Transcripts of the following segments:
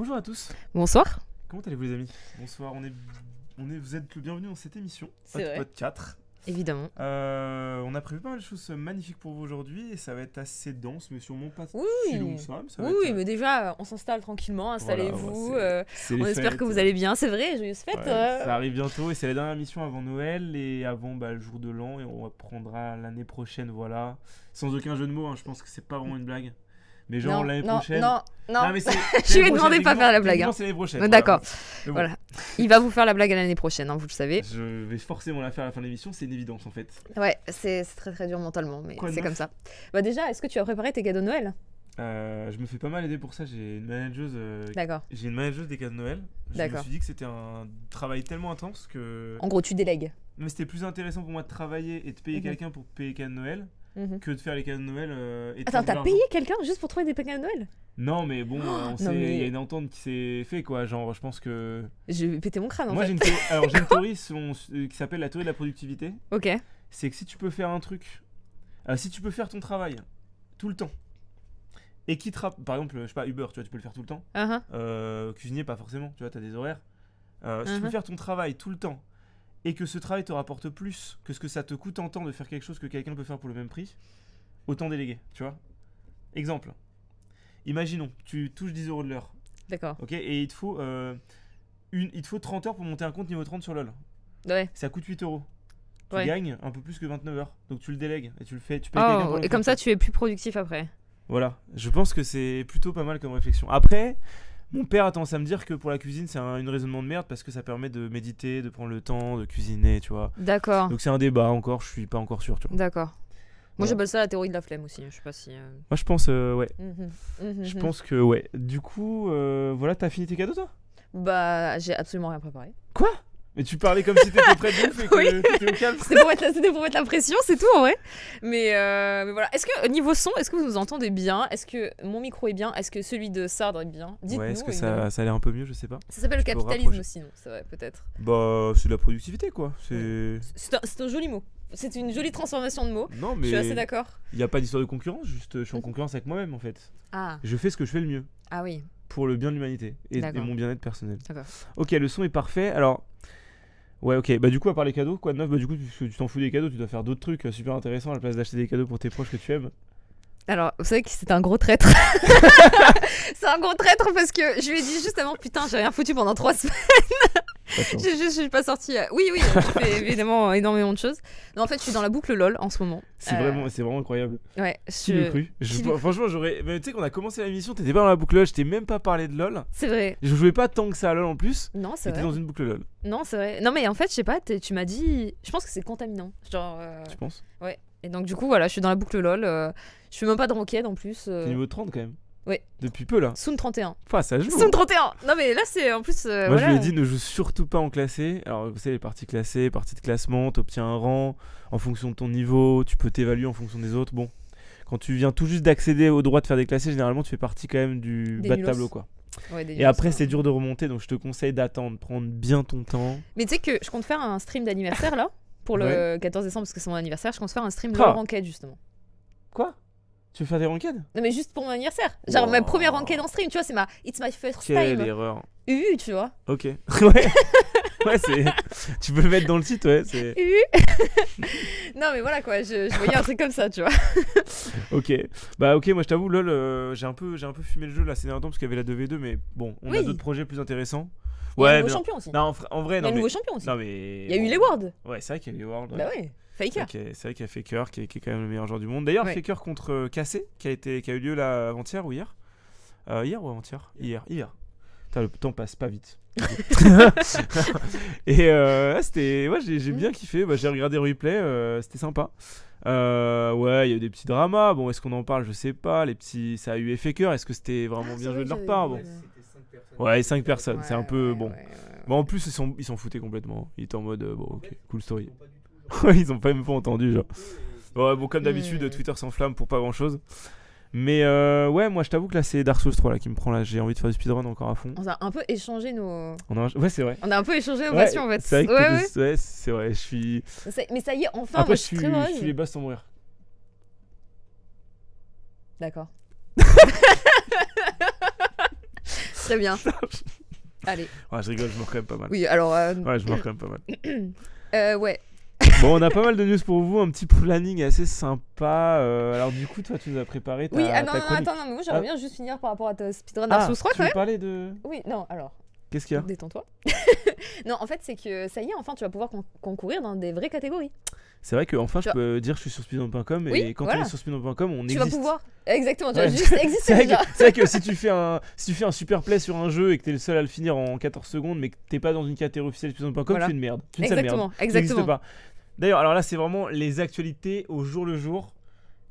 Bonjour à tous. Bonsoir. Comment allez-vous les amis Bonsoir, on est, on est, vous êtes le bienvenu dans cette émission, Pod 4. Évidemment. Euh, on a prévu pas mal de choses magnifiques pour vous aujourd'hui et ça va être assez dense, mais sûrement pas oui. si long oui, euh, mais déjà, on s'installe tranquillement, installez-vous. Euh, on espère que vous allez bien, c'est vrai, je fêtes. Ça arrive bientôt et c'est la dernière émission avant Noël et avant bah, le jour de l'an et on reprendra l'année prochaine, voilà. Sans aucun jeu de mots, hein, je pense que c'est pas vraiment une blague. Mais genre l'année prochaine. Non, non, non. je lui ai demandé pas faire la blague. Non, hein. c'est l'année prochaine. D'accord. Voilà. Il va vous faire la blague à l'année prochaine, hein, vous le savez. Je vais forcément la faire à la fin de l'émission, c'est une évidence en fait. Ouais, c'est très très dur mentalement, mais c'est comme ça. Bah déjà, est-ce que tu as préparé tes cadeaux de Noël euh, je me fais pas mal aider pour ça. J'ai une manageuse. Euh, j'ai une manageuse des cadeaux de Noël. Je me suis dit que c'était un travail tellement intense que. En gros, tu délègues. Mais c'était plus intéressant pour moi de travailler et de payer mhm. quelqu'un pour payer cadeaux de Noël Mhm. que de faire les cadeaux de Noël. Euh, Attends, t'as payé quelqu'un juste pour trouver des cadeaux de Noël Non, mais bon, oh, il y a une entente qui s'est faite quoi. Genre, je pense que. J'ai vais péter mon crâne, en Moi, fait. alors, j'ai une théorie euh, qui s'appelle la théorie de la productivité. Ok. C'est que si tu peux faire un truc, euh, si tu peux faire ton travail tout le temps, et qui te Par exemple, je sais pas, Uber, tu vois, tu peux le faire tout le temps. Uh cuisinier, pas forcément, tu vois, t'as des horaires. Si tu uh-huh. peux faire ton travail tout le temps et que ce travail te rapporte plus que ce que ça te coûte en temps de faire quelque chose que quelqu'un peut faire pour le même prix, autant déléguer, tu vois. Exemple. Imaginons, tu touches 10 euros de l'heure. D'accord. Ok, et il te, faut, euh, une, il faut 30 heures pour monter un compte niveau 30 sur LoL. Ouais. Ça coûte 8 euros. Tu gagnes un peu plus que 29 heures. Donc tu le délègues et tu le fais. Tu oh, et comme ça, tu es plus productif après. Voilà, je pense que c'est plutôt pas mal comme réflexion. Après, mon père a tendance à me dire que pour la cuisine, c'est un, une raisonnement de merde parce que ça permet de méditer, de prendre le temps, de cuisiner, tu vois. D'accord. Donc c'est un débat encore, je suis pas encore sûr, tu vois. D'accord. Moi j'appelle ça la théorie de la flemme aussi, hein, je sais pas si... Euh, Moi je pense, euh, ouais. Mhm, mhm, mhm. je pense que, ouais. Du coup, euh, voilà, t'as fini tes cadeaux toi Bah j'ai absolument rien préparé. Quoi mais tu parlais comme si t'étais près de bien C'était pour, mettre la pression, c'est tout en vrai. Mais, euh, mais voilà. Est-ce que niveau son, est-ce que vous nous entendez bien Est-ce que mon micro est bien Est-ce que celui de Sardre est bien Dites-nous. Ouais, est-ce que ça, ça, a l'air un peu mieux Je sais pas. Ça s'appelle le capitalisme aussi, non C'est vrai, peut-être. Bah, c'est de la productivité quoi. C'est un, un joli mot c'est une jolie transformation de mots. je suis assez d'accord. Il n'y a pas d'histoire de concurrence, juste je suis en concurrence avec moi-même en fait. Ah. Je fais ce que je fais le mieux. Ah oui. Pour le bien de l'humanité et, et, mon bien-être personnel. D'accord. Ok, le son est parfait. Alors, Ouais, ok. Bah, du coup, à part les cadeaux, quoi de neuf Bah, du coup, tu t'en fous des cadeaux, tu dois faire d'autres trucs euh, super intéressants à la place d'acheter des cadeaux pour tes proches que tu aimes. Alors, vous savez que c'est un gros traître. c'est un gros traître parce que je lui ai dit juste avant, putain, j'ai rien foutu pendant trois semaines je, je, suis pas sortie. Euh, oui, oui, je fais évidemment énormément de choses. Non, en fait, je suis dans la boucle LOL en ce moment. C'est euh, vraiment, c'est vraiment incroyable. Ouais, je... cru Franchement, j'aurais. Tu sais, qu'on a commencé l'émission, t'étais pas dans la boucle LOL, je t'ai même pas parlé de LOL. C'est vrai. Je jouais pas tant que ça à LOL en plus. Non, c'est vrai. dans une boucle LOL. Non, c'est vrai. Non, mais en fait, je sais pas, tu m'as dit. Je pense que c'est contaminant. Genre. Euh, tu penses Ouais. Et donc, du coup, voilà, je suis dans la boucle LOL. Je suis même pas de ranked en plus. T'es niveau 30 quand même. Oui. Depuis peu là. Soon 31. Enfin, ça joue. Soon 31 hein. Non mais là c'est en plus. Euh, Moi je lui ai dit ne joue surtout pas en classé. Alors vous savez, les parties classées, parties de classement, t'obtiens un rang en fonction de ton niveau, tu peux t'évaluer en fonction des autres. Bon, quand tu viens tout juste d'accéder au droit de faire des classés, généralement tu fais partie quand même du bas de tableau quoi. Ouais, et après, c'est dur de remonter, donc je te conseille d'attendre, prendre bien ton temps. Mais tu sais que je compte faire un stream d'anniversaire là, pour le 14 décembre, parce que c'est mon anniversaire, je compte faire un stream de ah. justement. Quoi tu veux faire des ranked Non, mais juste pour mon anniversaire. Genre, ma première ranked en stream, tu vois, c'est ma It's my first Quelle erreur. UU, tu vois. Ok. ouais. Ouais, c'est. Tu peux le mettre dans le titre, ouais. c'est- UU. non, mais voilà quoi, je, voyais un truc comme ça, tu vois. Ok. Bah, ok, moi je t'avoue, LoL, euh, j'ai un, peu- un peu fumé le jeu la ces derniers temps parce qu'il y avait la 2v2, mais bon, on a d'autres projets plus intéressants. Il y a un nouveau champion aussi. Non, en, vrai, non vrai, Il y a non. un nouveau champion aussi. non, mais. Il y a eu les wards. Ouais, c'est vrai qu'il y a eu les wards. Bah ouais. C'est vrai qu'il y a Faker qui est, qui est, quand même le meilleur joueur du monde. D'ailleurs, fait Faker contre euh, Cassé, qui a, été, qui a eu lieu lavant avant-hier ou hier euh, Hier ou avant-hier Hier. Hier. le temps passe pas vite. et euh, c'était. Ouais, j'ai bien kiffé. Bah, j'ai regardé le replay. c'était sympa. ouais, il y a eu des petits dramas. Bon, est-ce qu'on en parle Je sais pas. Les petits, ça a eu effet cœur. Est-ce que c'était vraiment ah, bien joué de leur part bon. Ouais, 5 personnes. c'est un peu bon. en plus, ils sont, ils complètement. Ils étaient en mode bon, ok, cool story. ils ont pas même pas entendu, genre. Bon, bon comme d'habitude, Twitter s'enflamme pour pas grand chose. Mais euh, ouais, moi je t'avoue que là c'est Dark Souls 3 là, qui me prend là. J'ai envie de faire du speedrun encore à fond. On a un peu échangé nos. Ouais, c'est vrai. On a un peu échangé nos ouais, passions en fait. C'est vrai, ouais, c'est vrai. Je suis. Mais ça y est, enfin, moi, je, suis, très je les boss sans mourir. D'accord. très bien. Allez. Ouais, je rigole, je meurs quand même pas mal. Oui, alors. Euh, ouais, je meurs quand même pas mal. euh, ouais. Bon, on a pas mal de news pour vous, un petit planning assez sympa. Euh, alors du coup, toi, tu nous as préparé ta Oui, attends, ah, non, attends, non, mais moi j'aimerais ah. bien juste finir par rapport à ta speedrun ah, Dark Souls tu veux parler de... Oui, non, alors, Qu'est-ce qu'il y a détends-toi. non, en fait, c'est que ça y est, enfin, tu vas pouvoir concourir dans des vraies catégories. C'est vrai que enfin, je peux dire que je suis sur speedrun.com et quand on est sur speedrun.com, on existe. tu vas pouvoir. Exactement, tu vas juste exister c'est vrai que si tu fais un si tu fais un super play sur un jeu et que t'es le seul à le finir en 14 secondes mais que t'es pas dans une catégorie officielle speedrun.com, tu es une merde. Exactement, exactement. D'ailleurs, alors là, c'est vraiment les actualités au jour le jour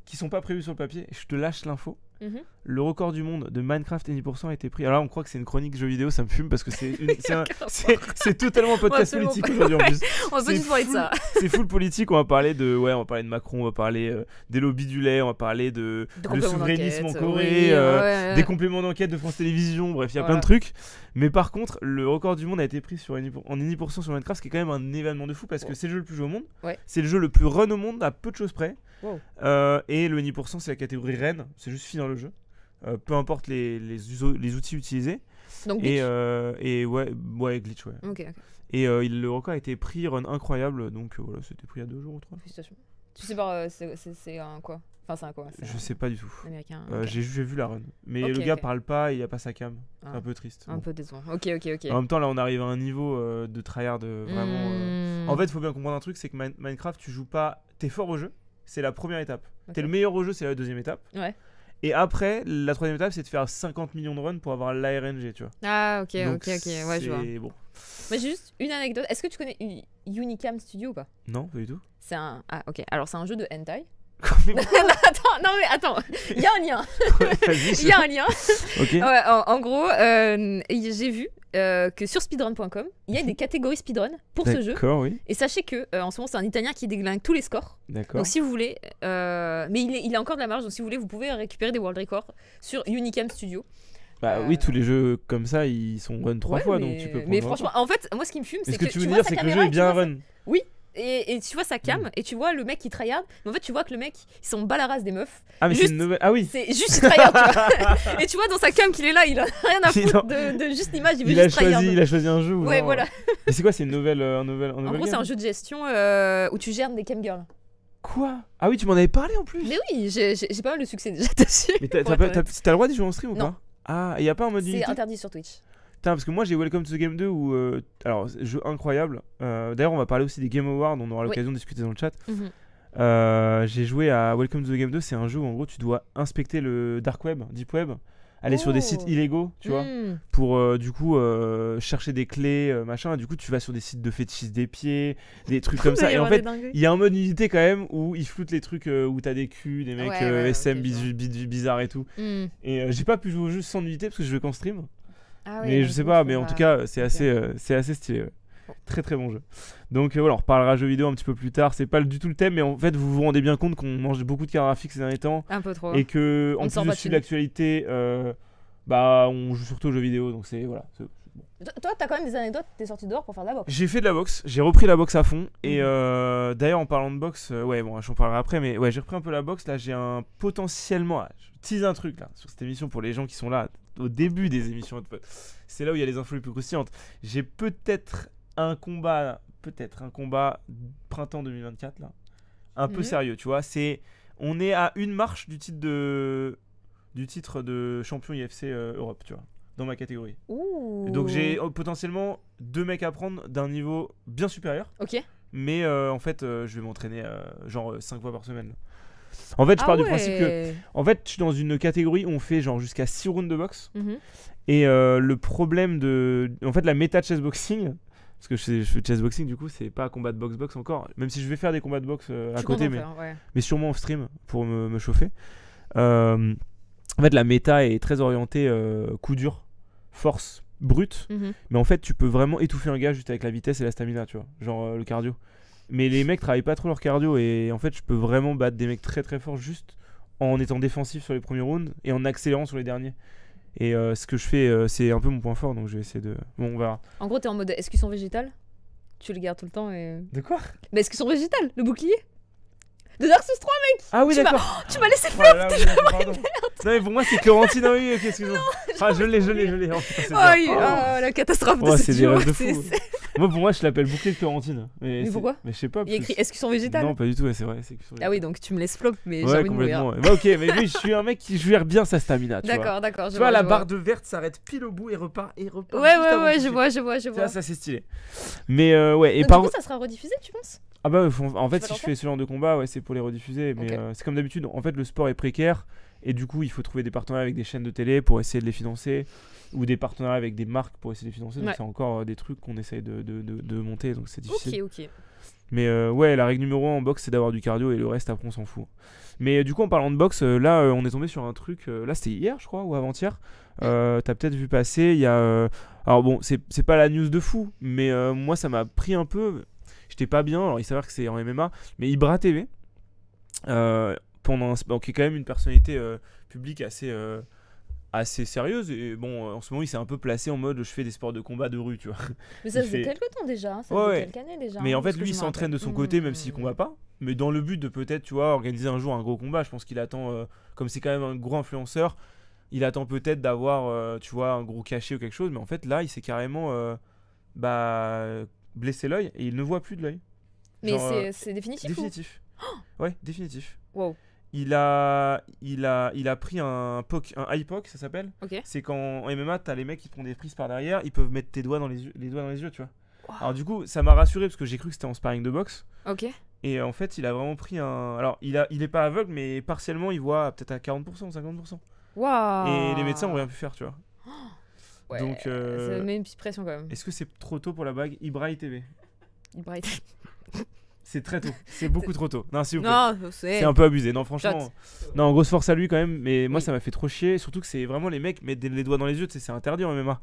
qui sont pas prévues sur le papier. Je te lâche l'info. Mhm. Le record du monde de Minecraft et 10% a été pris. Alors là, on croit que c'est une chronique jeu vidéo, ça me fume parce que c'est c'est totalement podcast politique aujourd'hui en plus. on se full, de ça. c'est full politique, on va parler de ouais, on va parler de Macron, on va parler euh, des lobbies du lait, on va parler de, souverainisme en Corée, euh, des compléments d'enquête de France Télévisions, bref, il y a plein de trucs. Mais par contre, le record du monde a été pris sur en 10% sur Minecraft, ce qui est quand même un événement de fou parce que c'est le jeu le plus joué au monde. C'est le jeu le plus run au monde à peu de choses près. Euh, et le 10% c'est la catégorie reine, c'est juste finalement jeu. Euh, peu importe les, les, outils utilisés. Donc Et, euh, et ouais, ouais, glitch, ouais. Et euh, il, le record a été pris, run incroyable, donc voilà, c'était pris il y a deux jours ou trois. Tu sais pas, c'est un quoi Enfin, c'est un quoi Je sais pas du tout. J'ai vu la run. Mais le gars parle pas, il a pas sa cam. Ah. Un peu triste. Un peu décevant. Ok, ok, ok. En même temps, là, on arrive à un niveau de tryhard vraiment. Hmm. En fait, il faut bien comprendre un truc c'est que Minecraft, tu joues pas. T'es fort au jeu, c'est la première étape. T'es le meilleur au jeu, c'est la deuxième étape. Ouais. Et après, la troisième étape, c'est de faire 50 millions de runs pour avoir l'ARNG, tu vois. Ah, ok, ok, ok, ouais, je vois. bon. Mais juste une anecdote. Est-ce que tu connais Unicam Studio ou pas Non, pas du tout. C'est un. Ah, ok. Alors, c'est un jeu de hentai. attends, non mais attends, il y a un lien. Il y a un lien. en, gros, euh, j'ai vu euh, que sur speedrun.com, il y a des catégories speedrun pour ce jeu. Oui. Et sachez que euh, en ce moment, c'est un Italien qui déglingue tous les scores. Donc si vous voulez, mais il, a encore de la marge. Donc si vous voulez, vous pouvez récupérer des world records sur Unicam Studio. Bah oui, tous les jeux comme ça, ils sont run trois fois, mais... donc tu peux. Mais franchement, en fait, moi, ce qui me fume, c'est -ce que, tu veux dire, c'est que le jeu est bien run. Oui, et, tu vois sa cam, mm. et tu vois le mec qui tryhard. Mais en fait, tu vois que le mec, il s'en bat la race des meufs. Ah, mais c'est une nouvelle. Ah oui. C'est juste tryhard, et tu vois dans sa cam qu'il est là, il a rien à foutre de, juste l'image, il veut il juste a tryhard. Il a choisi un jeu. ouais, voilà. Euh. mais c'est quoi, c'est une nouvelle, euh, un nouvel En gros, c'est un jeu de gestion euh, où tu gères des cam girls. Quoi Ah oui, tu m'en avais parlé en plus Mais oui, j'ai pas mal de succès déjà dessus. Mais t'as le droit d'y jouer en stream ou pas Ah, il y a pas un mode C'est interdit sur Twitch parce que moi j'ai Welcome to the Game 2 où. Euh, alors, jeu incroyable. Euh, d'ailleurs, on va parler aussi des Game Awards, on aura l'occasion de discuter dans le chat. Mhm. Euh, j'ai joué à Welcome to the Game 2, c'est un jeu où en gros tu dois inspecter le dark web, deep web, aller sur des sites oh. illégaux, tu vois, hmm. pour du coup chercher des clés, machin. du coup, tu vas sur des sites de fétichisme des pieds, des trucs comme ça. Et en fait, il y a un mode unité quand même où ils floutent les trucs où t'as des culs, des mecs SM bizarres et tout. Hmm. Et j'ai pas pu jouer au jeu sans unité parce que je veux qu'en stream. Ah mais je sais pas, mais en tout cas, c'est assez, euh, c'est assez stylé. Très très bon jeu. Donc euh, voilà, on reparlera jeux vidéo un petit peu plus tard. C'est pas du tout le thème, mais en fait, vous vous rendez bien compte qu'on mange beaucoup de cartes graphiques ces derniers temps. Un peu trop. Et que, on en plus de de l'actualité, euh, bah, on joue surtout aux jeux vidéo. Donc c'est voilà. Toi, t'as quand même des anecdotes, t'es sorti dehors pour faire de la boxe. J'ai fait de la boxe, j'ai repris la boxe à fond. Et mhm. d'ailleurs, en parlant de boxe, ouais, bon, j'en parlerai après, mais ouais, j'ai repris un peu la boxe. Là, j'ai un potentiellement. Ah, je tease un truc là sur cette émission pour les gens qui sont là, au début des émissions C'est là où il y a les infos les plus croustillantes. J'ai peut-être un combat, peut-être un combat printemps 2024 là, un peu mhm. sérieux, tu vois. C'est, on est à une marche du titre de, du titre de champion IFC euh, Europe, tu vois, dans ma catégorie. Donc j'ai oh, potentiellement deux mecs à prendre d'un niveau bien supérieur. Ok. Mais euh, en fait, euh, je vais m'entraîner genre 5 fois par semaine. En fait, je ah pars du principe que. En fait, je suis dans une catégorie où on fait genre jusqu'à 6 rounds de boxe. Mhm. Et euh, le problème de. En fait, la méta de chessboxing. Parce que je, fais chessboxing, du coup, c'est pas combat de boxe-boxe encore. Même si je vais faire des combats de boxe euh, à côté, mais, sûrement en stream pour me, chauffer. Euh, en fait, la méta est très orientée coup dur, force, brute. Mhm. Mais en fait, tu peux vraiment étouffer un gars juste avec la vitesse et la stamina, tu vois. Genre le cardio. Mais les mecs travaillent pas trop leur cardio et en fait, je peux vraiment battre des mecs très très forts juste en étant défensif sur les premiers rounds et en accélérant sur les derniers. Et euh, ce que je fais, euh, c'est un peu mon point fort, donc je vais essayer de. Bon, on En gros, t'es en mode. Est-ce qu'ils sont végétales Tu le gardes tout le temps et. De quoi Mais est-ce qu'ils sont végétales Le bouclier 2 versus 3, mec Ah oui, d'accord. tu m'as laissé flop, voilà, une merde. Non, mais pour moi, c'est Clémentine, ah oui, ok, excuse-moi. Ah, je l'ai, je l'ai, je l'ai. Oh, oh, oui, oh, la catastrophe de oh, ce duo. De fou. Moi, pour moi, je l'appelle bouclier de Mais, pourquoi Mais je sais pas. Il y a écrit sont végétales Non, pas du tout, c'est vrai. Ah oui, donc tu me laisses flop, mais je j'ai envie complètement. de Bah, ok, mais lui, je suis un mec qui gère bien sa stamina. D'accord, d'accord. Tu vois, la barre de verte s'arrête pile au bout et repart. Et repart ouais, ouais, ouais, je vois, je vois, je vois. Ça, c'est stylé. Mais euh, ouais, et par ça sera rediffusé, tu penses ah bah en fait si je fais ce genre de combat ouais c'est pour les rediffuser mais euh, c'est comme d'habitude en fait le sport est précaire et du coup il faut trouver des partenariats avec des chaînes de télé pour essayer de les financer ou des partenariats avec des marques pour essayer de les financer donc c'est encore euh, des trucs qu'on essaye de, de, de, monter donc c'est difficile. Ok ok. Mais euh, ouais la règle numéro un en boxe c'est d'avoir du cardio et le reste après on s'en fout. Mais du coup en parlant de boxe là on est tombé sur un truc là c'était hier je crois ou avant-hier euh, t'as peut-être vu passer il y a alors bon c'est pas la news de fou mais moi ça m'a pris un peu pas bien. Alors, il s'avère que c'est en MMA, mais Ibra TV, euh, pendant un, qui est quand même une personnalité euh, publique assez. Euh, assez sérieuse et bon en ce moment il s'est un peu placé en mode je fais des sports de combat de rue tu vois mais ça fait... temps déjà hein, ça ouais, quelques années déjà mais en hein, fait lui il s'entraîne de son côté mm, même mm, s'il mm. combat pas mais dans le but de peut-être tu vois organiser un jour un gros combat je pense qu'il attend comme c'est quand même un gros influenceur il attend peut-être d'avoir, tu vois, un gros cachet ou quelque chose, mais en fait là, il s'est carrément bah, blessé l'œil et il ne voit plus de l'œil. Mais euh, c'est définitif Définitif. ouais, définitif. Wow. Il a, il, a, il a pris un, un high poke, ça s'appelle. C'est quand en MMA, t'as les mecs qui prennent font des prises par derrière, ils peuvent mettre tes doigts dans les, doigts dans les yeux, tu vois. Alors du coup, ça m'a rassuré parce que j'ai cru que c'était en sparring de boxe. Ok. Et euh, en fait, il a vraiment pris un. Alors, il, a, il est pas aveugle, mais partiellement, il voit peut-être à 40%, 50%. Waouh! Et les médecins ont rien pu faire, tu vois. Oh. Donc, euh, euh, ça met une petite pression quand même. Est-ce que c'est trop tôt pour la bague ibrahim TV Ibrai TV. C'est très tôt. C'est beaucoup trop tôt. Non, c'est un peu abusé. Non, franchement. Non, grosse force à lui quand même. Mais moi, ça m'a fait trop chier. Surtout que c'est vraiment les mecs mettent les doigts dans les yeux. C'est interdit en MMA.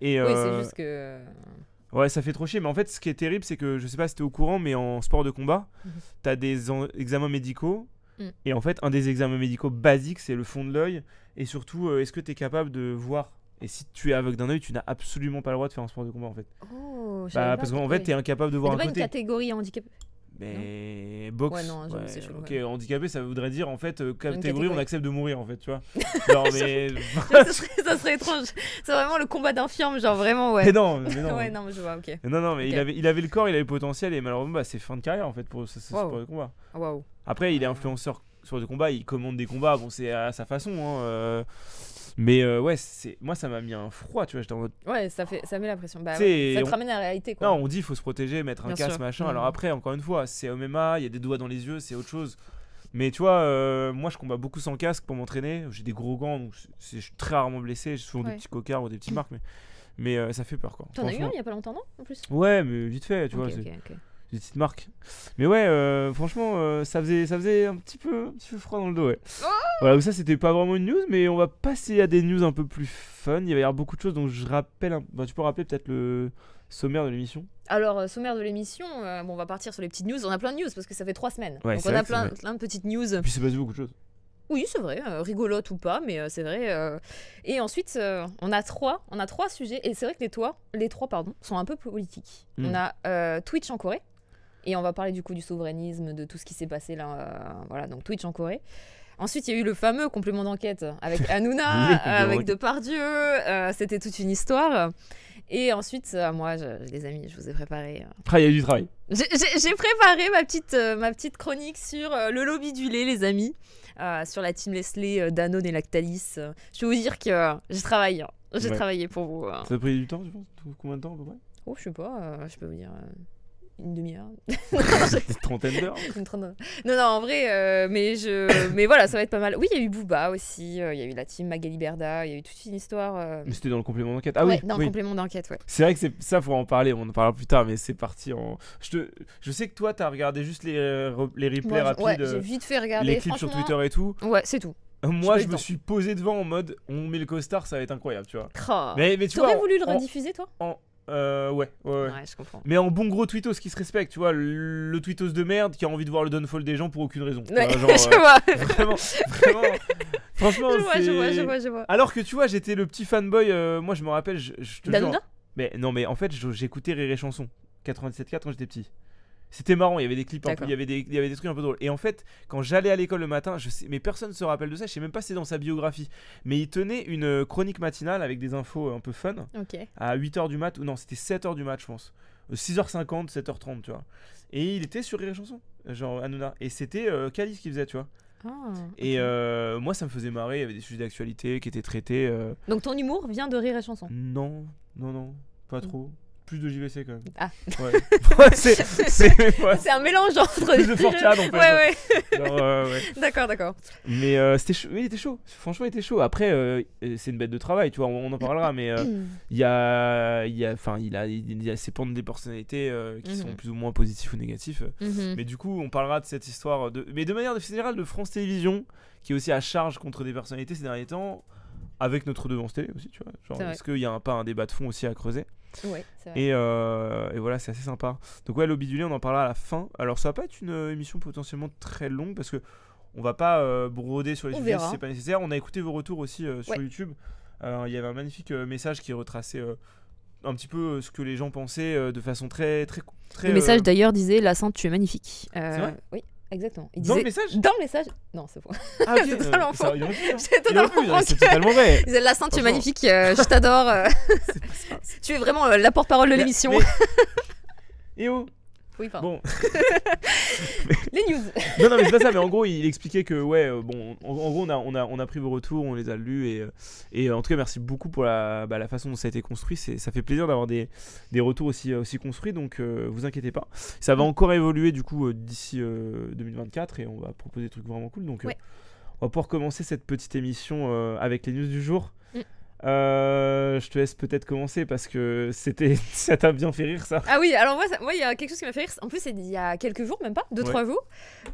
Et, Oui, euh, c'est juste que. Ouais, ça fait trop chier. Mais en fait, ce qui est terrible, c'est que je sais pas si t'es au courant, mais en sport de combat, mhm. t'as des examens médicaux. Mm. Et en fait, un des examens médicaux basiques, c'est le fond de l'œil. Et surtout, est-ce que t'es capable de voir et si tu es aveugle d'un œil, tu n'as absolument pas le droit de faire un sport de combat en fait. Oh, bah, parce qu'en fait, tu es incapable de voir un pas côté. une catégorie handicapée. Mais boxe. Ouais, non, sais, ok, handicapé, ça voudrait dire en fait, euh, catégorie, on accepte de mourir en fait, tu vois. Non mais. ça, serait, étrange. C'est vraiment le combat d'infirme, genre vraiment, ouais. Mais non, mais non. ouais, non, je vois, ok. non, non, mais il, avait, il avait le corps, il avait le potentiel, et malheureusement, bah, c'est fin de carrière en fait pour ce, sport de combat. Wow. Après, il est influenceur sur le combat, il commande des combats, bon, c'est à sa façon, hein. Euh, mais euh, ouais, c'est moi ça m'a mis un froid, tu vois, j'étais en mode Ouais, ça fait ça met la pression. Bah ça te ramène à la réalité quoi. Non, on dit faut se protéger, mettre un casque machin. Alors mmh. après encore une fois, c'est au il y a des doigts dans les yeux, c'est autre chose. Mais tu vois, euh, moi je combats beaucoup sans casque pour m'entraîner, j'ai des gros gants donc je suis très rarement blessé, j'ai souvent des petits cocards ou des petites marques mais mais euh, ça fait peur quoi. T'en as eu un il y a pas longtemps non en plus Ouais, mais vite fait, tu vois des petites marques. Mais ouais, euh, franchement, euh, ça, faisait, ça faisait un petit peu, un petit froid dans le dos, ouais. Oh voilà, ça, c'était pas vraiment une news, mais on va passer à des news un peu plus fun. Il va y avoir beaucoup de choses, donc je rappelle. Ben, tu peux rappeler peut-être le sommaire de l'émission alors, euh, sommaire de l'émission, bon, on va partir sur les petites news. On a plein de news parce que ça fait trois semaines. donc, on a plein, de petites news. Et puis, c'est passé beaucoup de choses. Oui, c'est vrai, rigolote ou pas, mais c'est vrai. Et ensuite, on a trois, on a trois sujets, et c'est vrai que les, trois, les trois, pardon, sont un peu politiques. Hmm. On a Twitch en Corée, et on va parler du coup du souverainisme, de tout ce qui s'est passé là, euh, voilà, donc Twitch en Corée. Ensuite, il y a eu le fameux complément d'enquête avec Hanouna, avec Depardieu. Euh, c'était toute une histoire. Et ensuite, euh, moi, les amis, je vous ai préparé. Euh... il y a eu du travail. J'ai préparé ma petite, ma petite chronique sur le lobby du lait, les amis, sur la team Leslie, Danone et Lactalis. Je vais vous dire que j'ai travaillé. Hein. J'ai travaillé pour vous. Hein. Ça a pris du temps, je pense Combien de temps à peu près Oh, je sais pas, je peux vous dire une demi-heure. une trentaine d'heures. Non, non, en vrai, euh, mais, je... mais voilà, ça va être pas mal. Oui, il y a eu Booba aussi, euh, il y a eu la team Magali Berda, il y a eu toute une histoire. Euh. Mais c'était dans le complément d'enquête. Ah oui, dans le complément d'enquête, ouais. C'est vrai que ça, faut en parler, on en parlera plus tard, mais c'est parti en. Je, te... je sais que toi, t'as regardé juste les, les replays rapides. Ouais, j'ai vite fait regarder. Les clips sur Twitter et tout. Ouais, c'est tout. Moi, je me suis posé devant en mode on met le costard, ça va être incroyable, tu vois. mais, mais tu T'aurais voulu le rediffuser, toi euh, ouais, ouais, je comprends. Mais en bon gros tweetos qui se respecte, tu vois, le tweetos de merde qui a envie de voir le downfall des gens pour aucune raison. Ouais, genre, je vois. Euh, vraiment, vraiment. Franchement, je vois, je vois, je vois, je vois. Alors que tu vois, j'étais le petit fanboy, euh, moi je me rappelle, je, je te Mais non, mais en fait, j'écoutais Rire et Chanson 97.4 quand j'étais petit. C'était marrant, il y avait des clips, un peu, il, y avait des, trucs un peu drôles. Et en fait, quand j'allais à l'école le matin, mais personne ne se rappelle de ça, je sais même pas si c'est dans sa biographie, mais il tenait une euh, chronique matinale avec des infos euh, un peu fun à 8h du mat, ou non, c'était 7h du mat, je pense. 6h50, euh, 7h30, tu vois. Et il était sur Rire Chanson, genre Anuna Et c'était euh, ce qui faisait, tu vois. Ah, et moi, ça me faisait marrer. Il y avait des sujets d'actualité qui étaient traités. Donc ton humour vient de Rire et Chanson Non, non, non, pas trop plus de JVC quand même. Ah. Ouais. c'est un mélange entre. Plus de Fortiade en fait. Ouais, ouais. d'accord, d'accord. Mais euh, il était chaud. Franchement, il était chaud. Après, euh, euh, c'est une bête de travail, tu vois, on, en parlera, mais il y a. Il Enfin, il a, y a ses pentes des personnalités qui sont mhm. plus ou moins positifs ou négatifs. Mhm. Mais du coup, on parlera de cette histoire. De... Mais de manière générale, de France Télévisions, qui est aussi à charge contre des personnalités ces derniers temps avec notre devanceté aussi, tu vois. est-ce qu'il n'y a pas un débat de fond aussi à creuser ouais, vrai. Euh, et, voilà, c'est assez sympa. Donc ouais, lobby du lien on en parlera à la fin. Alors ça va pas être une euh, émission potentiellement très longue parce que on va pas euh, broder sur les sujets si si c'est pas nécessaire. On a écouté vos retours aussi sur YouTube. Il y avait un magnifique message qui retraçait un petit peu ce que les gens pensaient de façon très très très. Le message d'ailleurs disait la Sainte, tu es magnifique. Vrai oui. Exactement. dans le message Dans le message Non, c'est faux. Ah, c'est totalement faux. Hein. Hein, c'est totalement, vrai. Il disait La Sainte, tu es magnifique, euh, je t'adore. Euh. tu es vraiment euh, la porte-parole de l'émission. Et où oui, pardon. les news. non, non, mais c'est pas ça. Mais en gros, il expliquait que, ouais, euh, bon, en, gros, on a, on, a, on a pris vos retours, on les a lus. Et, euh, et en tout cas, merci beaucoup pour la, bah, façon dont ça a été construit. Ça fait plaisir d'avoir des, retours aussi, euh, aussi construits. Donc, vous inquiétez pas. Ça va encore évoluer, du coup, d'ici 2024. Et on va proposer des trucs vraiment cool. Donc, on va pouvoir commencer cette petite émission avec les news du jour. Euh, je te laisse peut-être commencer parce que c'était ça t'a bien fait rire ça. Ah oui, alors moi, il y a quelque chose qui m'a fait rire. En plus, c'est il y a quelques jours, même pas, deux trois jours,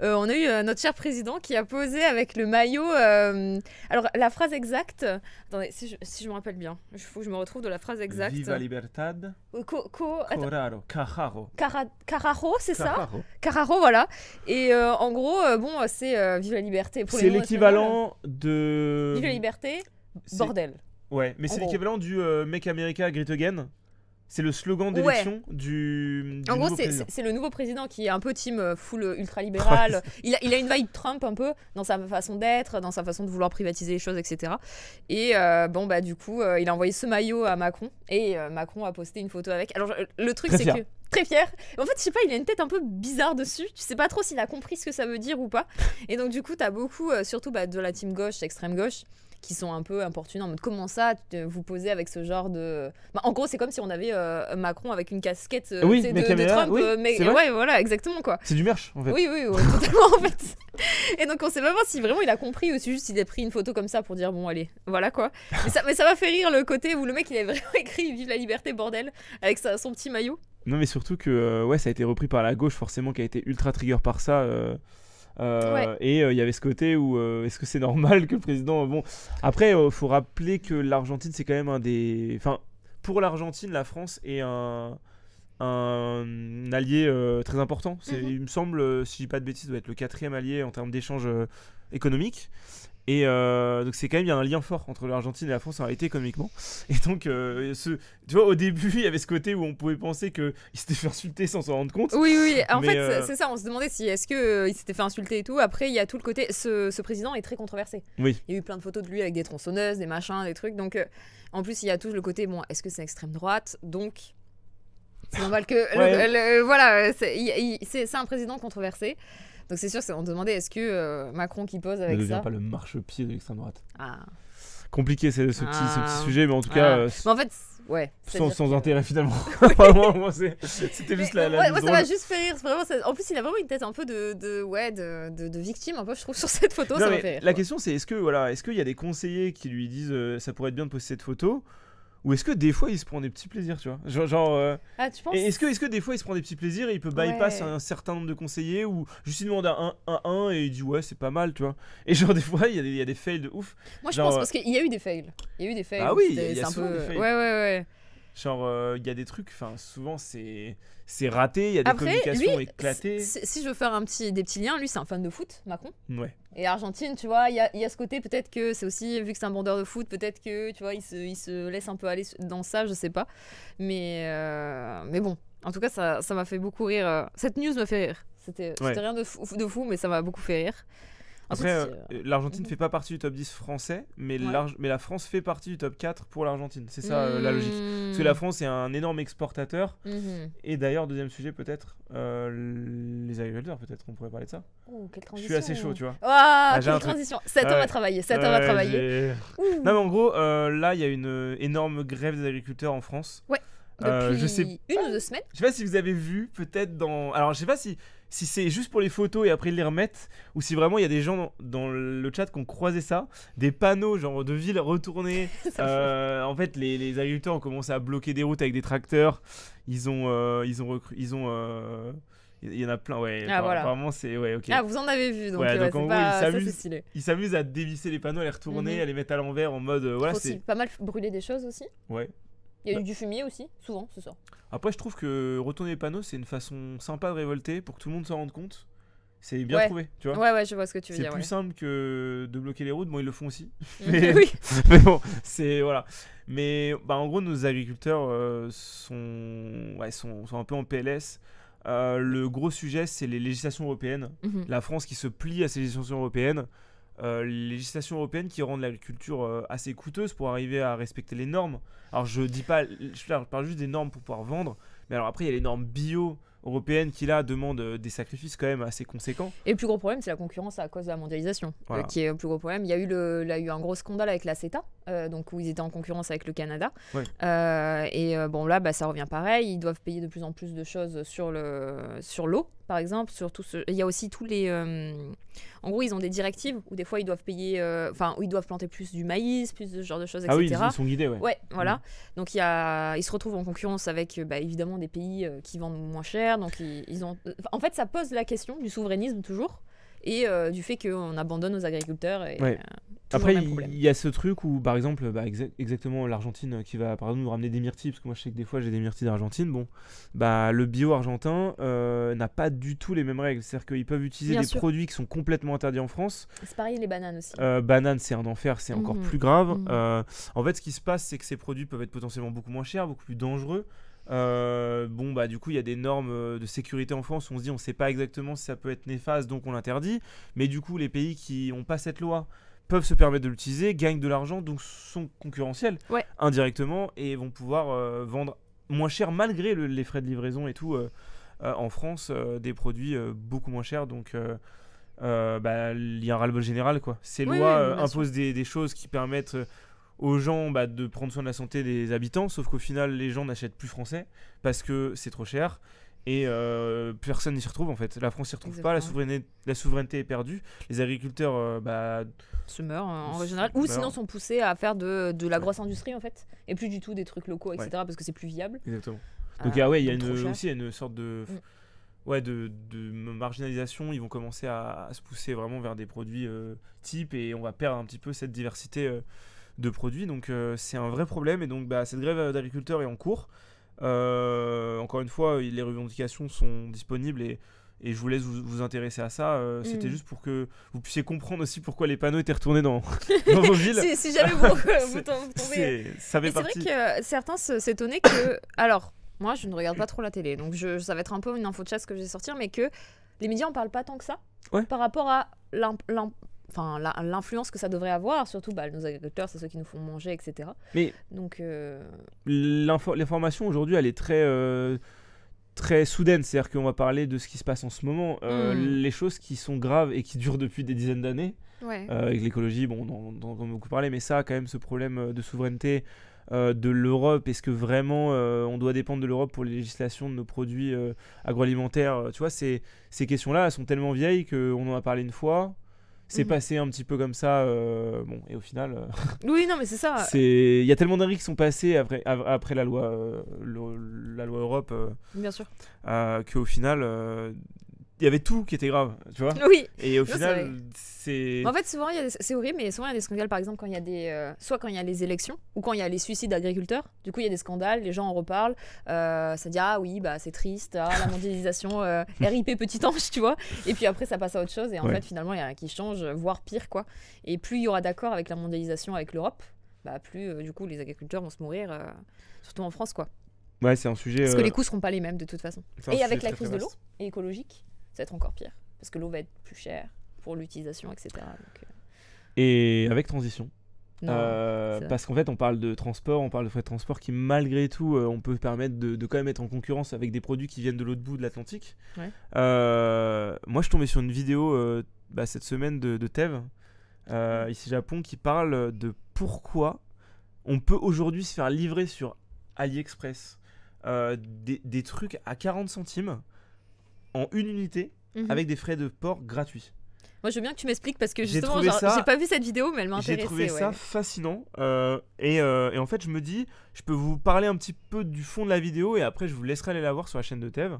euh, on a eu euh, notre cher président qui a posé avec le maillot. alors la phrase exacte. si je, me rappelle bien, il faut que je me retrouve de la phrase exacte. Viva libertad. coraro, carraro. c'est ça. Carraro, voilà. Et en gros, bon, c'est Vive la liberté. C'est l'équivalent de. Vive la liberté. Bordel. Ouais, mais c'est l'équivalent du mec euh, Make America Great Again. C'est le slogan d'élection du du, En gros, c'est le nouveau président qui est un peu team euh, full euh, ultralibéral. il, a, il a une vibe Trump un peu dans sa façon d'être, dans sa façon de vouloir privatiser les choses, etc. Et bon, bah du coup, il a envoyé ce maillot à Macron et Macron a posté une photo avec. Alors, le truc, c'est que. Très fier. En fait, je sais pas, il a une tête un peu bizarre dessus. Tu sais pas trop s'il a compris ce que ça veut dire ou pas. Et donc, du coup, t'as beaucoup, surtout bah, de la team gauche, extrême gauche, qui sont un peu importunés, en mode comment ça vous posez avec ce genre de. Bah, en gros, c'est comme si on avait euh, Macron avec une casquette euh, de, Trump. Oui, euh, mais voilà, exactement quoi. C'est du merch en fait. Oui, oui, totalement en fait. Et donc on sait même pas si vraiment il a compris ou si juste il a pris une photo comme ça pour dire bon allez, voilà quoi. Mais ça, mais ça m'a fait rire le côté où le mec il avait vraiment écrit Vive la liberté bordel avec son petit maillot. Non mais surtout que ouais ça a été repris par la gauche forcément qui a été ultra trigger par ça. Euh, et il euh, y avait ce côté où euh, est-ce que c'est normal que le président. Bon, après, il faut rappeler que l'Argentine, c'est quand même un des. Enfin, pour l'Argentine, la France est un allié très important. Mhm. Il me semble, si je dis pas de bêtises, doit être le quatrième allié en termes d'échanges économiques. Et euh, donc c'est quand même il y a un lien fort entre l'Argentine et la France en réalité économiquement. Et donc euh, ce, tu vois au début il y avait ce côté où on pouvait penser que il s'était fait insulter sans s'en rendre compte. Oui oui en fait euh, c'est ça on se demandait si est-ce que il s'était fait insulter et tout. Après il y a tout le côté ce, président est très controversé. Oui. Il y a eu plein de photos de lui avec des tronçonneuses des machins des trucs donc en plus il y a tout le côté bon est-ce que c'est extrême droite donc c'est normal que voilà c'est un président controversé. Donc c'est sûr, on demandait est-ce que euh, Macron qui pose avec ça... ne devient ça. pas le marche-pied de l'extrême droite. Ah. Compliqué c'est ce, petit ah. sujet, mais en tout ah. cas. Euh, mais en fait, ouais. Sans, intérêt finalement. c'était juste la, la. moi, ça m'a juste fait rire. En plus, il a vraiment une tête un peu de, ouais, de, victime, un je trouve, sur cette photo. ça fait la question, c'est est-ce que voilà, est-ce qu'il y a des conseillers qui lui disent euh, ça pourrait être bien de poser cette photo ou est-ce que des fois il se prend des petits plaisirs, tu vois Genre, genre euh, ah, est-ce que est-ce que des fois il se prend des petits plaisirs et il peut bypass un certain nombre de conseillers ou juste il demande à un, 1 1 et il dit ouais c'est pas mal, tu vois Et genre des fois il y, y, a des fails de ouf. Moi je pense euh, parce qu'il y a eu des fails, il y a eu des fails. Ah oui, il y a, un peu... des fails. Ouais ouais ouais. Genre, euh, il y a des trucs, enfin, souvent c'est c'est raté, il y a des Après, communications éclatées. Si je veux faire un petit, des petits liens, lui c'est un fan de foot, Macron. Et Argentine, tu vois, il y a, y a, ce côté peut-être que c'est aussi, vu que c'est un bandeur de foot, peut-être que, tu vois, il se, il se, laisse un peu aller dans ça, je sais pas. Mais, euh, mais bon, en tout cas, ça m'a fait beaucoup rire. Euh, cette news m'a fait rire. C'était rien de de fou, mais ça m'a beaucoup fait rire. Après, euh, euh, l'Argentine ne mhm. fait pas partie du top 10 français, mais, la France fait partie du top 4 pour l'Argentine. C'est ça euh, la logique. Parce que la mmh. France est un énorme exportateur. Mmh. Et d'ailleurs, deuxième sujet peut-être, les agriculteurs, peut-être, on pourrait parler de ça. Oh, Je suis assez chaud, tu vois. Oh, quelle transition. Cet homme à travailler, à travailler. Non, mais en gros, là, il y a une énorme grève des agriculteurs en France. Ouais. Depuis je sais... une ou deux semaines. Je sais pas si vous avez vu, peut-être dans. Alors, je sais pas si si c'est juste pour les photos et après les remettre ou si vraiment il y a des gens dans, le chat qui ont croisé ça, des panneaux genre de villes retournées. Euh, en fait, les, les, agriculteurs ont commencé à bloquer des routes avec des tracteurs. Ils ont, euh, ils ont, ils ont. Euh, il y en a plein, ouais. Ah, Apparemment, c'est. Ouais, ok. Ah, vous en avez vu, donc, ouais, ils s'amusent à dévisser les panneaux, à les retourner, mhm. à les mettre à l'envers en mode. voilà, c'est. pas mal brûler des choses aussi. Ouais. Il y a eu bah. du fumier aussi, souvent, ce soir. Après, je trouve que retourner les panneaux, c'est une façon sympa de révolter pour que tout le monde s'en rende compte. C'est bien trouvé, tu vois. Ouais, ouais, je vois ce que tu veux dire. C'est plus simple que de bloquer les routes. Bon, ils le font aussi. mais, bon, c'est. Voilà. Mais bah, en gros, nos agriculteurs euh, sont, ouais, sont, un peu en PLS. Euh, le gros sujet, c'est les législations européennes. Mhm. La France qui se plie à ces législations européennes législation européenne législations qui rendent l'agriculture culture euh, assez coûteuse pour arriver à respecter les normes. Alors je dis pas, je parle juste des normes pour pouvoir vendre, mais alors après il y a les normes bio européennes qui là demandent euh, des sacrifices quand même assez conséquents. Et le plus gros problème c'est la concurrence à cause de la mondialisation, euh, qui est le plus gros problème. Il y a eu, eu un gros scandale avec la CETA, donc où ils étaient en concurrence avec le Canada. et bon là bah, ça revient pareil, ils doivent payer de plus en plus de choses sur le sur l'eau par exemple, sur Il y a aussi tous les... Euh, en gros, ils ont des directives où des fois ils doivent payer... Euh, enfin, ils doivent planter plus du maïs, plus de ce genre de choses, etc. Ah ils, sont guidés, ouais. voilà. Mm. Donc, il y a... ils se retrouvent en concurrence avec, euh, bah, évidemment, des pays qui vendent moins cher. Donc, ils ont... En fait, ça pose la question du souverainisme toujours et euh, du fait qu'on abandonne aux agriculteurs. Euh, Après, il y a ce truc où, par exemple, bah, exactement l'Argentine euh, qui va, par exemple, nous ramener des myrtilles, parce que moi, je sais que des fois, j'ai des myrtilles d'Argentine. Bon, bah, le bio argentin n'a pas du tout les mêmes règles. C'est-à-dire qu'ils peuvent utiliser des produits qui sont complètement interdits en France. C'est pareil, les bananes aussi. Euh, bananes, c'est un enfer, c'est encore mhm. plus grave. Mhm. en fait, ce qui se passe, c'est que ces produits peuvent être potentiellement beaucoup moins chers, beaucoup plus dangereux. Euh, bon, bah, du coup, il y a des normes euh, de sécurité en France. On se dit, on sait pas exactement si ça peut être néfaste, donc on l'interdit. Mais du coup, les pays qui ont pas cette loi peuvent se permettre de l'utiliser, gagnent de l'argent, donc sont concurrentiels ouais. indirectement et vont pouvoir euh, vendre moins cher malgré les frais de livraison et tout en France des produits beaucoup moins chers. Donc. Bah, il y a un ras-le-bol général quoi. Ces lois imposent des, des, choses qui permettent aux gens bah, de prendre soin de la santé des habitants, sauf qu'au final, les gens n'achètent plus français parce que c'est trop cher et euh, personne n'y se retrouve en fait. La France s'y retrouve pas, la souveraineté, la souveraineté est perdue, les agriculteurs euh, bah, se meurent hein, en général, ou sinon sont poussés à faire de, la grosse industrie en fait, et plus du tout des trucs locaux, etc., parce que c'est plus viable. Exactement. Euh, donc ah ouais, il y a une, aussi une sorte de, mm. ouais, de, marginalisation, ils vont commencer à, à, se pousser vraiment vers des produits types, et on va perdre un petit peu cette diversité de produits. Donc euh, c'est un vrai problème. Et donc bah, cette grève euh, d'agriculteurs est en cours. Euh, encore une fois, les revendications sont disponibles et et je vous laisse vous, intéresser à ça. C'était mm. juste pour que vous puissiez comprendre aussi pourquoi les panneaux étaient retournés dans, vos villes. si, jamais vous, vous tombez. C'est vrai que certains s'étonnaient que. alors, moi, je ne regarde pas trop la télé, donc je, ça va être un peu une info de chasse que je vais sortir, mais que les médias en parlent pas tant que ça par rapport à enfin l'influence que ça devrait avoir surtout bah, nos agriculteurs c'est ceux qui nous font manger etc mais donc euh, l'information aujourd'hui elle est très euh, très soudaine c'est à dire qu'on va parler de ce qui se passe en ce moment euh, hmm. les choses qui sont graves et qui durent depuis des dizaines d'années avec l'écologie bon on en, a beaucoup parlé mais ça quand même ce problème de souveraineté de l'Europe Est-ce que vraiment on doit dépendre de l'Europe pour les législations de nos produits agroalimentaires Tu vois, ces, ces questions-là, sont tellement vieilles qu'on en a parlé une fois, c'est mhm. passé un petit peu comme ça. Euh, bon, et au final. Euh, oui, non, mais c'est ça. Il y a tellement d'années qui sont passés après, après la, loi, euh, la loi Europe. Bien sûr. Qu'au final, il y avait tout qui était grave, tu vois. Oui. Et au final, c'est. En fait, souvent, c'est horrible, mais souvent, il y a des scandales, par exemple, quand il y a des. Euh, soit quand il y a les élections, ou quand il y a les suicides d'agriculteurs. Du coup, il y a des scandales, les gens en reparlent. Euh, ça dit, ah oui, bah, c'est triste, ah, la mondialisation, euh, RIP petit ange, tu vois. Et puis après, ça passe à autre chose, et en fait, finalement, il y a qui change, voire pire, quoi. Et plus il y aura d'accord avec la mondialisation, avec l'Europe, bah, plus, du coup, les agriculteurs vont se mourir, surtout en France, quoi. Ouais, c'est un sujet. Parce que les coûts seront pas les mêmes, de toute façon. Et avec la crise de l'eau, et écologique, ça va être encore pire. Parce que l'eau va être plus chère pour l'utilisation, etc. Euh. et avec transition. Euh, parce qu'en fait, on parle de transport, on parle de frais de transport qui, malgré tout, euh, on peut permettre de, quand même être en concurrence avec des produits qui viennent de l'autre bout de l'Atlantique. moi, je tombais sur une vidéo bah, cette semaine de, de Tev, ici Japon, qui parle de pourquoi on peut aujourd'hui se faire livrer sur AliExpress des, trucs à 40 centimes en une unité mhm. avec des frais de port gratuits. Moi, je veux bien que tu m'expliques parce que justement, j'ai pas vu cette vidéo, mais elle m'a J'ai trouvé ça fascinant. Euh, et, euh, et, en fait, je me dis, je peux vous parler un petit peu du fond de la vidéo et après, je vous laisserai aller la voir sur la chaîne de Tev.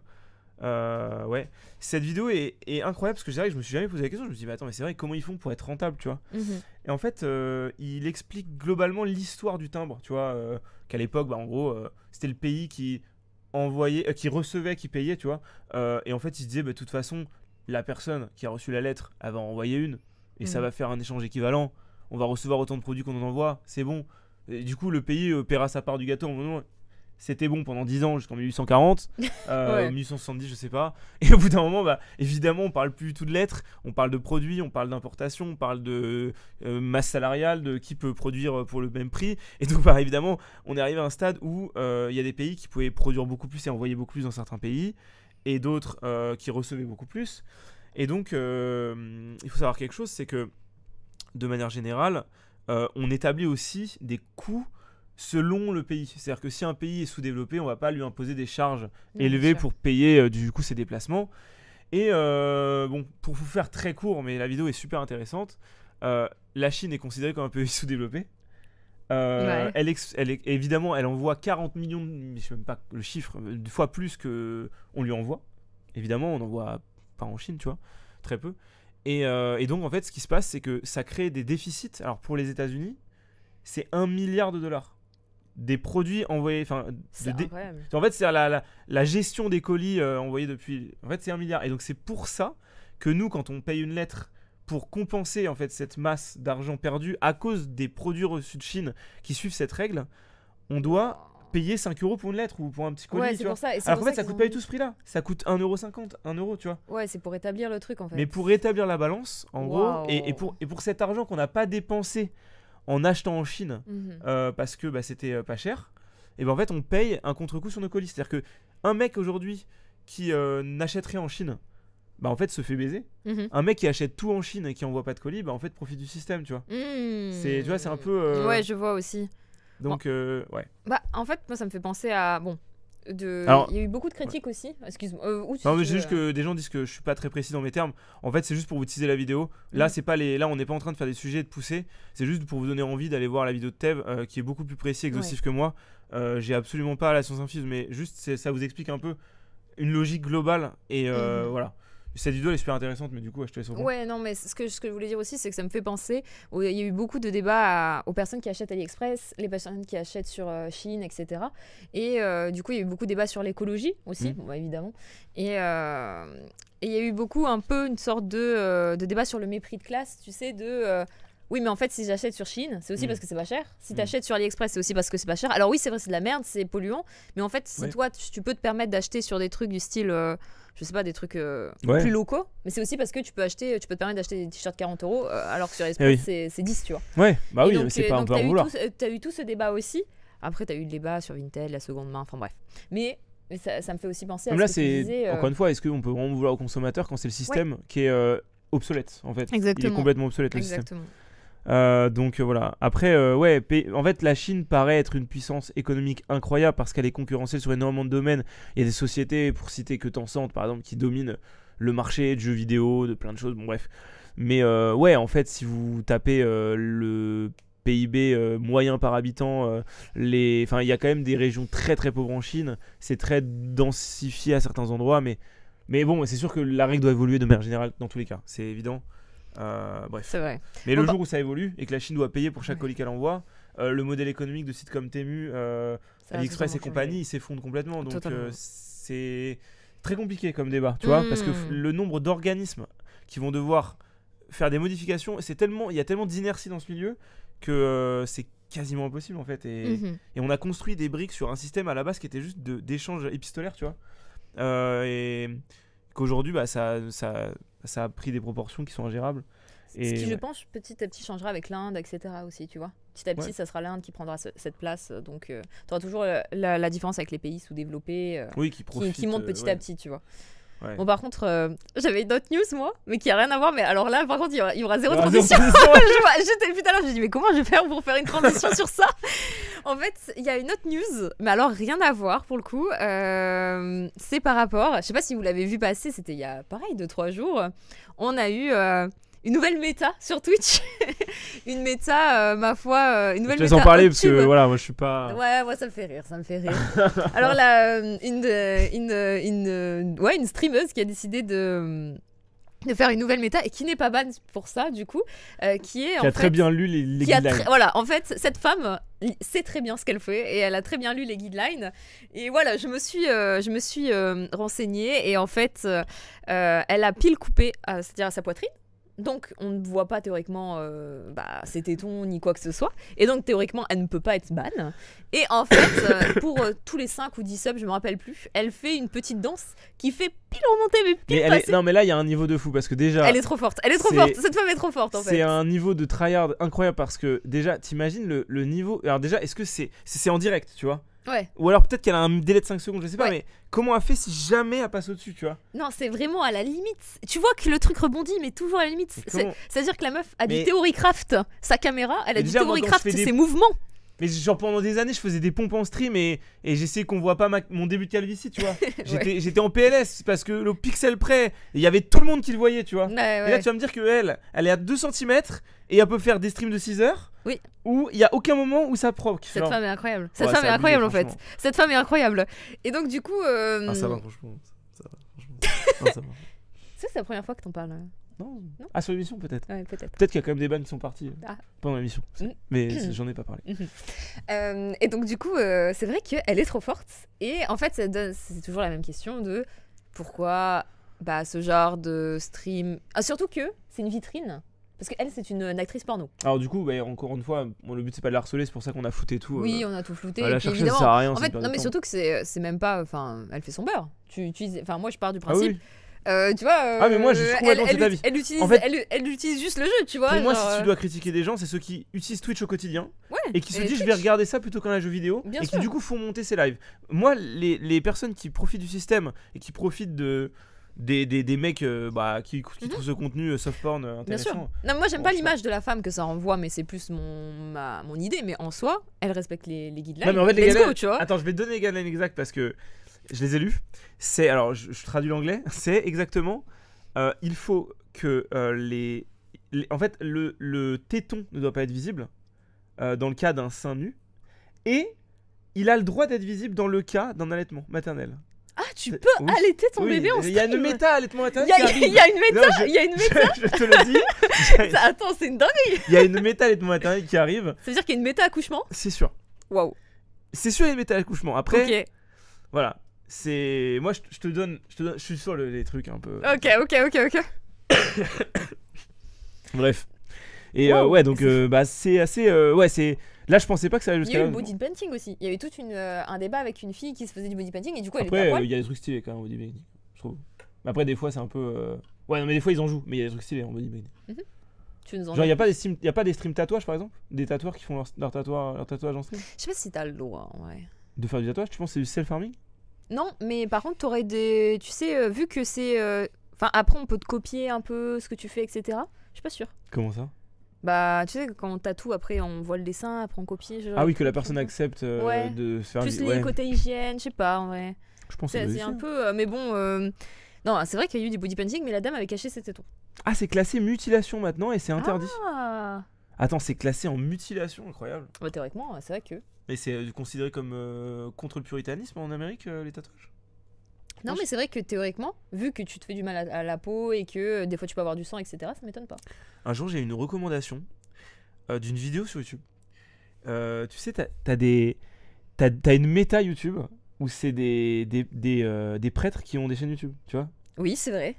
Euh, ouais, cette vidéo est, est incroyable parce que je que je me suis jamais posé la question. Je me suis dit, attends, mais c'est vrai, comment ils font pour être rentable, tu vois mhm. Et en fait, il explique globalement l'histoire du timbre, tu vois, qu'à l'époque, bah, en gros, c'était le pays qui envoyait, qui recevait, qui payait, tu vois. et en fait, il se disait, bah, de toute façon, la personne qui a reçu la lettre, va en envoyer une, et ça mm. va faire un échange équivalent. On va recevoir autant de produits qu'on en envoie, c'est bon. du coup, le pays euh, paiera sa part du gâteau c'était bon pendant 10 ans jusqu'en 1840, euh, 1870, je sais pas. Et au bout d'un moment, bah, évidemment, on parle plus du tout de lettres, on parle de produits, on parle d'importation, on parle de euh, masse salariale, de qui peut produire euh, pour le même prix. Et donc, bah, évidemment, on est arrivé à un stade où il y a des pays qui pouvaient produire beaucoup plus et envoyer beaucoup plus dans certains pays et d'autres euh, qui recevaient beaucoup plus. Et donc, euh, il faut savoir quelque chose, c'est que, de manière générale, euh, on établit aussi des coûts selon le pays. C'est-à-dire que si un pays est sous-développé, on va pas lui imposer des charges élevées pour payer du coup ses déplacements. Et bon, pour vous faire très court, mais la vidéo est super intéressante, la Chine est considérée comme un pays sous-développé. Euh, elle, évidemment, elle envoie 40 millions, je sais même pas le chiffre, euh, deux fois plus que on lui envoie. Évidemment, on envoie pas en Chine, tu vois, très peu. Euh, et, donc, en fait, ce qui se passe, c'est que ça crée des déficits. Alors, pour les États-Unis, c'est un milliard de dollars. Des produits envoyés. Enfin, en fait, c'est la, gestion des colis envoyés depuis. En fait, c'est un milliard. Et donc, c'est pour ça que nous, quand on paye une lettre pour compenser en fait cette masse d'argent perdu à cause des produits reçus de Chine qui suivent cette règle, on doit payer 5 euros pour une lettre ou pour un petit colis. ça, Alors en fait, ça, coûte pas du tout ce prix-là. Ça coûte 1,50€, 1 euro, tu vois. Ouais, c'est pour établir le truc en fait. Mais pour rétablir la balance, en gros, et, pour, pour cet argent qu'on n'a pas dépensé en achetant en Chine mhm. euh, parce que bah, c'était euh, pas cher, et ben en fait, on paye un contre-coup sur nos colis. C'est-à-dire que un mec aujourd'hui qui euh, n'achèterait en Chine bah en fait se fait baiser. Mhm. Un mec qui achète tout en Chine et qui envoie pas de colis, bah en fait profite du système, tu vois. Mmh. C'est tu vois, c'est un peu euh, Ouais, je vois aussi. Donc euh, ouais. Bah en fait, moi ça me fait penser à bon de... il y a eu beaucoup de critiques aussi. Excuse-moi. Euh, non, mais juste que des gens disent que je suis pas très précis dans mes termes. En fait, c'est juste pour vous teaser la vidéo. Là, mhm. c'est pas les. Là, on n'est pas en train de faire des sujets de pousser. C'est juste pour vous donner envie d'aller voir la vidéo de Tev, qui est beaucoup plus précis, exhaustif que moi. J'ai absolument pas la science infuse, mais juste ça vous explique un peu une logique globale et mhm. voilà. Cette vidéo elle est super intéressante, mais du coup, je te laisse Ouais, non, mais ce que, ce que je voulais dire aussi, c'est que ça me fait penser. il y a eu beaucoup de débats aux personnes qui achètent AliExpress, les personnes qui achètent sur euh, Chine, etc. Et euh, du coup, il y a eu beaucoup de débats sur l'écologie aussi, mm. évidemment. Euh, et, il y a eu beaucoup, un peu, une sorte de, euh, de débat sur le mépris de classe, tu sais, de. oui, mais en fait, si j'achète sur Chine, c'est aussi mm. parce que c'est pas cher. Si mm. tu achètes sur AliExpress, c'est aussi parce que c'est pas cher. Alors, oui, c'est vrai, c'est de la merde, c'est polluant. Mais en fait, si toi, tu, peux te permettre d'acheter sur des trucs du style je sais pas, des trucs euh, plus locaux. Mais c'est aussi parce que tu peux acheter, tu peux te permettre d'acheter des t-shirts 40 euros, euh, alors que sur eh Esprit, c'est, 10, tu vois. Ouais, bah oui, mais c'est euh, pas un Tu as eu tout ce débat aussi. Après, tu as eu le débat sur Vinted, la seconde main, enfin bref. Mais ça, me fait aussi penser à là, ce que tu disais, Encore une fois, est-ce qu'on peut vraiment vouloir au consommateur quand c'est le système qui est obsolète en fait Exactement. Il est complètement obsolète le Exactement. Euh, donc euh, voilà. Après, euh, ouais, en fait, la Chine paraît être une puissance économique incroyable parce qu'elle est concurrencée sur énormément de domaines. Il y a des sociétés, pour citer que Tencent par exemple, qui dominent le marché de jeux vidéo, de plein de choses, bon bref. Mais ouais, en fait, si vous tapez le PIB moyen par habitant, les... il y a quand même des régions très très pauvres en Chine. C'est très densifié à certains endroits, mais, mais bon, c'est sûr que la règle doit évoluer de manière générale dans tous les cas, c'est évident. Euh, bref. C'est vrai. Mais le bah jour où ça évolue et que la Chine doit payer pour chaque colis qu'elle envoie, euh, le modèle économique de sites comme Temu, euh, AliExpress et compagnie, s'effondre complètement. Donc c'est très compliqué comme débat, tu vois, parce que hmm. le nombre d'organismes qui vont devoir faire des modifications, c'est tellement, il y a tellement d'inertie dans ce milieu que c'est quasiment impossible en fait. Mhm. Et, on a construit des briques sur un système à la base qui était juste d'échange épistolaire, tu vois. et qu'aujourd'hui, bah, ça, ça, ça a pris des proportions qui sont ingérables. Et... Ce qui, je pense, petit à petit changera avec l'Inde, etc. aussi, tu vois. Petit à petit, ça sera l'Inde qui prendra cette place. Donc, euh, tu auras toujours euh, la, différence avec les pays sous-développés euh, qui, montent petit à petit, tu vois. Bon, par contre, euh, j'avais une autre news, moi, mais qui a rien à voir. Mais alors là, par contre, il y aura, il y zéro transition. J'étais tout à l'heure, je me dis, mais comment je vais faire pour faire une transition sur ça En fait, il y a une autre news, mais alors rien à voir pour le coup. Euh, c'est par rapport, je sais pas si vous l'avez vu passer, c'était il y a pareil, deux, trois jours. On a eu. Euh, une nouvelle méta sur Twitch. une méta, euh, ma foi, euh, une nouvelle je vais en parler parce que voilà, moi je suis pas. Ouais, moi ça me fait rire, ça me fait rire. Alors là, euh, une, une, ouais, une streameuse qui a décidé de de faire une nouvelle méta et qui n'est pas ban pour ça du coup qui est qui a très bien lu les, guidelines voilà en fait cette femme sait très bien ce qu'elle fait et elle a très bien lu les guidelines et voilà je me suis je me suis renseignée et en fait elle a pile coupé c'est-à-dire à sa poitrine donc on ne voit pas théoriquement euh, bah, ses tétons ni quoi que ce soit. Et donc théoriquement, elle ne peut pas être ban. Et en fait, euh, pour euh, tous les 5 ou 10 subs, je me rappelle plus, elle fait une petite danse qui fait pile remonter mais pile Non mais là, il y a un niveau de fou parce que déjà... Elle est trop forte, elle est trop forte, cette femme est trop forte en fait. C'est un niveau de tryhard incroyable parce que déjà, t'imagines le, le niveau... Alors déjà, est-ce que c'est c'est en direct, tu vois ou alors peut-être qu'elle a un délai de 5 secondes, je sais pas, mais comment elle fait si jamais elle passe au-dessus, tu vois Non, c'est vraiment à la limite. Tu vois que le truc rebondit, mais toujours à la limite. C'est- à dire que la meuf a du théorie craft, sa caméra, elle a du théorie craft, ses mouvements. Mais genre pendant des années, je faisais des pompes en stream et, et j'essayais qu'on voit pas mon début de calvitie, tu vois. J'étais en PLS parce que le pixel près, il y avait tout le monde qui le voyait, tu vois. Et là, tu vas me dire que elle, elle est à 2 cm et elle peut faire des streams de 6 heures. Oui. Où il n'y a aucun moment où ça proc. Cette femme est incroyable. Cette femme est incroyable en fait. Cette femme est incroyable. Et donc du coup. Euh, ah ça va hum. franchement. Ça va franchement. c'est la première fois que t'en parles. Non. À Ah sur l'émission peut-être. Ouais, peut-être. Peut-être qu'il y a quand même des bannes qui sont parties euh, ah. pendant l'émission. Mm. Mais j'en ai pas parlé. Mm-hmm. Euh, et donc du coup c'est vrai qu'elle est trop forte. Et en fait c'est toujours la même question de pourquoi bah, ce genre de stream. Ah, surtout que c'est une vitrine parce qu'elle, c'est une, actrice porno. Alors, du coup, bah, encore une fois, le but, c'est pas de la harceler, c'est pour ça qu'on a flouté tout. Oui, euh, on a tout flouté. Bah, la chercher, ça sert à rien. En fait, non, mais surtout que euh, c'est même pas. Enfin, elle fait son beurre. Tu, tu enfin, moi, je pars du ah principe. Euh, tu vois, ah mais moi je complètement elle, elle, Elle utilise, elle, juste le jeu, tu vois. Pour moi, si tu dois critiquer des gens, c'est ceux qui utilisent Twitch au quotidien ouais, et qui se disent je vais regarder ça plutôt qu'un jeu vidéo Bien et qui du coup font monter ses lives. Moi, les, personnes qui profitent du système et qui profitent de, des, mecs euh, bah, qui, mhm. trouvent ce contenu euh, soft porn euh, intéressant. Non, moi, j'aime pas l'image de la femme que ça renvoie, mais c'est plus mon, mon idée. Mais en soi, elle respecte les, les guidelines. mais en fait, les Attends, je vais te donner les guidelines exactes parce que je les ai lus. C'est, alors, je, traduis l'anglais. C'est exactement il faut que les, En fait, le, téton ne doit pas être visible dans le cas d'un sein nu. Et il a le droit d'être visible dans le cas d'un allaitement maternel. Ah, tu peux allaiter ton bébé en Il y a une méta allaitement maternel. Il y, a une méta, il y a une méta. Je, te le dis. attends, c'est une dinguerie. Il y a une méta allaitement maternel qui arrive. Ça veut dire qu'il y a une méta accouchement C'est sûr. Waouh. C'est sûr, il y a une méta accouchement. Après, voilà. C'est moi, je, te donne, je te donne, je suis sur les trucs un peu. Ok, ok, ok, ok. Bref. Et euh, ouais, donc euh, bah, c'est assez, euh, ouais, c'est Là, je pensais pas que ça allait jusqu'à Il y a eu le body painting aussi. Il y avait tout euh, un débat avec une fille qui se faisait du body painting et du coup, elle Après, était à euh, il y a des trucs stylés quand même, body painting, je trouve. après, des fois, c'est un peu. Euh, ouais, non, mais des fois, ils en jouent, mais il y a des trucs stylés en body painting. Mhm. Tu nous en Genre, il n'y a, pas des streams tatouages par exemple Des tatoueurs qui font leur, tatouage, en stream Je sais pas si t'as le droit, ouais. De faire du tatouage Tu penses que c'est du self-farming Non, mais par contre, t'aurais des. Tu sais, vu que c'est. Enfin, après, on peut te copier un peu ce que tu fais, etc. Je suis pas sûr. Comment ça bah, tu sais, quand on tatoue, après, on voit le dessin, après on copie. ah oui, que la personne accepte euh, de se faire... Plus les côtés hygiène, je sais pas, en vrai. Je pense que c'est un peu... Euh, mais bon... Euh, non, c'est vrai qu'il y a eu du body painting, mais la dame avait caché ses tétons. Ah, c'est classé mutilation maintenant et c'est interdit. Ah Attends, c'est classé en mutilation, incroyable. Bah, théoriquement, c'est vrai que... Mais c'est considéré comme contre le puritanisme en Amérique, les tatouages non, mais c'est vrai que théoriquement, vu que tu te fais du mal à, la peau et que euh, des fois tu peux avoir du sang, etc., ça m'étonne pas. Un jour, j'ai eu une recommandation euh, d'une vidéo sur YouTube. Euh, tu sais, t'as as des. T'as une méta YouTube où c'est des, des prêtres qui ont des chaînes YouTube, tu vois oui, c'est vrai.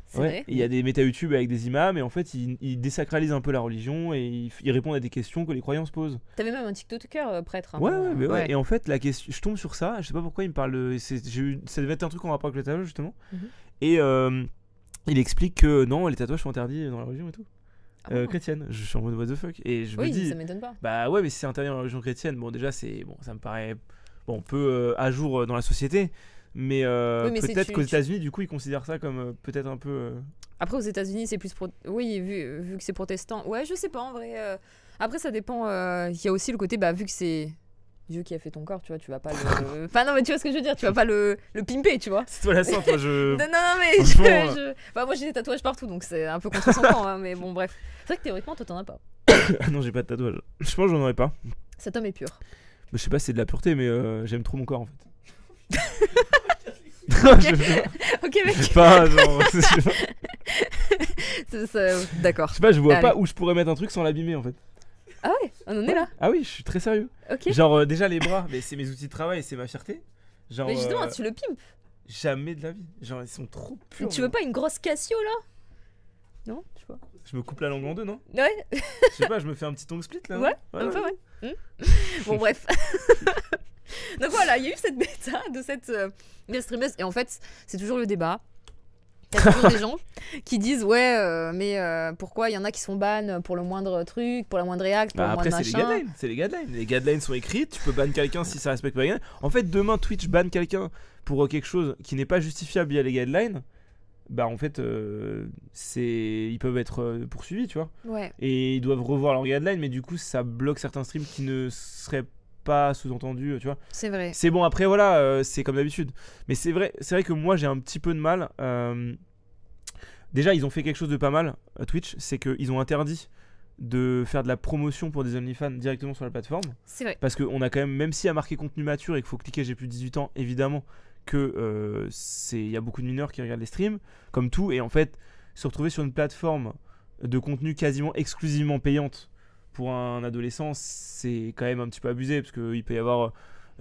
Il y a des méta-YouTube avec des imams et en fait, ils, désacralisent un peu la religion et ils, répondent à des questions que les croyants se posent. T'avais même un TikToker euh, prêtre. Hein. ouais, ouais, Et en fait, la question, je tombe sur ça, je sais pas pourquoi il me parle. ça devait être un truc en rapport avec le tatouage justement. Mm-hmm. Et euh, il explique que non, les tatouages sont interdits dans la religion et tout. Ah euh, chrétienne. Je suis en mode what the fuck. Et je me dis. Ça m'étonne pas. Bah ouais, mais si c'est interdit dans la religion chrétienne, bon, déjà, c'est. Bon, ça me paraît. Bon, peu à jour dans la société. Mais, euh, peut-être qu'aux États-Unis, du coup, ils considèrent ça comme euh, peut-être un peu. Euh, après, aux États-Unis, c'est plus. Oui, vu, vu que c'est protestant. Ouais, je sais pas en vrai. Après, ça dépend. Il y a aussi le côté, bah, vu que c'est. Dieu qui a fait ton corps, tu vois, tu vas pas le. Enfin, non, mais tu vois ce que je veux dire, tu vas pas le, le pimper, tu vois. C'est toi la sainte, moi je. non, non, mais je, bah, moi j'ai des tatouages partout, donc c'est un peu contre son hein, mais bon, bref. C'est vrai que théoriquement, toi t'en as pas. Ah non, j'ai pas de tatouage. Je pense que j'en aurais pas. Cet homme est pur. Je sais pas, si c'est de la pureté, mais j'aime trop mon corps en fait ok, je... sais Pas, euh, D'accord. Je sais pas, je vois ah pas où je pourrais mettre un truc sans l'abîmer en fait. Ah ouais, on en est là. Ah oui, je suis très sérieux. Genre euh, déjà les bras, mais c'est mes outils de travail et c'est ma fierté. Genre, mais justement, euh, tu le pimpes. Jamais de la vie. Genre ils sont trop tu veux pas une grosse cassio là Non, je vois. Je me coupe la langue en deux, non Ouais. je sais pas, je me fais un petit tongue split là. Ouais, un peu ouais. Hmm. Bon bref. Donc voilà, il y a eu cette bêta de cette euh, Et en fait, c'est toujours le débat. Il y a toujours des gens qui disent ouais euh, mais euh, pourquoi il y en a qui sont ban pour le moindre truc, pour la moindre réaction pour bah après, moindre les c'est les guidelines, les guidelines sont écrites, tu peux ban quelqu'un si ça respecte pas les guidelines. En fait demain Twitch ban quelqu'un pour quelque chose qui n'est pas justifiable via les guidelines, bah en fait c'est ils peuvent être poursuivis tu vois. Et ils doivent revoir leurs guidelines mais du coup ça bloque certains streams qui ne seraient pas pas sous-entendu, euh, tu vois. C'est vrai. C'est bon, après, voilà, euh, c'est comme d'habitude. Mais c'est vrai, c'est vrai que moi, j'ai un petit peu de mal. Euh, déjà, ils ont fait quelque chose de pas mal, Twitch, c'est qu'ils ont interdit de faire de la promotion pour des OnlyFans directement sur la plateforme. C'est vrai. Parce qu'on a quand même, même s'il y a marqué contenu mature et qu'il faut cliquer j'ai plus de 18 ans, évidemment que c'est il y a beaucoup de mineurs qui regardent les streams, comme tout, et en fait, se retrouver sur une plateforme de contenu quasiment exclusivement payante pour un adolescent, c'est quand même un petit peu abusé, parce qu'il peut y avoir euh,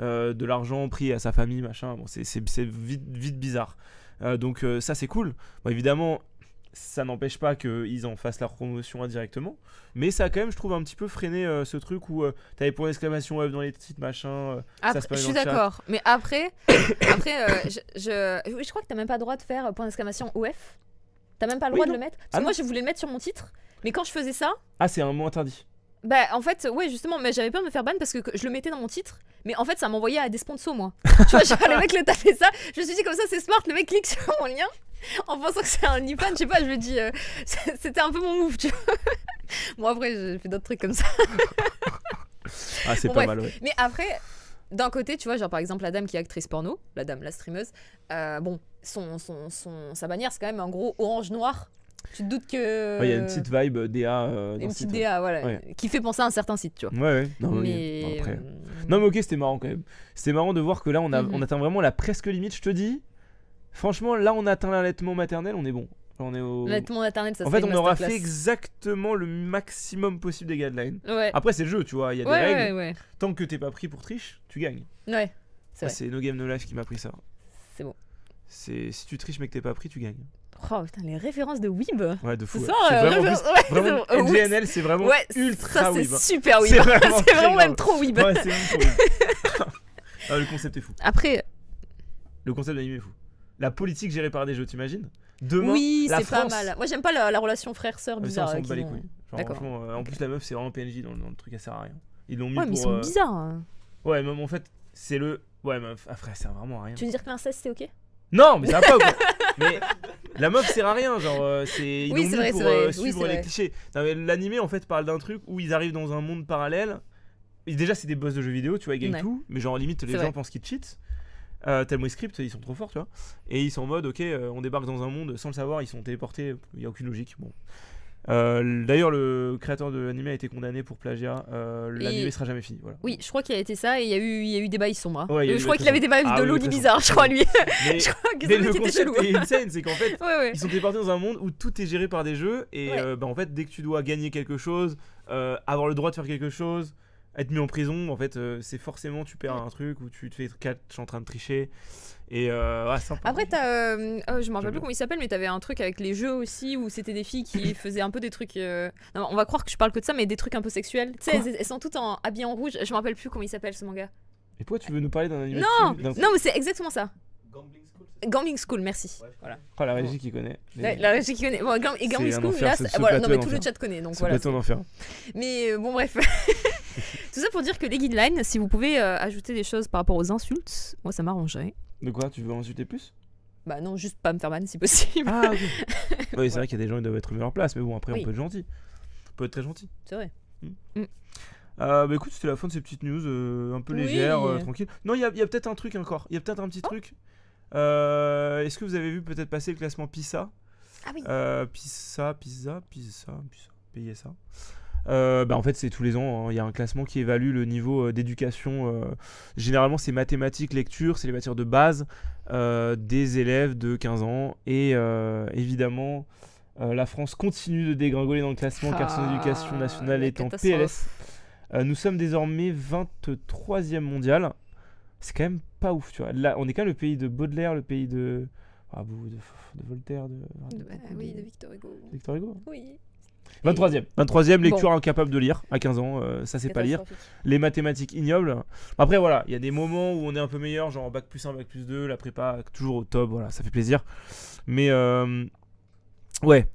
euh, de l'argent pris à sa famille, machin. Bon, c'est vite, vite, bizarre. Euh, donc ça, c'est cool. évidemment, ça n'empêche pas qu'ils en fassent leur promotion indirectement. Mais ça a quand même, je trouve, un petit peu freiné ce truc où t'avais point d'exclamation dans les titres, machin. je suis d'accord. Mais après, après je, crois que t'as même pas le droit de faire point d'exclamation OF. T'as même pas le droit de le mettre. Ah parce que moi, je voulais le mettre sur mon titre. Mais quand je faisais ça. Ah, c'est un mot interdit. Bah en fait ouais justement mais j'avais peur de me faire ban parce que, je le mettais dans mon titre mais en fait ça m'envoyait à des sponsors moi. tu vois le mec le tapait ça, je me suis dit comme ça c'est smart, le mec clique sur mon lien en pensant que c'est un nipan je sais pas, je me dis euh, c'était un peu mon move tu vois. bon après j'ai fait d'autres trucs comme ça. ah c'est pas mal ouais. Mais après d'un côté tu vois genre par exemple la dame qui est actrice porno, la dame la streameuse, euh, bon son, son, son, sa bannière c'est quand même un gros orange noir tu te doutes que. Il y a une petite vibe euh, euh, DA. une petite DA, voilà. Qui fait penser à un certain site, tu vois. Ouais, ouais. Euh, non, mais. ok, c'était marrant quand même. C'était marrant de voir que là, on, a, on mhm. atteint vraiment la presque limite, je te dis. Franchement, là, on atteint l'allaitement maternel, on est bon. On est au... L'allaitement maternel, ça En fait, on aura fait exactement le maximum possible des guidelines. Ouais. Après, c'est le jeu, tu vois. Il y a des règles. Tant que t'es pas pris pour triche, tu gagnes. Ouais. C'est No Game No Life qui m'a pris ça. C'est bon. C'est si tu triches mais que t'es pas pris, tu gagnes. Oh putain, les références de Weeb. Ouais, de fou. C'est euh, vraiment, c'est vraiment ouais, ultra C'est super Weeb. C'est vraiment, même trop Weeb. Ouais, c'est ah, le concept est fou. Après. Le concept d'anime est fou. La politique gérée par des jeux, t'imagines Demain, oui, c'est pas mal. Moi, j'aime pas la, relation frère-sœur ah, bizarre. Euh, en plus, la meuf, c'est vraiment PNJ dans, le truc, elle sert à rien. Ils l'ont mis ouais, mais ils sont euh, bizarres. Hein. Ouais, mais en fait, c'est le. Ouais, meuf, après, ça sert vraiment à rien. Tu veux dire que l'inceste, c'est ok Non, mais ça va pas, mais la meuf sert à rien, genre, euh, c'est. Ils oui, c'est pour suivre les clichés. L'animé, en fait, parle d'un truc où ils arrivent dans un monde parallèle. Et déjà, c'est des boss de jeux vidéo, tu vois, ils gagnent tout, mais genre, limite, les gens pensent qu'ils cheatent. Euh, tellement ils script, ils sont trop forts, tu vois. Et ils sont en mode, ok, euh, on débarque dans un monde sans le savoir, ils sont téléportés, il n'y a aucune logique. Bon. Euh, d'ailleurs, le créateur de l'anime a été condamné pour plagiat. Euh, l'anime sera jamais fini. Oui, je crois qu'il a été ça et il y a eu, il y a eu des ils sont hein. ouais, euh, je crois qu'il avait des bails ah de oui, bizarre, je crois, lui. Mais, je crois que mais le concept insane, c'est qu'en fait, ils sont partis dans un monde où tout est géré par des jeux et euh, bah, en fait, dès que tu dois gagner quelque chose, avoir le droit de faire quelque chose, être mis en prison, en fait, c'est forcément tu perds un truc ou tu te fais catch en train de tricher. Et euh, sympa. Après, t'as, euh, oh, je me rappelle plus comment il s'appelle, mais t'avais un truc avec les jeux aussi où c'était des filles qui faisaient un peu des trucs. Euh, on va croire que je parle que de ça, mais des trucs un peu sexuels. Tu sais, elles, sont toutes en, habillées en rouge. Je me rappelle plus comment il s'appelle ce manga. Et pourquoi tu veux nous parler d'un animé Non, Non, mais c'est exactement ça. Gambling School, Gambling School, merci. Voilà. Oh, la régie qui connaît. La, régie qui connaît. Bon, et Gambling School, là, voilà, non, mais tout le chat connaît, donc voilà. Mais euh, bon, bref. Tout ça pour dire que les guidelines, si vous pouvez ajouter des choses par rapport aux insultes, moi ça m'arrangerait. De quoi Tu veux insulter plus Bah non, juste pas me faire man, si possible. Ah, oui, c'est vrai qu'il y a des gens qui doivent être mis en place, mais bon, après, on peut être gentil. On peut être très gentil. C'est vrai. Hmm. Hmm. Ah, bah écoute, c'était la fin de ces petites news euh, un peu légères, euh, tranquilles. Non, il y a, peut-être un truc encore. Il y a peut-être un petit oh. truc. Euh, est-ce que vous avez vu peut-être passer le classement PISA Ah oui. Euh, PISA, PISA, PISA, PISA, PISA. Euh, bah, en fait, c'est tous les ans. Hein. Il y a un classement qui évalue le niveau euh, d'éducation. Euh. généralement, c'est mathématiques, lecture, c'est les matières de base des élèves de 15 ans. Et évidemment, la France continue de dégringoler dans le classement car son ah, éducation nationale est en PLS. nous sommes désormais 23e mondial. C'est quand même pas ouf, tu vois. Là, on est quand même le pays de Baudelaire, le pays de. Ah, de, de, Voltaire, de, oui, de Victor Hugo. Victor Hugo Oui. 23e. 23e, lecture incapable de lire à 15 ans, euh, ça c'est pas lire. Les mathématiques ignobles. Après voilà, il y a des moments où on est un peu meilleur, genre bac plus 1, bac plus 2, la prépa toujours au top, voilà, ça fait plaisir. Mais euh, ouais.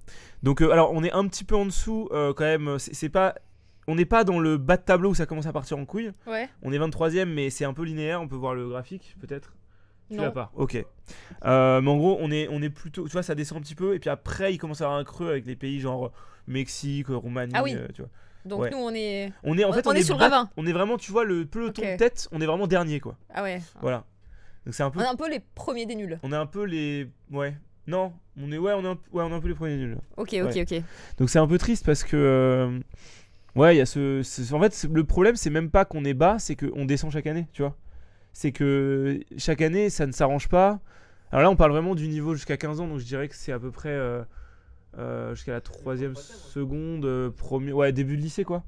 Donc euh, alors on est un petit peu en dessous quand même, c'est pas on n'est pas dans le bas de tableau où ça commence à partir en couille. On est 23 e mais c'est un peu linéaire. On peut voir le graphique, peut-être. Tu l'as pas. Ok. Euh, mais en gros, on est, on est plutôt. Tu vois, ça descend un petit peu, et puis après, il commence à avoir un creux avec les pays genre Mexique, Roumanie, ah oui. Euh, tu Donc nous, on est. On est en fait, on, est, sur le ravin. On est vraiment, tu vois, le peloton de tête, on est vraiment dernier, quoi. Ah ouais. Voilà. Donc c'est un peu. On est un peu les premiers des nuls. On est un peu les. Ouais. Non, on est ouais, on est un, ouais, on est un peu les premiers des nuls. Ok, ok, ok. Donc c'est un peu triste parce que. Euh, ouais, il y a ce, ce, En fait, le problème, c'est même pas qu'on est bas, c'est qu'on descend chaque année, tu vois c'est que chaque année, ça ne s'arrange pas. Alors là, on parle vraiment du niveau jusqu'à 15 ans, donc je dirais que c'est à peu près euh, euh, jusqu'à la troisième seconde, euh, premier, ouais, début de lycée, quoi.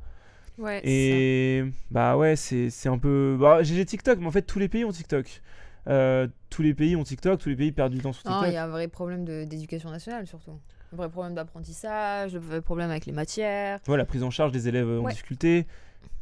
Ouais, Et bah ouais, c'est un peu. Bah, J'ai TikTok, mais en fait, tous les pays ont TikTok. tous les pays ont TikTok, tous les pays perdent du temps sur TikTok. Il y a un vrai problème d'éducation nationale, surtout. Un vrai problème d'apprentissage, un vrai problème avec les matières. Ouais, la prise en charge des élèves en difficulté.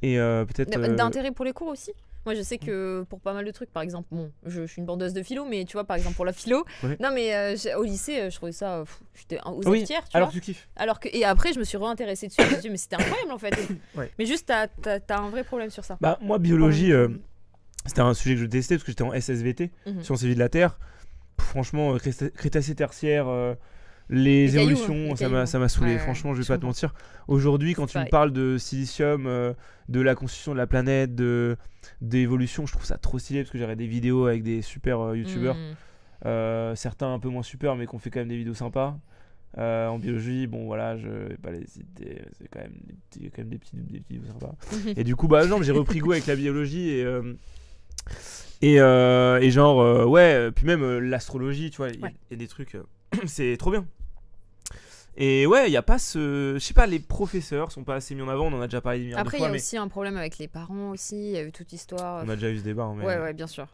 Et peut-être. D'intérêt pour les cours aussi moi, je sais que pour pas mal de trucs, par exemple, bon, je, suis une bandeuse de philo, mais tu vois, par exemple, pour la philo, non, mais euh, au lycée, euh, je trouvais ça. J'étais aux oui, tu alors vois. tu kiffes. Alors que, et après, je me suis réintéressée dessus. je me suis dit, mais c'était incroyable, en fait. Mais juste, t'as as, un vrai problème sur ça. Bah, moi, biologie, euh, c'était un sujet que je détestais parce que j'étais en SSVT, mhm. Sciences et Vie de la Terre. franchement, Crétacé tertiaire les, évolutions, hein, ça m'a saoulé. Franchement, je vais pas te mentir. Aujourd'hui, quand tu me parles de silicium, euh, de la constitution de la planète, de d'évolution, je trouve ça trop stylé parce que j'aurais des vidéos avec des super euh, youtubeurs, hmm. euh, certains un peu moins super, mais qu'on fait quand même des vidéos sympas. en biologie, bon voilà, je pas les c'est quand même des petits, quand même des petits, des petits sympas. et du coup, bah non, j'ai repris goût avec la biologie et et, et, genre ouais, puis même l'astrologie, tu vois, il y, a des trucs. c'est trop bien. Et ouais, il n'y a pas ce. Je sais pas, les professeurs sont pas assez mis en avant, on en a déjà parlé Après, il y a aussi un problème avec les parents aussi, il y a eu toute histoire. On a déjà eu ce débat. Hein, mais... Ouais, ouais, bien sûr.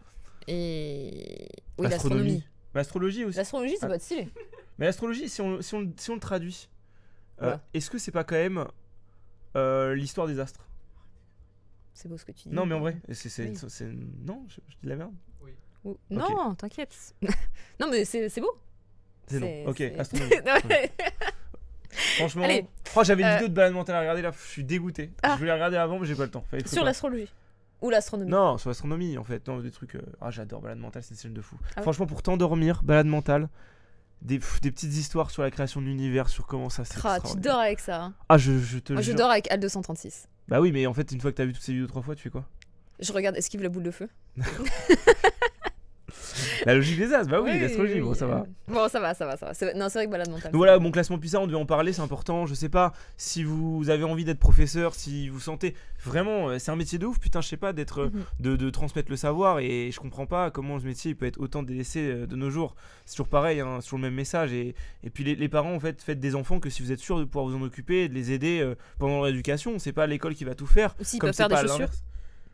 Et. Oui, l'astronomie. L'astrologie aussi. L'astrologie, c'est ah. pas stylé. Mais l'astrologie, si on, le traduit, euh, est-ce que c'est pas quand même euh, l'histoire des astres C'est beau ce que tu dis. Non, mais en vrai, c'est. Non, je, dis la merde. Non, t'inquiète. non, mais c'est beau. C'est long. Ok, astronomie. Franchement, oh, j'avais une euh, vidéo de balade mentale à regarder là, je suis dégoûté. Ah. Je voulais regarder avant, mais j'ai pas le temps. Sur l'astrologie ou l'astronomie Non, sur l'astronomie en fait. Non, des trucs. Euh, ah, j'adore balade mentale, c'est une scène de fou. Ah Franchement, pour t'endormir, balade mentale. Des, des, petites histoires sur la création de l'univers, sur comment ça se Ah, tu dors avec ça. Hein. Ah, je, je te Je dors avec Al 236. Bah oui, mais en fait, une fois que t'as vu toutes ces vidéos trois fois, tu fais quoi Je regarde Esquive la boule de feu. La logique des As, bah oui, la l'astrologie, bon, ça va. Bon, ça va, ça va, ça va. Non, c'est vrai que balade voilà, mon classement ça, on devait en parler, c'est important. Je sais pas si vous avez envie d'être professeur, si vous sentez vraiment, euh, c'est un métier de ouf, putain, je sais pas, d'être, euh, mhm. de, de, transmettre le savoir et je comprends pas comment ce métier il peut être autant délaissé euh, de nos jours. C'est toujours pareil, hein, sur le même message. Et, et puis les, parents, en fait, faites des enfants que si vous êtes sûr de pouvoir vous en occuper, de les aider pendant l'éducation. C'est pas l'école qui va tout faire. Comme s'ils pas faire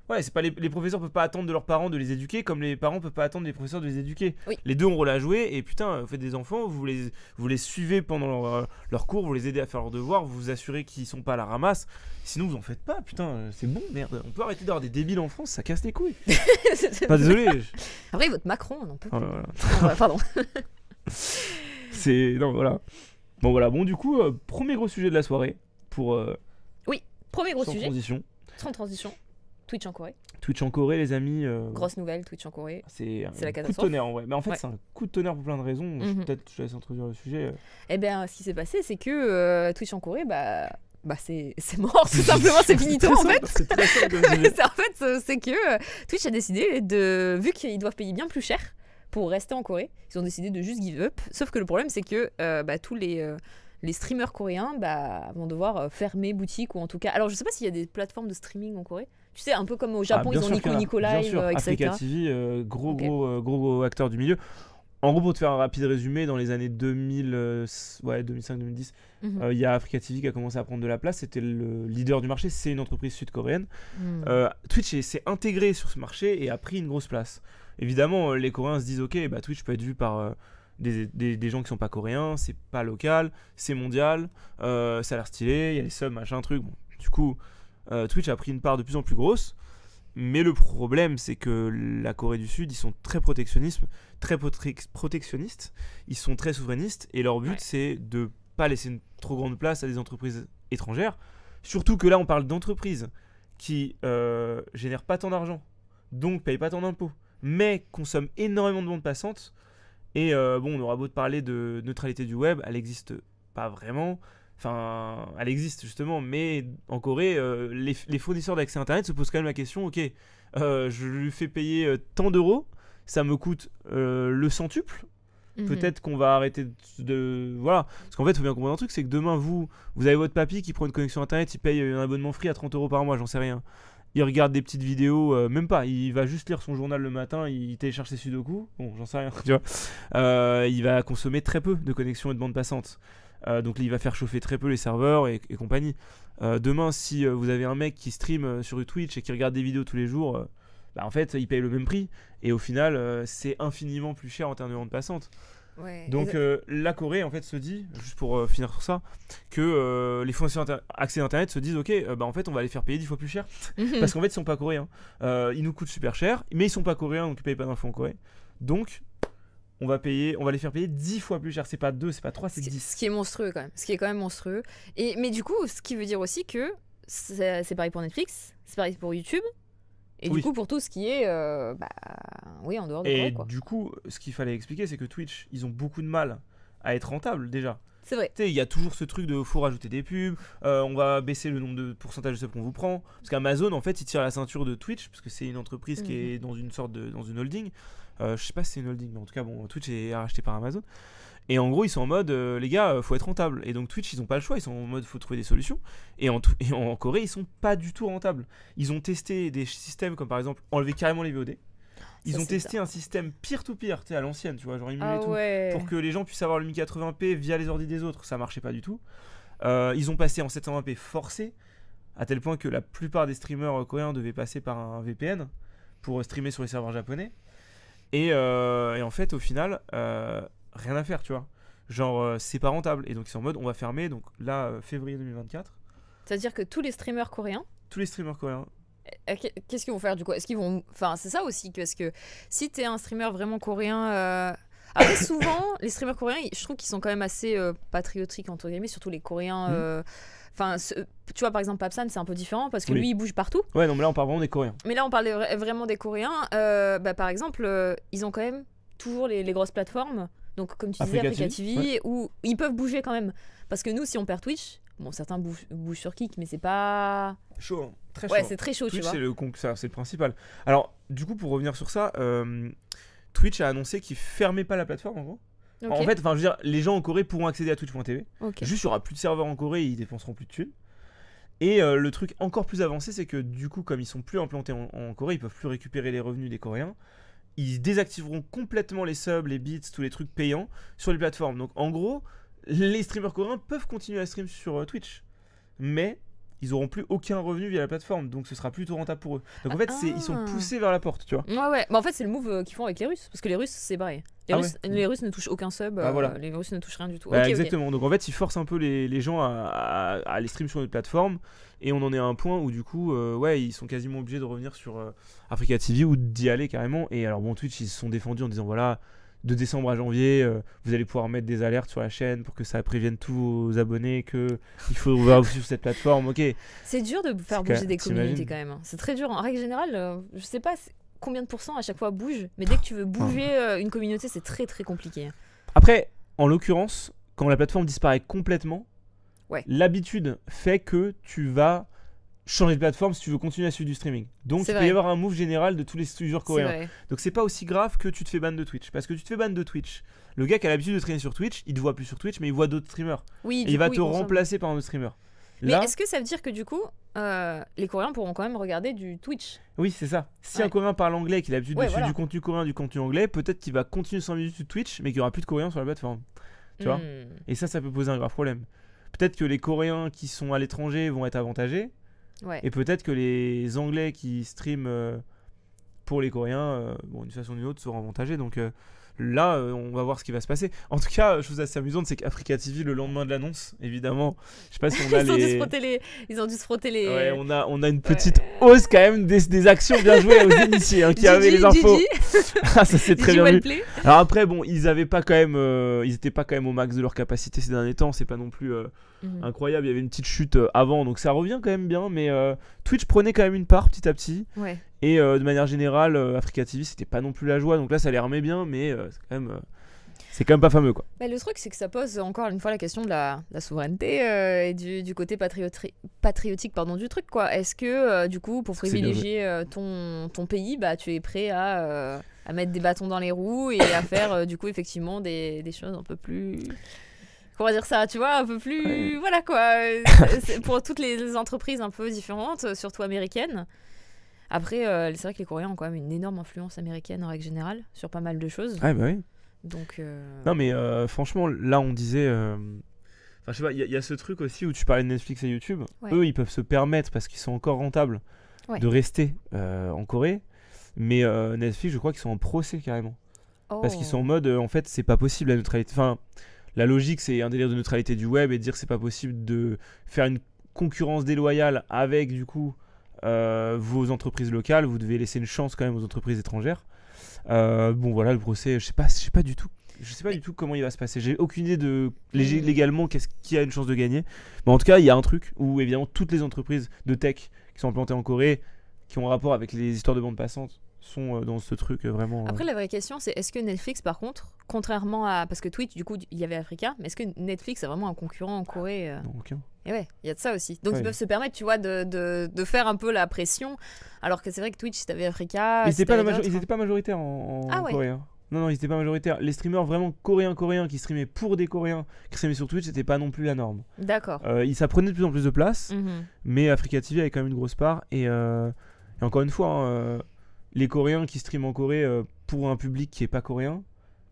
Ouais, c'est pas les, les, professeurs peuvent pas attendre de leurs parents de les éduquer comme les parents peuvent pas attendre des professeurs de les éduquer. Les deux ont rôle à jouer et putain, vous faites des enfants, vous les, vous les suivez pendant euh, leur, cours, vous les aidez à faire leurs devoirs, vous vous assurez qu'ils sont pas à la ramasse. Sinon, vous en faites pas, putain, euh, c'est bon, merde. On peut arrêter d'avoir des débiles en France, ça casse les couilles. pas désolé. Après, votre Macron, on peut oh plus. Pardon. c'est. Non, voilà. Bon, voilà, bon, du coup, euh, premier gros sujet de la soirée pour. oui, premier gros sujet. Transition. transition. Twitch en Corée. Twitch en Corée, les amis. Euh, Grosse nouvelle, Twitch en Corée. C'est la coup de tonnerre en vrai. Mais en fait, c'est un coup de tonnerre pour plein de raisons. Mhm. Peut-être je laisse introduire le sujet. Euh. Eh bien, ce qui s'est passé, c'est que euh, Twitch en Corée, bah. Bah c'est mort, tout simplement, c'est finito en fait. C'est en fait, c'est que Twitch a décidé de, vu qu'ils doivent payer bien plus cher pour rester en Corée, ils ont décidé de juste give up. Sauf que le problème, c'est que bah, tous les les streamers coréens bah, vont devoir fermer boutique ou en tout cas. Alors, je sais pas s'il y a des plateformes de streaming en Corée. Tu sais, un peu comme au ah, Japon, ils ont Nico Nicolai, bien sûr. etc. Africa TV, gros, gros, euh, gros, acteur du milieu. En gros, pour te faire un rapide résumé, dans les années 2000, euh, ouais, 2005-2010, mhm. euh, il y a Africa TV qui a commencé à prendre de la place. C'était le leader du marché. C'est une entreprise sud-coréenne. Hmm. Twitch s'est intégré sur ce marché et a pris une grosse place. Évidemment, les Coréens se disent Ok, bah, Twitch peut être vu par. Des, des, gens qui ne sont pas coréens, c'est pas local, c'est mondial, ça a l'air stylé, il y a les subs, machin, truc. du coup, euh, Twitch a pris une part de plus en plus grosse. Mais le problème, c'est que la Corée du Sud, ils sont très protectionnistes, très protectionnistes, ils sont très souverainistes, et leur but, c'est de pas laisser une trop grande place à des entreprises étrangères. Surtout que là, on parle d'entreprises qui euh, génèrent pas tant d'argent, donc payent pas tant d'impôts, mais consomment énormément de bande passante. Et euh, bon, on aura beau de parler de neutralité du web, elle n'existe pas vraiment. Enfin, elle existe justement, mais en Corée, euh, les, fournisseurs d'accès Internet se posent quand même la question, ok, euh, je lui fais payer euh, tant d'euros, ça me coûte le centuple, mhm. peut-être qu'on va arrêter de, voilà parce qu'en fait il faut bien comprendre un truc c'est que demain vous vous avez votre papy qui prend une connexion internet il paye un abonnement free à 30 euros par mois j'en sais rien il regarde des petites vidéos même pas il va juste lire son journal le matin il télécharge ses sudoku bon j'en sais rien tu vois il va consommer très peu de connexion et de bande passante euh, donc il va faire chauffer très peu les serveurs et, compagnie. Euh, demain, si euh, vous avez un mec qui stream sur Twitch et qui regarde des vidéos tous les jours, bah, en fait, il paye le même prix. Et au final, c'est infiniment plus cher en termes de rente passante. Donc la Corée, en fait, se dit, juste pour finir sur ça, que les fournisseurs d'accès à Internet se disent, ok, bah, en fait, on va les faire payer dix fois plus cher. parce qu'en fait, ils sont pas coréens. ils nous coûtent super cher, mais ils sont pas coréens, donc ils payent pas d'infos en Corée. Donc, on va payer, on va les faire payer 10 fois plus cher. C'est pas 2, c'est pas 3, c'est 10. Ce qui est monstrueux quand même. Ce qui est quand même monstrueux. Et, mais du coup, ce qui veut dire aussi que c'est pareil pour Netflix, c'est pareil pour YouTube. Et du coup, pour tout ce qui est. Euh, bah, oui, en dehors de Et du coup, ce qu'il fallait expliquer, c'est que Twitch, ils ont beaucoup de mal à être rentable déjà. C'est vrai. Tu sais, il y a toujours ce truc de faut rajouter des pubs, euh, on va baisser le nombre de pourcentage de ce qu'on vous prend. Parce qu'Amazon, en fait, il tire la ceinture de Twitch, parce que c'est une entreprise qui mmh. est dans une sorte de. dans une holding. Euh, je sais pas si c'est une holding, mais en tout cas, bon, Twitch est racheté par Amazon. Et en gros, ils sont en mode, euh, les gars, euh, faut être rentable. Et donc Twitch, ils ont pas le choix, ils sont en mode, faut trouver des solutions. Et en, et en Corée, ils sont pas du tout rentables. Ils ont testé des systèmes comme par exemple enlever carrément les VOD. Ils ont testé un système peer-to-peer, sais, à l'ancienne, tu vois, genre ah tout, pour que les gens puissent avoir le 1080p via les ordi des autres. Ça marchait pas du tout. ils ont passé en 720p forcé, à tel point que la plupart des streamers coréens devaient passer par un VPN pour streamer sur les serveurs japonais. Euh, et, en fait, au final, euh, rien à faire, tu vois. Genre, euh, c'est pas rentable. Et donc, c'est en mode, on va fermer. Donc là, février 2024. C'est-à-dire que tous les streamers coréens. Tous les streamers coréens. Eh, eh, qu'est-ce qu'ils vont faire du coup Est-ce qu'ils vont. Enfin, c'est ça aussi, parce que si t'es un streamer vraiment coréen. Après, souvent, les streamers coréens, je trouve qu'ils sont quand même assez euh, patriotiques, entre guillemets, surtout les coréens. Hmm. Enfin, tu vois, par exemple, Papsan, c'est un peu différent parce que lui, il bouge partout. Ouais, non, mais là, on parle vraiment des Coréens. Mais là, on parle vraiment des Coréens. Euh, bah, par exemple, euh, ils ont quand même toujours les, grosses plateformes. Donc, comme tu disais, TV, où ils peuvent bouger quand même. Parce que nous, si on perd Twitch, bon, certains bougent, sur Kick, mais c'est pas. Chaud, hein. très chaud. Ouais, c'est très chaud, Twitch, tu vois. C'est le, c'est le principal. Alors, du coup, pour revenir sur ça, euh, Twitch a annoncé qu'il fermait pas la plateforme, en gros. En fait, enfin, je veux dire, les gens en Corée pourront accéder à Twitch.tv. Juste, il n'y aura plus de serveurs en Corée, ils dépenseront plus de thunes. Et euh, le truc encore plus avancé, c'est que du coup, comme ils sont plus implantés en, Corée, ils peuvent plus récupérer les revenus des Coréens. Ils désactiveront complètement les subs, les bits, tous les trucs payants sur les plateformes. Donc, en gros, les streamers coréens peuvent continuer à stream sur euh, Twitch, mais ils auront plus aucun revenu via la plateforme, donc ce sera plutôt rentable pour eux. Donc en fait, ils sont ah. poussés vers la porte, tu vois. Ouais, ouais. Mais bah, en fait, c'est le move euh, qu'ils font avec les Russes, parce que les Russes, c'est pareil. Les, ah Russes, ne touchent aucun sub, bah, euh, les Russes ne touchent rien du tout. Bah, exactement, donc en fait, ils forcent un peu les, gens à, à, stream sur une plateforme, et on en est à un point où du coup, euh, ouais, ils sont quasiment obligés de revenir sur Africa TV ou d'y aller carrément. Et alors, bon, Twitch, ils se sont défendus en disant, voilà de décembre à janvier, euh, vous allez pouvoir mettre des alertes sur la chaîne pour que ça prévienne tous vos abonnés que il faut vous suivre cette plateforme. Ok. C'est dur de faire bouger des communautés quand même. Hein. C'est très dur. En règle générale, je euh, je sais pas combien de pourcents à chaque fois bouge, mais dès que tu veux ah. bouger euh, une communauté, c'est très très compliqué. Après, en l'occurrence, quand la plateforme disparaît complètement, l'habitude fait que tu vas changer de plateforme si tu veux continuer à suivre du streaming. Donc il va peut y avoir un move général de tous les studios coréens. Donc c'est pas aussi grave que tu te fais ban de Twitch. Parce que tu te fais ban de Twitch. Le gars qui a l'habitude de traîner sur Twitch, il te voit plus sur Twitch, mais il voit d'autres streamers. Oui, et il va te remplacer par un autre streamer. mais est-ce que ça veut dire que du coup, euh, les Coréens pourront quand même regarder du Twitch Oui, c'est ça. Si un Coréen parle anglais, qu'il a l'habitude de suivre du contenu coréen, du contenu anglais, peut-être qu'il va continuer son minutes sur Twitch, mais qu'il n'y aura plus de Coréens sur la plateforme. Tu vois hmm. Et ça, ça peut poser un grave problème. Peut-être que les Coréens qui sont à l'étranger vont être avantagés, et peut-être que les Anglais qui streament euh, pour les Coréens, euh, bon, d'une façon ou d'une autre, seront avantagés. Donc euh, là, on va voir ce qui va se passer. En tout cas, chose assez amusante, c'est qu'Africa TV, le lendemain de l'annonce, évidemment, je sais pas si on a ils les... dû Ils ont dû se frotter les... Ouais, on a, on a une petite hausse quand même des, actions bien jouées aux initiés hein, qui avaient les infos. ah, ça c'est très bien vu. Alors après, bon, ils n'étaient pas quand même... ils pas quand même au max de leur capacité ces derniers temps, c'est pas non plus... Mhm. Incroyable, il y avait une petite chute euh, avant, donc ça revient quand même bien, mais euh, Twitch prenait quand même une part petit à petit. Et euh, de manière générale, Africa TV, c'était pas non plus la joie, donc là ça les remet bien, mais c'est quand même... C'est pas fameux, quoi. Bah, le truc, c'est que ça pose encore une fois la question de la, souveraineté et du, côté patriotique pardon, du truc, quoi. Est-ce que, du coup, pour privilégier ton, pays, bah, tu es prêt à, mettre des bâtons dans les roues et à faire, du coup, effectivement, des choses un peu plus comment dire ça, tu vois, un peu plus, voilà quoi, pour toutes les entreprises un peu différentes, surtout américaines. Après, euh, c'est vrai que les Coréens ont quand même une énorme influence américaine en règle générale sur pas mal de choses. Ah bah oui. Donc. Euh, non mais euh, franchement, là on disait. Enfin, je sais pas, il y, a ce truc aussi où tu parlais de Netflix et YouTube. Eux, ils peuvent se permettre, parce qu'ils sont encore rentables, de rester en Corée. Mais Netflix, je crois qu'ils sont en procès carrément. Parce qu'ils sont en oh. mode, en fait, c'est pas possible la neutralité. Enfin, la logique, c'est un délire de neutralité du web et de dire que c'est pas possible de faire une concurrence déloyale avec du coup euh, vos entreprises locales. Vous devez laisser une chance quand même aux entreprises étrangères. Euh, bon voilà le procès, je sais pas, je sais pas du tout. Je sais pas du tout comment il va se passer. J'ai aucune idée de légalement qu'est-ce qui a une chance de gagner. Mais en tout cas, il y a un truc où évidemment toutes les entreprises de tech qui sont implantées en Corée, qui ont un rapport avec les histoires de bande passante, sont euh, dans ce truc euh, vraiment. Euh. Après, la vraie question, c'est est-ce que Netflix, par contre, contrairement à. Parce que Twitch, du coup, il y avait Africa, mais est-ce que Netflix a vraiment un concurrent en Corée Non, aucun. Et eh ouais, il y a de ça aussi. Donc ils peuvent se permettre, tu vois, de, faire un peu la pression. Alors que c'est vrai que Twitch, si t'avais Africa. Ils n'étaient pas, major... Hein. majoritaires en, ah Corée. Non, non, ils n'étaient pas majoritaires. Les streamers vraiment coréens-coréens qui streamaient pour des coréens, qui streamaient sur Twitch, c'était pas non plus la norme. D'accord. Ça ils de plus en plus de place, mhm. mais Africa TV avait quand même une grosse part. Et, encore une fois, hein, les Coréens qui streament en Corée euh, pour un public qui n'est pas coréen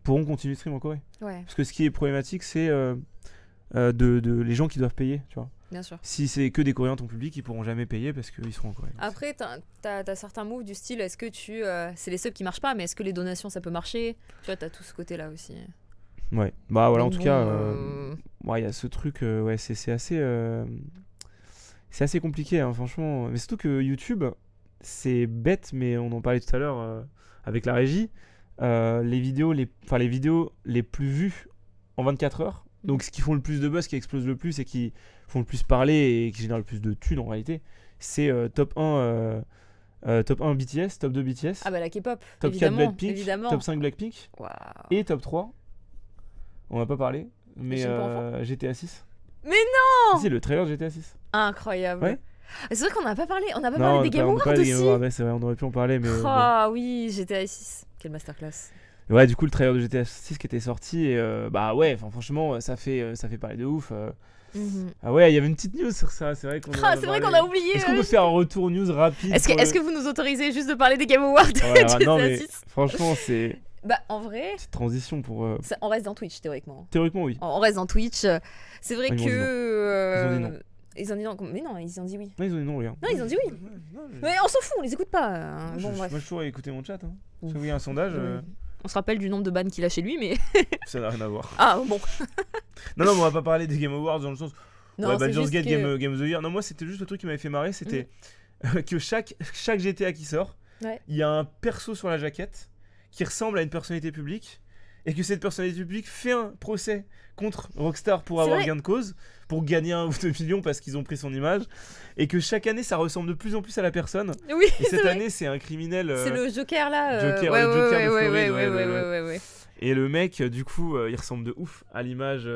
pourront continuer de stream en Corée. Parce que ce qui est problématique, c'est euh, euh, de, les gens qui doivent payer, tu vois. Bien sûr. Si c'est que des Coréens ton public, ils pourront jamais payer parce qu'ils seront en Corée. Après, t'as as, certains moves du style, est-ce que tu, c'est les subs qui marchent pas, mais est-ce que les donations ça peut marcher Tu vois, t'as tout ce côté-là aussi. Ouais. Bah voilà, en tout cas, il y a ce truc, ouais, c'est assez, c'est assez compliqué, hein, franchement. Mais surtout que YouTube, c'est bête, mais on en parlait tout à l'heure euh, avec la régie. Euh, les vidéos, les, les vidéos les plus vues en 24 heures. Mm. Donc ce qui font le plus de buzz, qui explose le plus et qui font le plus parler et qui génèrent le plus de thunes en réalité, c'est euh, top 1 top 1 BTS, top 2 BTS. Ah bah la K-pop. Top évidemment, 4 Blackpink, top 5 Blackpink. Et top 3. On va pas parlé, mais GTA 6. Mais non C'est le trailer de GTA 6. Incroyable. Ah, c'est vrai qu'on n'a pas parlé, on n'a pas parlé des Game Awards aussi. c'est vrai, on aurait pu en parler, mais. Ah oh, oui, GTA 6, quelle masterclass. Ouais, du coup, le trailer de GTA 6 qui était sorti, euh, bah ouais, franchement, euh, ça fait, euh, ça fait parler de ouf. Mhm. Ah ouais, il y avait une petite news sur ça, c'est vrai qu'on ah, a, a, oublié. Est-ce qu'on peut faire un retour news rapide Est-ce que, vous nous autorisez juste de parler des Game Awards ouais, non, mais Franchement, c'est. Bah, en vrai. Petite transition pour. on reste dans Twitch, théoriquement. Théoriquement, oui. On reste dans Twitch. C'est vrai que. Ils ont dit non, mais non, ils ont dit oui. Non, ils ont dit non, rien. Non, ils ont dit oui. Mais on s'en fout, on les écoute pas. hein. je, suis Moi, je pourrais écouter mon chat. Hein. Parce que un sondage, euh, On se rappelle du nombre de bannes qu'il a chez lui, mais. ça n'a rien à voir. Ah, bon. Non, non, mais on va pas parler des Game Awards dans le sens. Non, bah, c'est Baldur's juste Gate, que- Game, Game of the Year. Non, moi, c'était juste le truc qui m'avait fait marrer, c'était mm. que chaque, chaque GTA qui sort, il y a un perso sur la jaquette qui ressemble à une personnalité publique et que cette personnalité publique fait un procès contre Rockstar pour avoir gain de cause pour gagner un ou deux millions parce qu'ils ont pris son image. Et que chaque année, ça ressemble de plus en plus à la personne. Oui, cette année, c'est un criminel. C'est euh, le Joker là. Joker, ouais, ouais, Et le mec, euh, du coup, euh, il ressemble de ouf à l'image. pour,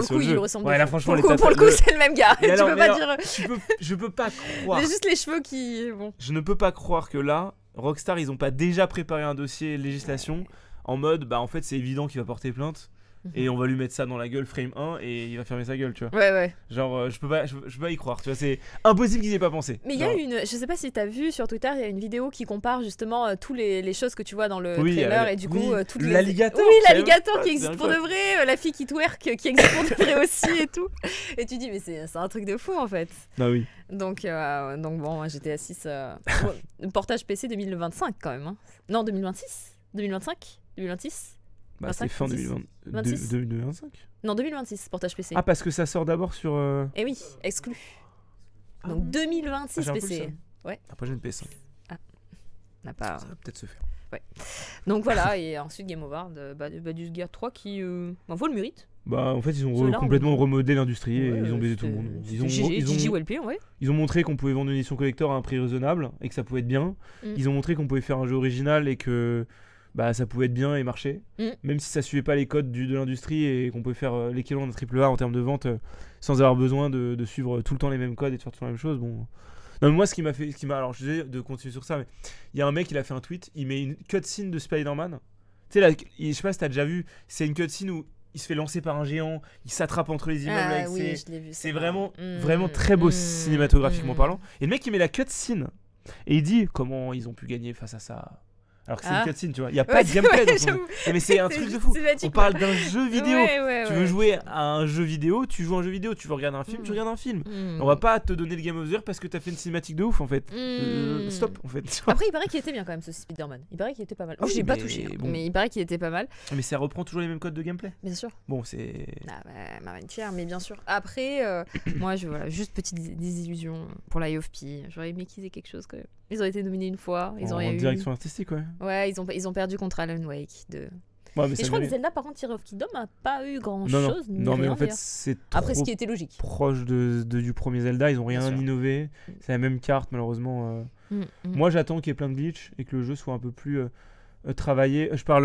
le, coup, il ressemble. de franchement, pour, le coup, c'est le même gars. tu peux pas dire. Je je peux pas croire. juste les cheveux qui. Je ne peux pas croire que là, Rockstar, ils ont pas déjà préparé un dossier législation en mode, bah en fait, c'est évident qu'il va porter plainte et on va lui mettre ça dans la gueule frame 1 et il va fermer sa gueule, tu vois. Ouais, ouais. Genre, euh, je, peux pas, je, peux pas y croire, tu vois, c'est impossible qu'ils aient pas pensé. Mais il y a une, je sais pas si t'as vu sur Twitter, il y a une vidéo qui compare justement euh, tous toutes les, les, choses que tu vois dans le trailer et du oui, coup, euh, le L'alligator Oui, l'alligator qui ah, existe pour de vrai, la fille qui twerk qui existe pour de vrai aussi et tout. Et tu dis, mais c'est un truc de fou en fait. bah oui. Donc, donc bon, j'étais 6, portage PC 2025 quand même. Hein. Non, 2026 2025 2026 bah, c'est fin 2025 Non, 2026 pour PC. Ah, parce que ça sort d'abord sur. et euh, Eh oui, exclu. Ah. Donc 2026 ah, PC. Ouais. Après, j'ai une PS5. Ah. pas. Ça va peut-être se faire. Ouais. Donc voilà, et ensuite Game Over, Badus Gear 3 qui euh, bah, vaut le mérite. Bah en fait ils ont complètement hein. remodelé remodé l'industrie et ils ont baisé tout le monde. Ils ont, ils, ont, montré qu'on pouvait vendre une édition collector à un prix raisonnable et que ça pouvait être bien. Mm. Ils ont montré qu'on pouvait faire un jeu original et que bah ça pouvait être bien et marcher. Mm. Même si ça suivait pas les codes du, de l'industrie et qu'on pouvait faire euh, l'équivalent d'un triple A en termes de vente euh, sans avoir besoin de, suivre tout le temps les mêmes codes et de faire tout la même chose. Bon. Non, moi, ce qui m'a fait. Ce qui m'a, alors, je disais de continuer sur ça, mais il y a un mec, qui a fait un tweet, il met une cutscene de Spider-Man. Tu sais, là, je sais pas si t'as déjà vu, c'est une cutscene où il se fait lancer par un géant, il s'attrape entre les immeubles. Ah c'est vraiment, mm, vraiment très beau mm, cinématographiquement parlant. Et le mec, il met la cutscene et il dit comment ils ont pu gagner face à ça alors que c'est ah. une cutscene, tu vois. Il n'y a pas de gameplay. Mais c'est un truc de fou. On parle d'un jeu vidéo. tu veux jouer à un jeu vidéo, tu joues à un jeu vidéo. Tu veux regarder un film, tu hmm. regardes un film. Hmm. On va pas te donner le Game of the parce que t'as fait une cinématique de ouf en fait. Euh, hmm. stop en fait. Après, il paraît qu'il était bien quand même ce Spider-Man. Il paraît qu'il était pas mal. Oh, j'ai pas touché, hein. mais il paraît qu'il était pas mal. Mais ça reprend toujours les mêmes codes de gameplay. Bien sûr. Bon, c'est. Ah bah, Marine mais bien sûr. Après, euh, moi, je, juste petite désillusion pour IOFP. J'aurais aimé qu'ils aient quelque chose quand même. Ils ont été nominés une fois. Ils ont direction artistique, ouais. Ouais, ils ont, ils ont perdu contre Alan Wake et je crois que Zelda, par contre, Tears of Kingdom a pas eu grand chose. Non, mais en fait, c'est Après, ce qui était logique. proche de, du premier Zelda. Ils ont rien innové. C'est la même carte, malheureusement. Euh. Mm, mm. Moi, j'attends qu'il y ait plein de glitches et que le jeu soit un peu plus euh, euh, travaillé. Je parle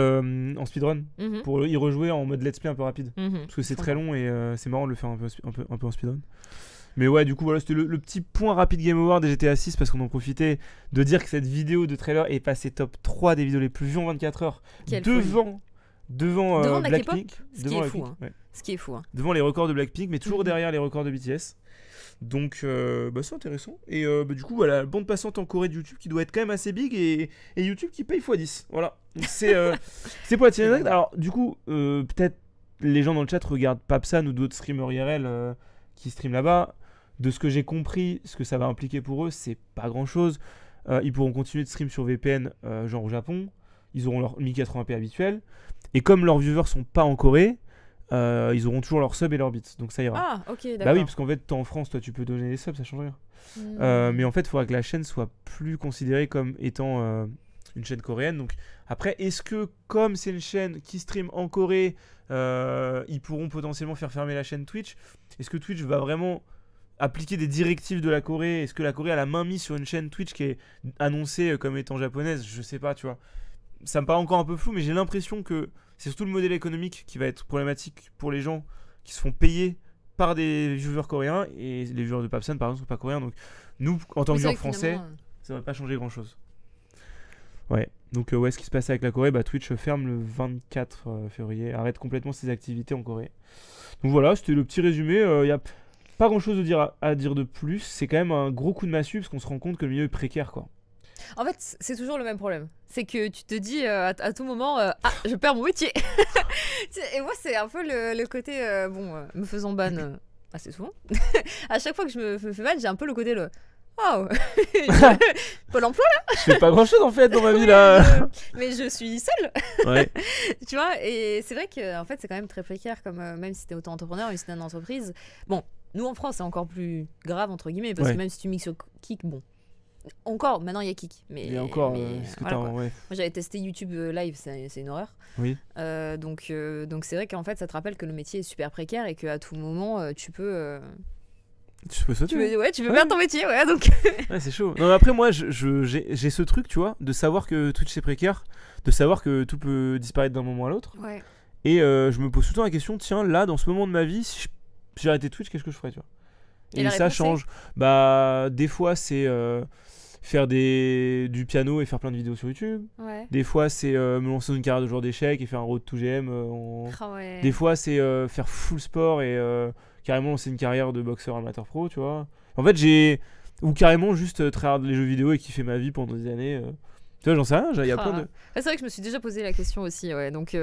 en speedrun mhm. pour y rejouer en mode let's play un peu rapide. Mhm. Parce que c'est très long et c'est marrant de le faire un un peu, un peu en speedrun. Mais ouais, du coup, voilà, c'était le, petit point rapide Game Award des GTA 6 parce qu'on en profitait de dire que cette vidéo de trailer est passée top 3 des vidéos les plus vues en 24 heures devant devant, euh, Blackpink, ce, devant qui est fou, hein. ce qui est fou. Hein. Devant les records de Blackpink, mais toujours mhm. derrière les records de BTS. Donc euh, bah, c'est intéressant. Et euh, bah, du coup, voilà, bande passante en Corée de YouTube qui doit être quand même assez big et, et YouTube qui paye x10. Voilà. C'est c'est pour la Alors du coup, peut-être les gens dans le chat regardent Papsan ou d'autres streamers IRL qui stream là-bas de ce que j'ai compris, ce que ça va impliquer pour eux, c'est pas grand chose. Euh, ils pourront continuer de stream sur VPN, euh, genre au Japon. Ils auront leur 1080p habituel. Et comme leurs viewers sont pas en Corée, euh, ils auront toujours leurs subs et leurs bits. Donc ça ira. Ah, ok, d'accord. Bah oui, parce qu'en fait, toi en France, toi tu peux donner des subs, ça change rien. Hmm. mais en fait, il faudra que la chaîne soit plus considérée comme étant une chaîne coréenne. Donc après, est-ce que comme c'est une chaîne qui stream en Corée, ils pourront potentiellement faire fermer la chaîne Twitch Est-ce que Twitch va vraiment appliquer des directives de la Corée Est-ce que la Corée a la main mise sur une chaîne Twitch qui est annoncée euh, comme étant japonaise Je sais pas, tu vois. Ça me paraît encore un peu flou, mais j'ai l'impression que c'est surtout le modèle économique qui va être problématique pour les gens qui se font payer par des joueurs coréens et les joueurs de Papsan par exemple sont pas coréens donc nous en tant que joueurs français ça euh, ça va pas changer grand chose ouais donc où euh, ouais ce qui se passe avec la Corée bah Twitch ferme le 24 février arrête complètement ses activités en Corée donc voilà c'était le petit résumé il y a pas grand chose dire à, dire de plus. C'est quand même un gros coup de massue parce qu'on se rend compte que le milieu est précaire, quoi. En fait, c'est toujours le même problème. C'est que tu te dis euh, à, tout moment, euh, ah, je perds mon métier. et moi, c'est un peu le, côté, euh, bon, me faisant ban assez souvent. à chaque fois que je me, fais ban, j'ai un peu le côté le. Wow! Oh, Pôle là! Je fais pas grand chose en fait dans ma vie là! mais je suis seule! tu vois, et c'est vrai que en fait c'est quand même très précaire, comme même si t'es auto-entrepreneur, une si t'es une entreprise. Bon, nous en France, c'est encore plus grave, entre guillemets, parce que même si tu mixes au kick, bon. Encore, maintenant il y a kick. Mais, encore, mais, euh, Moi j'avais testé YouTube euh, Live, c'est une horreur. Oui. Euh, donc donc c'est vrai qu'en fait ça te rappelle que le métier est super précaire et qu'à tout moment tu peux. Tu peux sauter. Tu ouais, tu peux perdre ton métier, ouais, donc. ouais, c'est chaud. Non, après, moi, j'ai ce truc, tu vois, de savoir que Twitch c'est précaire, de savoir que tout peut disparaître d'un moment à l'autre. Ouais. Et je me pose tout le temps la question, tiens, là, dans ce moment de ma vie, si je si j'arrêtais Twitch, qu'est-ce que je ferais, tu vois Et, ça change. Bah, des fois, c'est. Euh, faire des, du piano et faire plein de vidéos sur YouTube. Des fois, c'est euh, me lancer dans une carrière de joueur d'échecs et faire un road to GM. Euh, ah des fois, c'est faire full sport et carrément lancer une carrière de boxeur amateur pro, tu vois. En fait, j'ai. Ou carrément juste très rare les jeux vidéo et kiffer ma vie pendant des années. Tu vois, j'en sais rien, il y a plein ah. de. Ah, c'est vrai que je me suis déjà posé la question aussi, ouais. Donc.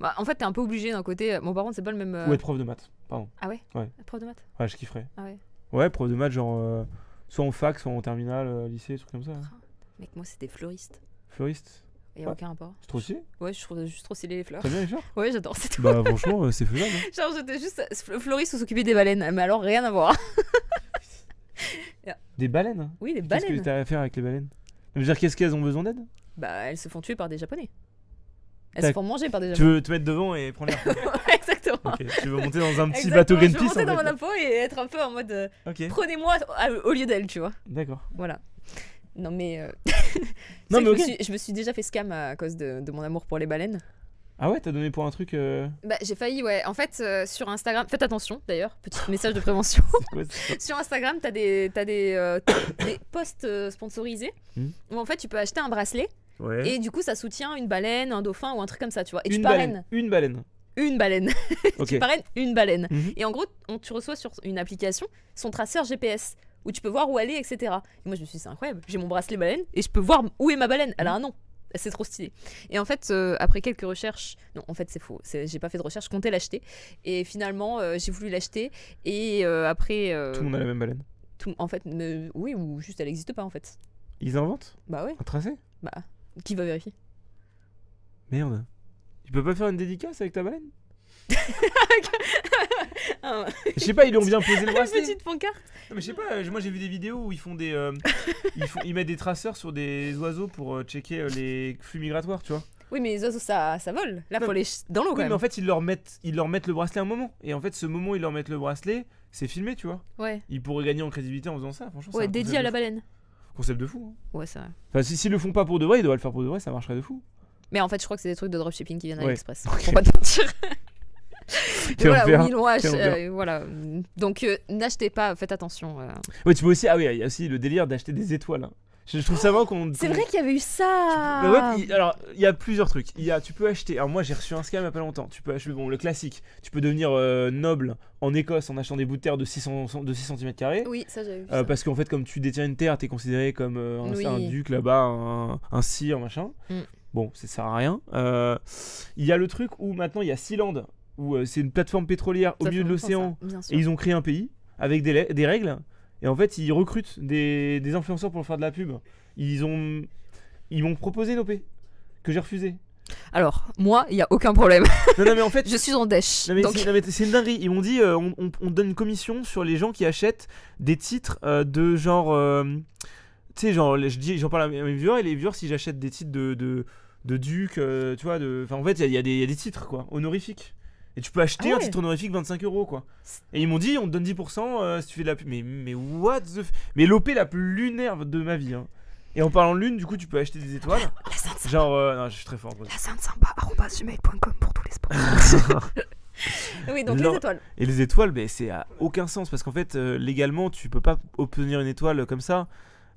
Bah, en fait, t'es un peu obligé d'un côté. Mon euh, parent, c'est pas le même. Euh, ou être prof de maths, pardon. Ah ouais Ouais. Prof de maths Ouais, je kifferais. Ah ouais. Ouais, prof de maths, genre. Euh, soit en fac, soit en terminale, lycée, trucs comme ça. hein. Mec, moi, c'était fleuriste. Fleuriste Il y a aucun rapport. C'est trop aussi Ouais, je trouve juste trop stylé les fleurs. T'as bien les fleurs Ouais, j'adore, c'est tout. Bah, franchement, c'est faisable. hein. Genre, j'étais juste fleuriste ou s'occuper des baleines. Mais alors, rien à voir. Des baleines hein. Oui, des baleines. Qu'est-ce que t'as à faire avec les baleines Je veux dire, qu'est-ce qu'elles ont besoin d'aide Bah, elles se font tuer par des japonais. Elles se font manger par déjà. Tu veux te mettre devant et prendre l'air Exactement. Tu veux monter dans un petit bateau Greenpeace Je veux monter dans mon et être un peu en mode euh, prenez-moi au lieu d'elle, tu vois. D'accord. Voilà. Non mais. Euh, non, mais je, me suis, je, me suis, déjà fait scam à cause de, mon amour pour les baleines. Ah ouais, t'as donné pour un truc. Euh bah, j'ai failli, ouais. En fait, sur Instagram, faites attention d'ailleurs, petit message de prévention. sur Instagram, t'as des, des, des posts sponsorisés hmm. où en fait tu peux acheter un bracelet et du coup, ça soutient une baleine, un dauphin ou un truc comme ça, tu vois. Et une Baleine. Une baleine. Une baleine. tu parraines une baleine. Mhm. Et en gros, on, tu reçois sur une application son traceur GPS où tu peux voir où aller, etc. Et moi, je me suis dit, c'est incroyable. J'ai mon bracelet baleine et je peux voir où est ma baleine. Elle a un nom. C'est trop stylé. Et en fait, euh, après quelques recherches, non, en fait, c'est faux. J'ai pas fait de recherche. Je comptais l'acheter. Et finalement, euh, j'ai voulu l'acheter. Et euh, après. Tout le monde a la même baleine. en fait, oui, ou juste elle n'existe pas, en fait. Ils inventent Bah oui. Un tracé Bah. Qui va vérifier Merde. Tu peux pas faire une dédicace avec ta baleine ah, je sais pas, ils ont bien posé le bracelet. petite pancarte. mais je sais pas, euh, moi j'ai vu des vidéos où ils font des. Euh, ils, mettent des traceurs sur des oiseaux pour euh, checker les flux migratoires, tu vois. Oui, mais les oiseaux ça, ça vole. Là, les dans l'eau oui, quand mais en fait, ils leur, mettent, ils leur mettent le bracelet un moment. Et en fait, ce moment ils leur mettent le bracelet, c'est filmé, tu vois. Ouais. Ils pourraient gagner en crédibilité en faisant ça, franchement. Ouais, dédié à la baleine. Concept de fou. Hein. Ouais, c'est vrai. si- ils le font pas pour de vrai, ils doivent le faire pour de vrai, ça marcherait de fou. Mais en fait, je crois que c'est des trucs de dropshipping qui viennent à pas te mentir. Euh, voilà, Donc, euh, n'achetez pas, faites attention. Euh. tu peux aussi. Ah oui, il y a aussi le délire d'acheter des étoiles. Hein. Je trouve ça marrant qu'on. C'est vrai qu'il y avait eu ça. alors, il y a plusieurs trucs. Il y a, tu peux acheter. Alors moi, j'ai reçu un scam il n'y a pas longtemps. Tu peux acheter bon le classique. Tu peux devenir euh, noble en Écosse en achetant des bouts de terre de 6 de cm Oui, ça j'ai vu. Euh, parce qu'en fait, comme tu détiens une terre, tu es considéré comme euh, un, duc là-bas, un, sire, machin. Mm. Bon, ça sert à rien. Il y a le truc où maintenant il y a Sealand, où c'est une plateforme pétrolière au milieu de l'océan, et ils ont créé un pays avec des règles. Et en fait, ils recrutent des, des influenceurs pour faire de la pub. Ils ont ils m'ont proposé l'OP que j'ai refusé. Alors, moi, il n'y a aucun problème. Non, non, mais en fait. je suis en dèche. Non, mais c'est une dinguerie. Ils m'ont dit euh, on, on, donne une commission sur les gens qui achètent des titres euh, de genre. Euh, tu sais, genre, je dis, j'en parle à mes viewers, et les viewers, si j'achète des titres de. de, de Duc, tu vois, de. en fait, il y, y, a des titres, quoi, honorifiques tu peux acheter ah un titre honorifique 25 euros quoi. Et ils m'ont dit on te donne 10% euh, si tu fais de la pub. Mais, mais what the f... Mais l'OP la plus lunaire de ma vie. Hein. Et en parlant de lune, du coup, tu peux acheter des étoiles. Genre, euh, non, je suis très fort. La pour tous les sports. oui, donc les étoiles. Et les étoiles, ben, c'est à aucun sens parce qu'en fait, euh, légalement, tu peux pas obtenir une étoile comme ça.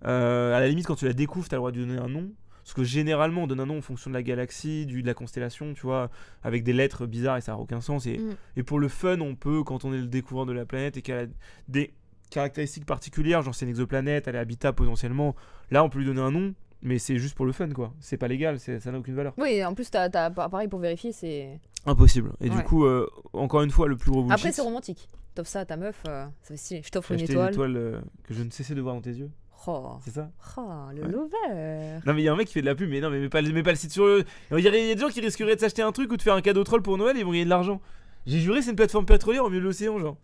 à la limite, quand tu la découvres, t'as le droit de lui donner un nom, parce que généralement, on donne un nom en fonction de la galaxie, du, de la constellation, tu vois, avec des lettres bizarres et ça n'a aucun sens. Et, mm. et, pour le fun, on peut, quand on est le découvreur de la planète et qu'elle a des caractéristiques particulières, genre c'est une exoplanète, elle est habitable potentiellement, là on peut lui donner un nom, mais c'est juste pour le fun quoi. C'est pas légal, ça n'a aucune valeur. Oui, en plus, t'as, t'as, pareil pour vérifier, c'est. Impossible. Et du coup, euh, encore une fois, le plus gros Après, c'est romantique. T'offres ça à ta meuf, euh, ça fait Je t'offre une étoile. une étoile euh, que je ne cessais de voir dans tes yeux. Oh. C'est ça Oh, le lover Non, mais il y a un mec qui fait de la pub, mais non, mais mets pas, pas le site sur le. Il y, a des gens qui risqueraient de s'acheter un truc ou de faire un cadeau troll pour Noël et ils vont gagner de l'argent. J'ai juré, c'est une plateforme pétrolière au milieu de l'océan, genre.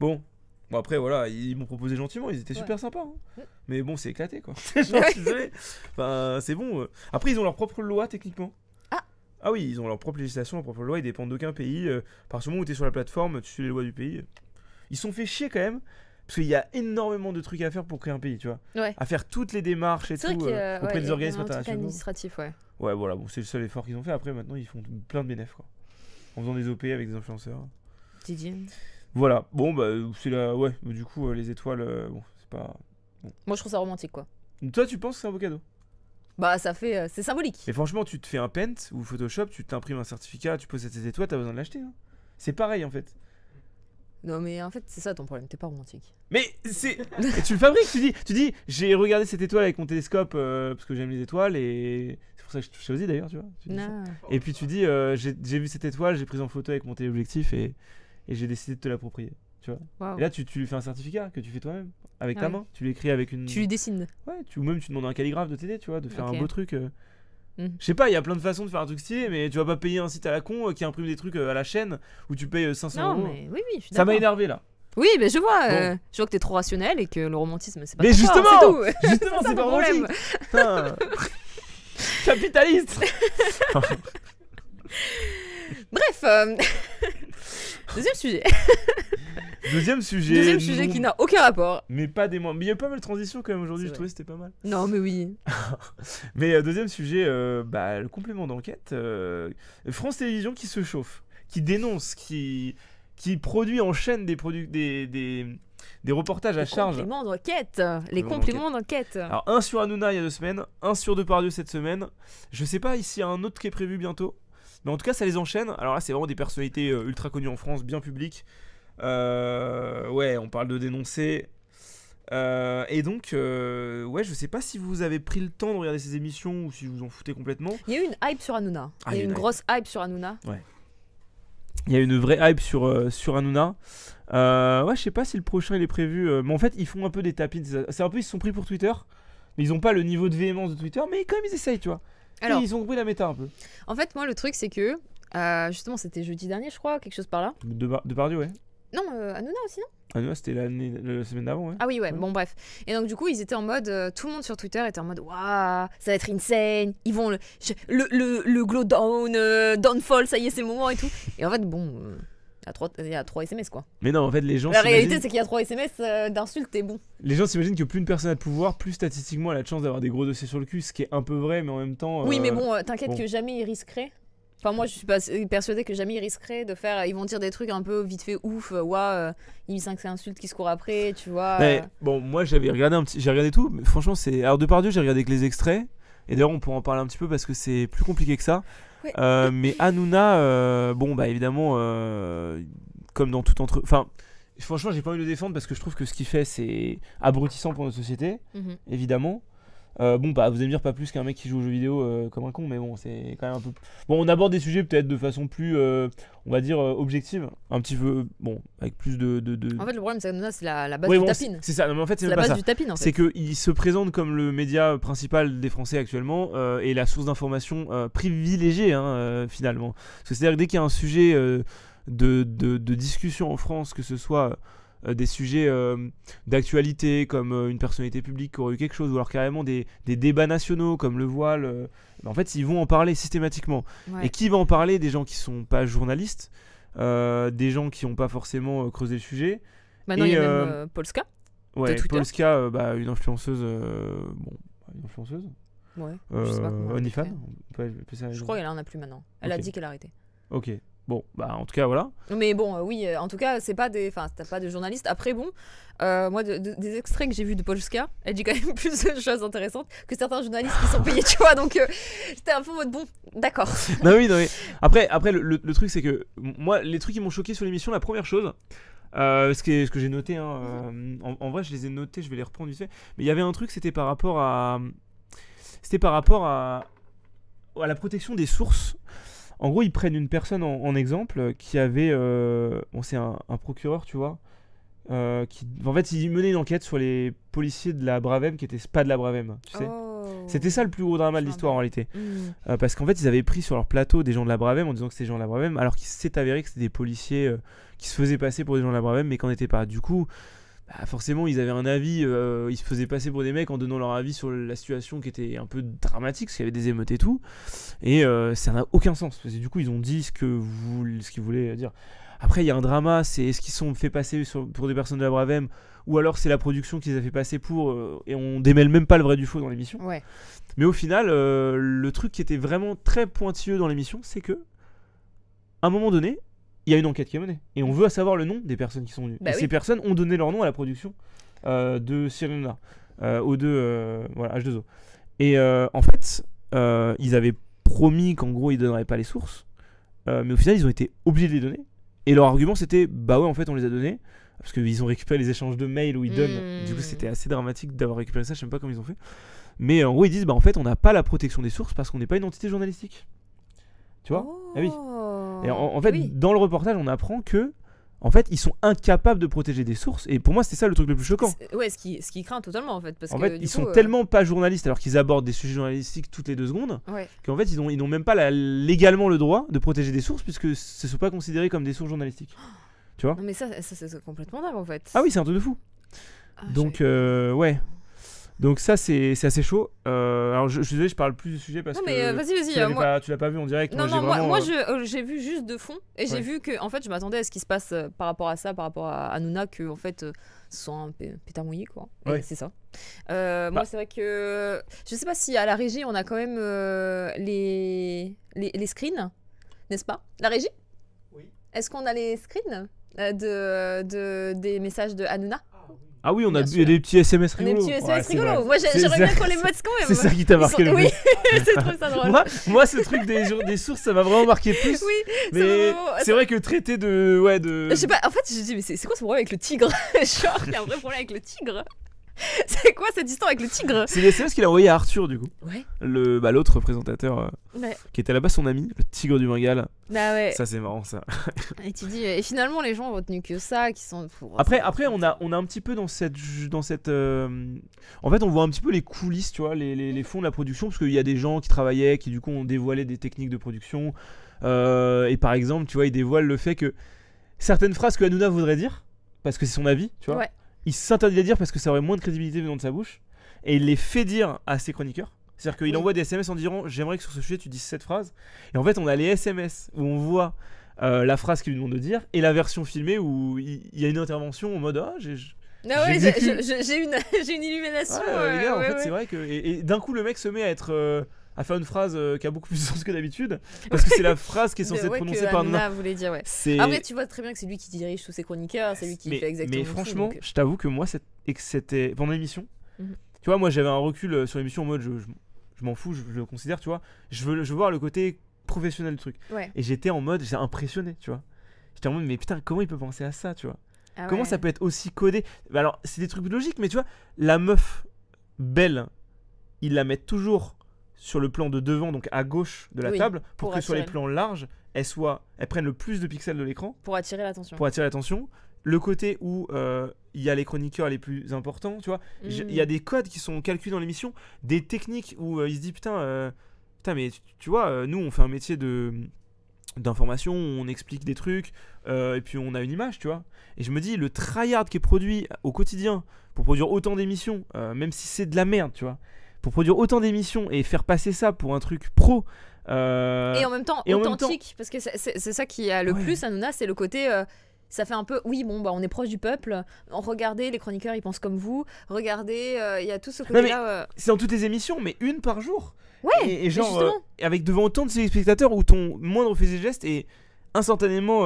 Bon. Bon, après, voilà, ils m'ont proposé gentiment, ils étaient super sympas. Hein. Mais bon, c'est éclaté, quoi. enfin, c'est bon. Euh. Après, ils ont leur propre loi, techniquement. Ah Ah oui, ils ont leur propre législation, leur propre loi, ils dépendent d'aucun pays. Euh. Par ce moment où tu es sur la plateforme, tu suis les lois du pays. Ils sont fait chier quand même parce qu'il y a énormément de trucs à faire pour créer un pays, tu vois. Ouais. À faire toutes les démarches et tout euh, auprès des organismes internationaux. administratif, ouais. Ouais, voilà, bon, c'est le seul effort qu'ils ont fait. Après, maintenant, ils font plein de bénéfices, quoi. En faisant des OP avec des influenceurs. Didier. Voilà, bon, bah, c'est la. Ouais, mais du coup, euh, les étoiles, euh, bon, c'est pas. Moi, je trouve ça romantique, quoi. toi, tu penses que c'est un beau cadeau bah ça fait, c'est symbolique. Et franchement, tu te fais un Paint ou Photoshop, tu t'imprimes un certificat, tu poses tes étoiles, t'as besoin de l'acheter. Hein. C'est pareil en fait. Non, mais en fait, c'est ça ton problème, t'es pas romantique. Mais c'est. tu le fabriques, tu dis, tu dis j'ai regardé cette étoile avec mon télescope euh, parce que j'aime les étoiles et. C'est pour ça que je te choisis d'ailleurs, tu vois. Et puis tu dis euh, j'ai vu cette étoile, j'ai pris en photo avec mon téléobjectif et, et j'ai décidé de te l'approprier. Tu vois. Et là, tu, lui fais un certificat que tu fais toi-même avec ta main. Tu l'écris avec une. Tu lui dessines. Ouais, tu, ou même tu demandes un calligraphe de t'aider, tu vois, de faire un beau truc. Euh. Mm. Je sais pas, il y a plein de façons de faire un truc stylé, mais tu vas pas payer un site à la con euh, qui imprime des trucs euh, à la chaîne où tu payes 500 euh, non, euros. Mais oui, oui, je Ça m'a énervé là. Oui, mais je vois, je vois que t'es trop rationnel et que le romantisme, c'est pas. Mais justement, Mais justement, c'est pas problème. Capitaliste. Bref, deuxième sujet. Deuxième sujet. Deuxième sujet qui n'a aucun rapport. Mais pas des mois. Mais il y a pas mal de transitions quand même aujourd'hui, je trouvais c'était pas mal. Non, mais oui. mais euh, deuxième sujet, euh, bah, le complément d'enquête. Euh, France Télévisions qui se chauffe, qui dénonce, qui, qui produit en chaîne des, produits des, des, des reportages à charge. Les compléments d'enquête Les compléments d'enquête Alors, un sur Hanouna il y a deux semaines, un sur Depardieu cette semaine. Je sais pas, ici, y a un autre qui est prévu bientôt. Mais en tout cas, ça les enchaîne. Alors là, c'est vraiment des personnalités ultra connues en France, bien publiques. Euh, ouais, on parle de dénoncer. Euh, et donc, euh, ouais, je sais pas si vous avez pris le temps de regarder ces émissions ou si vous en foutez complètement. Il y a eu une hype sur Hanouna. Ah, il y a eu une, grosse hype sur Hanouna. Ouais. Il y a une vraie hype sur, sur Hanouna. ouais, je sais pas si le prochain il est prévu. mais en fait, ils font un peu des tapis. C'est un peu, ils se sont pris pour Twitter. Mais ils ont pas le niveau de véhémence de Twitter. Mais quand même, ils essayent, tu vois. Alors, et ils ont compris la méta un peu. En fait, moi, le truc, c'est que. justement, c'était jeudi dernier, je crois, quelque chose par là. De, par de ouais. Non, euh, aussi, non Hanouna, c'était la, semaine d'avant, ouais. Ah oui, ouais, bon, bref. Et donc, du coup, ils étaient en mode. Euh, tout le monde sur Twitter était en mode Waouh, ça va être insane. Ils vont. Le, le, le, glow down, euh, downfall, ça y est, c'est le moment et tout. Et en fait, bon. Euh, il y, a trois SMS quoi. Mais non, en fait, les gens. La réalité, c'est qu'il y a trois SMS d'insultes et bon. Les gens s'imaginent que plus une personne a de pouvoir, plus statistiquement elle a de chance d'avoir des gros dossiers sur le cul, ce qui est un peu vrai, mais en même temps. Oui, mais bon, t'inquiète que jamais ils risqueraient Enfin, moi, je suis pas persuadée que jamais ils risqueraient de faire. Ils vont dire des trucs un peu vite fait ouf. waouh, il me que c'est insulte qui se court après, tu vois. Euh. bon, moi, j'avais regardé J'ai regardé tout. Mais franchement, c'est. Alors, de par Dieu, j'ai regardé que les extraits. Et d'ailleurs, on pourra en parler un petit peu parce que c'est plus compliqué que ça. Euh, mais Hanouna, euh, bon, bah évidemment, comme dans tout entre. Enfin, franchement, j'ai pas envie de le défendre parce que je trouve que ce qu'il fait, c'est abrutissant pour notre société, mhm. évidemment. Euh, bon, bah, vous allez me dire pas plus qu'un mec qui joue aux jeux vidéo euh, comme un con, mais bon, c'est quand même un peu. Bon, on aborde des sujets peut-être de façon plus, euh, on va dire, objective, un petit peu, bon, avec plus de. de, de... En fait, le problème, c'est que c'est la, la, base du tapine. C'est ça, mais en fait, c'est la base ça. du tapine. En C'est qu'il se présente comme le média principal des Français actuellement et la source d'information privilégiée, hein, finalement. Parce c'est-à-dire que dès qu'il y a un sujet de, de, discussion en France, que ce soit euh, des sujets euh, d'actualité comme euh, une personnalité publique qui aurait eu quelque chose, ou alors carrément des, débats nationaux comme le voile. en fait, ils vont en parler systématiquement. Et qui va en parler Des gens qui sont pas journalistes, des gens qui n'ont pas forcément creusé le sujet. Maintenant, bah il y a Polska. Ouais, Polska, bah, une influenceuse. bon, une influenceuse Ouais. je sais pas Je crois qu'elle en a plus maintenant. Elle a dit qu'elle a arrêté Ok. Bon, bah en tout cas, voilà. Mais bon, euh, oui, euh, en tout cas, c'est pas des. Enfin, t'as pas de journalistes. Après, bon, euh, moi, des extraits que j'ai vus de Polska, elle dit quand même plus de choses intéressantes que certains journalistes qui sont payés, tu vois. Donc, j'étais un peu mode, bon, d'accord. non, oui, non, oui. Après, après le, truc, c'est que moi, les trucs qui m'ont choqué sur l'émission, la première chose, ce, que, ce que j'ai noté, hein, en, vrai, je les ai notés, je vais les reprendre tu sais. Mais il y avait un truc, c'était par rapport à. C'était par rapport à. À la protection des sources. En gros, ils prennent une personne en, exemple qui avait. Euh, bon, c'est un, procureur, tu vois. Euh, qui, en fait, ils menaient une enquête sur les policiers de la Bravem qui étaient pas de la Bravem, tu sais. Oh. C'était ça le plus gros drama de l'histoire en réalité. Hmm. Euh, parce qu'en fait, ils avaient pris sur leur plateau des gens de la Bravem en disant que c'était des gens de la Bravem, alors qu'il s'est avéré que c'était des policiers euh, qui se faisaient passer pour des gens de la Bravem, mais qu'en étaient pas. Du coup, bah, forcément, ils avaient un avis, euh, ils se faisaient passer pour des mecs en donnant leur avis sur la situation qui était un peu dramatique, parce qu'il y avait des émeutes et tout. Et euh, ça n'a aucun sens, parce que du coup, ils ont dit ce qu'ils voulaient dire. Après, il y a un drama, c'est ce qu'ils sont fait passer pour des personnes de la Bravem, ou alors c'est la production qui les a fait passer pour, euh, et on démêle même pas le vrai du faux dans l'émission. Ouais. Mais au final, le truc qui était vraiment très pointilleux dans l'émission, c'est que, à un moment donné, il y a une enquête qui est menée. Et on mm. veut savoir le nom des personnes qui sont venues. Bah et ces personnes ont donné leur nom à la production euh, de Cyril euh, aux deux, euh, voilà, H2O. Et euh, en fait, ils avaient promis qu'en gros, ils donneraient pas les sources. mais au final, ils ont été obligés de les donner. Et leur argument, c'était bah ouais, en fait, on les a donnés. Parce qu'ils ont récupéré les échanges de mails où ils donnent. Mm. Du coup, c'était assez dramatique d'avoir récupéré ça. Je sais même pas comment ils ont fait. Mais en gros, ils disent bah en fait, on n'a pas la protection des sources parce qu'on n'est pas une entité journalistique. Tu vois Ah oui. Oh. Et en, fait, dans le reportage, on apprend que en fait, ils sont incapables de protéger des sources. Et pour moi, c'est ça le truc le plus choquant. Ouais, ce qui, ce qui craint totalement, en fait. Parce en fait, ils sont euh, tellement pas journalistes, alors qu'ils abordent des sujets journalistiques toutes les deux secondes, qu'en fait, ils n'ont ils même pas légalement le droit de protéger des sources, puisque ce ne sont pas considérés comme des sources journalistiques. tu vois mais ça, ça c'est complètement dingue, en fait. Ah oui, c'est un truc de fou. Ah, Donc, euh, ouais. Donc ça, c'est assez chaud. Euh, alors je, je suis désolé, je parle plus du sujet parce non, mais que euh, vas-y, vas-y, tu l'as pas, vu en direct. Non, moi, non, moi euh, j'ai vu juste de fond et j'ai vu que en fait, je m'attendais à ce qui se passe par rapport à ça, par rapport à Hanouna, que en fait, ce soit un pétard mouillé, quoi. C'est ça. Moi, bah. c'est vrai que je sais pas si à la régie, on a quand même les... les, screens, n'est-ce pas La régie Oui. Est-ce qu'on a les screens de, de, des messages de Hanouna ah oui, on a des petits SMS rigolos. Des petits SMS rigolos. Moi, j'aimerais bien qu'on les mette quand même. C'est ça qui t'a marqué le plus. Oui, c'est trop ça moi, ce truc des, sources, ça m'a vraiment marqué plus. Oui, mais c'est vrai que traiter de. Ouais, de. Je sais pas, en fait, je me dis, mais c'est quoi ce problème avec le tigre Genre, il a un vrai problème avec le tigre. c'est quoi cette histoire avec le tigre C'est des SMS qu'il a envoyé à Arthur, du coup. Ouais. Le, bah, l'autre présentateur euh, qui était là-bas, son ami, le tigre du Bengale. Bah ouais. Ça, c'est marrant, ça. et tu dis, finalement, les gens ont retenu que ça, qui sont. Euh, après, après on, a, on a un petit peu dans cette. Dans cette euh, En fait, on voit un petit peu les coulisses, tu vois, les, fonds de la production, parce qu'il y a des gens qui travaillaient, qui, du coup, ont dévoilé des techniques de production. et par exemple, tu vois, ils dévoilent le fait que certaines phrases que Hanouna voudrait dire, parce que c'est son avis, tu vois. Ouais il s'interdit à dire parce que ça aurait moins de crédibilité venant de sa bouche. Et il les fait dire à ses chroniqueurs. C'est-à-dire qu'il envoie des SMS en disant J'aimerais que sur ce sujet tu dises cette phrase. Et en fait, on a les SMS où on voit euh, la phrase qu'il lui demande de dire et la version filmée où il y, a une intervention en mode Ah, j'ai. j'ai ah une, illumination. en c'est vrai que. Et, d'un coup, le mec se met à être. Euh, a fait une phrase euh, qui a beaucoup plus de sens que d'habitude, parce que c'est la phrase qui est censée être prononcée par Anna. voulait dire, ouais. Après, tu vois très bien que c'est lui qui dirige tous ses chroniqueurs, c'est lui qui fait exactement. Mais franchement, euh. je t'avoue que moi, c'était pendant l'émission, mhm. tu vois, moi j'avais un recul euh, sur l'émission en mode je, m'en fous, je, le considère, tu vois, je veux, je voir le côté professionnel du truc. Et j'étais en mode, j'ai impressionné, tu vois. J'étais en mode, mais putain, comment il peut penser à ça, tu vois ah Comment ça peut être aussi codé bah, Alors, c'est des trucs logiques, mais tu vois, la meuf belle, ils la mettent toujours sur le plan de devant, donc à gauche de la table, pour, que sur les plans larges, elles, soient, elles prennent le plus de pixels de l'écran. Pour attirer l'attention. Pour attirer l'attention. Le côté où euh, il y a les chroniqueurs les plus importants, tu vois. Il y a mm. des codes qui sont calculés dans l'émission, des techniques où euh, ils se dit putain, euh, putain mais tu, vois, nous on fait un métier de d'information, on explique des trucs, et puis on a une image, tu vois. Et je me dis, le tryhard qui est produit au quotidien pour produire autant d'émissions, même si c'est de la merde, tu vois pour produire autant d'émissions et faire passer ça pour un truc pro. Euh, et en même temps, authentique, parce que c'est ça qui a le plus à Nuna c'est le côté. Euh, ça fait un peu, oui, bon, bah, on est proche du peuple. Regardez, les chroniqueurs, ils pensent comme vous. Regardez, euh, il y a tout ce côté-là. C'est dans toutes les émissions, mais une par jour. Ouais, et, et genre, avec devant autant de spectateurs où ton moindre fait geste est instantanément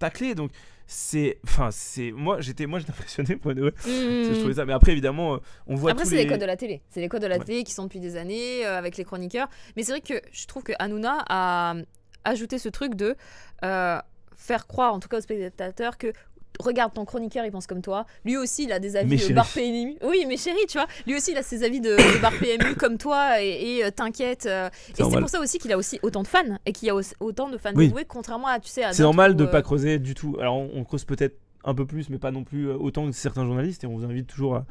taclé. Donc, c'est enfin c'est moi j'étais moi j'étais impressionné pour de mmh, mmh, je mmh. ça mais après évidemment euh, on voit après c'est les... codes de la télé c'est les codes de la télé qui sont depuis des années euh, avec les chroniqueurs mais c'est vrai que je trouve que Hanouna a ajouté ce truc de euh, faire croire en tout cas aux spectateurs que regarde ton chroniqueur, il pense comme toi. Lui aussi, il a des avis de bar PMU. Oui, mais chérie, tu vois, lui aussi, il a ses avis de, de bar PMU comme toi et euh, t'inquiète. Euh. et c'est pour ça aussi qu'il a aussi autant de fans et qu'il y a autant de fans oui. contrairement à, tu sais, C'est normal de ne pas euh, creuser du tout. Alors, on, creuse peut-être un peu plus, mais pas non plus autant que certains journalistes et on vous invite toujours à,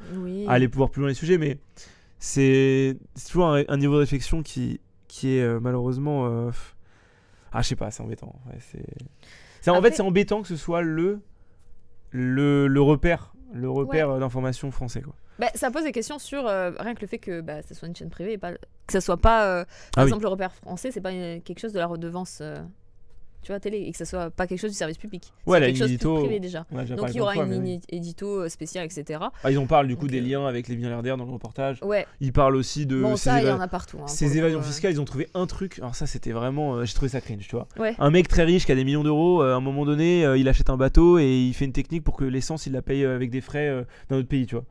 aller pouvoir plus loin les sujets, mais c'est toujours un, niveau de réflexion qui, qui est malheureusement. ah, je sais pas, c'est embêtant. en fait, c'est embêtant que ce soit le le, repère, le repère euh, d'information français. Bah, ça pose des questions sur euh, rien que le fait que ce bah, soit une chaîne privée pas, que ça soit pas, euh, par ah exemple, le repère français, c'est pas quelque chose de la redevance tu vois, télé, et que ça soit pas quelque chose du service public. Ouais, quelque chose privé déjà. Donc il y aura une ligne édito euh, spéciale, etc. Ah, ils en parlent du coup des euh, liens avec les milliardaires dans le reportage. Ouais. Ils parlent aussi de. Bon, ça, il y en a partout. Hein, ces évasions euh. fiscales, ils ont trouvé un truc. Alors ça, c'était vraiment. J'ai trouvé ça cringe, tu vois. Un mec très riche qui a des millions d'euros, à un moment donné, il achète un bateau et il fait une technique pour que l'essence, il la paye avec des frais dans notre pays, tu vois.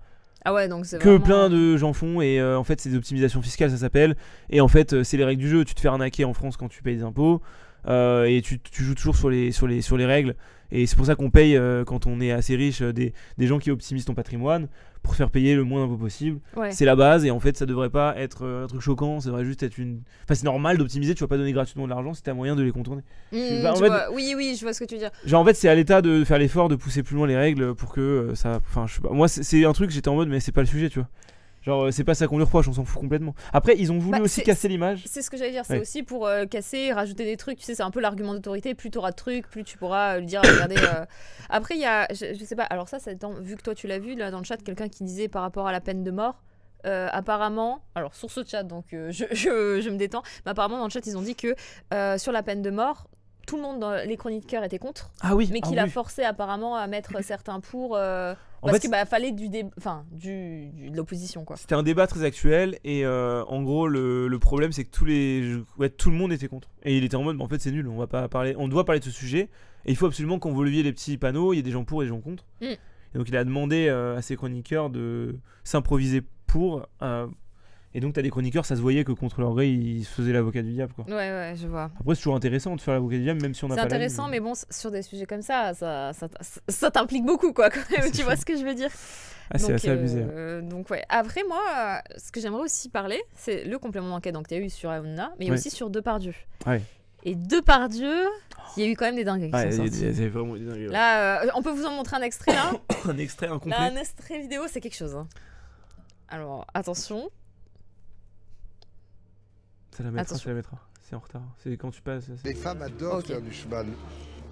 Ah ouais, donc que plein de gens font et en fait c'est des optimisations fiscales ça s'appelle et en fait c'est les règles du jeu tu te fais arnaquer en France quand tu payes des impôts euh, et tu, joues toujours sur les, sur les, sur les règles. Et c'est pour ça qu'on paye, euh, quand on est assez riche, euh, des, gens qui optimisent ton patrimoine pour faire payer le moins d'impôts possible. C'est la base, et en fait, ça devrait pas être un truc choquant, ça devrait juste être une. Enfin, c'est normal d'optimiser, tu vas pas donner gratuitement de l'argent si t'as moyen de les contourner. Mmh, oui, oui, je vois ce que tu veux dire. en fait, c'est à l'État de faire l'effort de pousser plus loin les règles pour que ça. Enfin, Moi, c'est un truc, j'étais en mode, mais c'est pas le sujet, tu vois. Genre, euh, c'est pas ça qu'on lui reproche, on s'en fout complètement. Après, ils ont voulu bah, aussi casser l'image. C'est ce que j'allais dire, c'est aussi pour euh, casser, rajouter des trucs. Tu sais, c'est un peu l'argument d'autorité. Plus t'auras de trucs, plus tu pourras euh, lui dire, regardez. Après, il y a, je, sais pas, alors ça, vu que toi tu l'as vu, là dans le chat, quelqu'un qui disait par rapport à la peine de mort. apparemment, alors sur ce chat, donc je, me détends, mais apparemment dans le chat, ils ont dit que sur la peine de mort, tout le monde dans les chroniques de cœur était contre. Ah oui. Mais ah qu'il a forcé apparemment à mettre certains pour. Parce qu'il bah, fallait du du, de l'opposition, quoi. C'était un débat très actuel et euh, en gros le, problème c'est que tous les ouais, tout le monde était contre et il était en mode en fait c'est nul on va pas parler on doit parler de ce sujet et il faut absolument qu'on leviez les petits panneaux il y a des gens pour et des gens contre mm. et donc il a demandé euh, à ses chroniqueurs de s'improviser pour euh, et donc, tu as des chroniqueurs, ça se voyait que contre leur ils se faisaient l'avocat du diable. Quoi. Ouais, ouais, je vois. Après, c'est toujours intéressant de faire l'avocat du diable, même si on a pas. C'est intéressant, mais bon, sur des sujets comme ça, ça, ça, t'implique beaucoup, quoi, quand même. tu vois ce que je veux dire ah, c'est assez abusé. Euh, donc, ouais. Après, moi, euh, ce que j'aimerais aussi parler, c'est le complément d'enquête que tu as eu sur Aouna, mais aussi sur Depardieu. Ouais. Et Depardieu, il y a eu quand même des dingues. qui sont y a, vraiment des dingues. Là, euh, on peut vous en montrer un extrait, là. un extrait, un complet. un extrait vidéo, c'est quelque chose. Hein. Alors, attention. C'est la la C'est en retard. C'est quand tu passes. Les femmes adorent faire du cheval.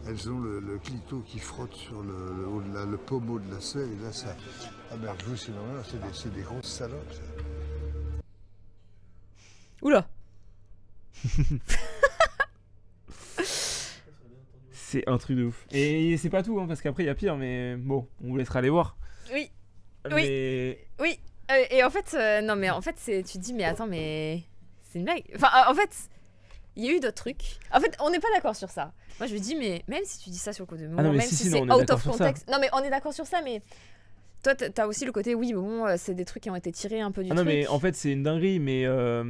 Elles ont le, clito qui frotte sur le, le, pommeau de la selle et là ça. Ah merde, ben, vous c'est normal, c'est des, grosses salopes. Oula C'est un truc de ouf. Et c'est pas tout, hein, parce qu'après il y a pire, mais bon, on vous laissera aller voir. Oui. Oui. Oui. Euh, et en fait, euh, non mais en fait, tu te dis, mais attends, mais c'est une blague. Enfin, en fait, il y a eu d'autres trucs. En fait, on n'est pas d'accord sur ça. Moi, je me dis, mais même si tu dis ça sur le coup de ah non, même si, c'est out of context. Non, mais on est d'accord sur ça, mais toi, t'as aussi le côté, oui, bon, euh, c'est des trucs qui ont été tirés un peu du ah truc. Non, mais en fait, c'est une dinguerie, mais. Euh,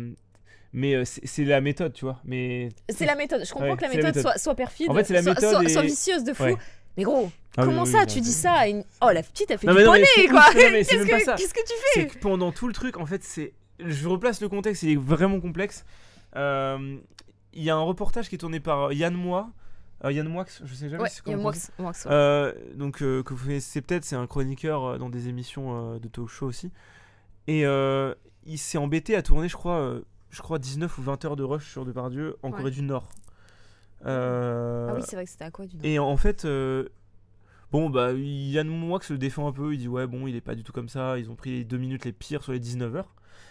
mais euh, c'est la méthode, tu vois. Mais... C'est la méthode. Je comprends que la méthode, Soit, perfide, la méthode soit, vicieuse de fou. Mais gros, ah comment ça Tu dis ça à une. Oh, la petite, elle fait du quoi Qu'est-ce que, tu fais que pendant tout le truc, en fait, c'est je replace le contexte, il est vraiment complexe. Euh, il y a un reportage qui est tourné par Yann Moix. Euh, Yann Moix, je sais jamais euh, donc que vous connaissez peut-être, c'est un chroniqueur dans des émissions de talk show aussi. Et il s'est embêté à tourner, je crois, je crois 19 ou 20 heures de rush sur Depardieu en Corée du Nord. ah oui, c'est vrai que c'était à quoi du Nord Et en fait, Bon, bah, Yann Moix se défend un peu. Il dit, ouais, bon, il est pas du tout comme ça. Ils ont pris les deux minutes les pires sur les 19 heures.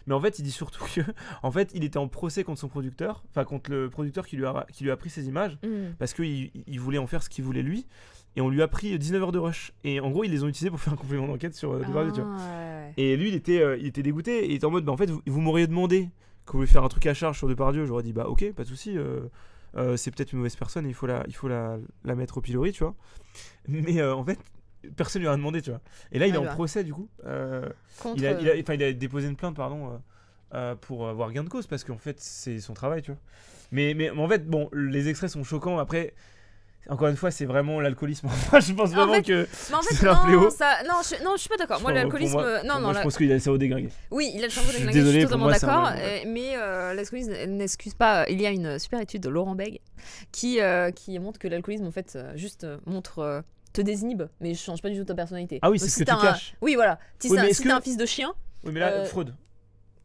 Mais en fait, il dit surtout que, en fait, il était en procès contre son producteur, enfin contre le producteur qui lui a, qui lui a pris ses images, mm. parce qu'il il voulait en faire ce qu'il voulait lui. Et on lui a pris 19 heures de rush. Et en gros, ils les ont utilisés pour faire un complément d'enquête sur euh, Depardieu, ah, Et lui, il était, euh, il était dégoûté. il était en mode, bah, en fait, vous, m'auriez demandé que vous voulez faire un truc à charge sur Depardieu. J'aurais dit, bah ok, pas de souci. Euh, c'est peut-être une mauvaise personne, il faut la, il faut la, la mettre au pilori, tu vois. Mais en fait, personne lui a demandé, tu vois. Et là, il est en bah. procès, du coup. Euh, il, a, il, a, euh, il, a, déposé une plainte, pardon, euh, euh, pour avoir gain de cause, parce qu'en fait, c'est son travail, tu vois. Mais, mais en fait, bon, les extraits sont choquants. Après, encore une fois, c'est vraiment l'alcoolisme. je pense vraiment que c'est non, fléau. non, je, suis pas d'accord. Moi, l'alcoolisme. non, non, moi, je pense qu'il a le cerveau dégringué. Oui, il a le cerveau dégringué, Je je suis totalement d'accord. Mais l'alcoolisme n'excuse pas. Il y a une super étude de Laurent Beg qui, qui montre que l'alcoolisme, en fait, juste montre te désinhibe, mais je change pas du tout ta personnalité. Ah oui, c'est ce que tu un... caches. Oui, voilà. Si oui, t'es un, fils de chien. Oui, mais là, euh, Freud.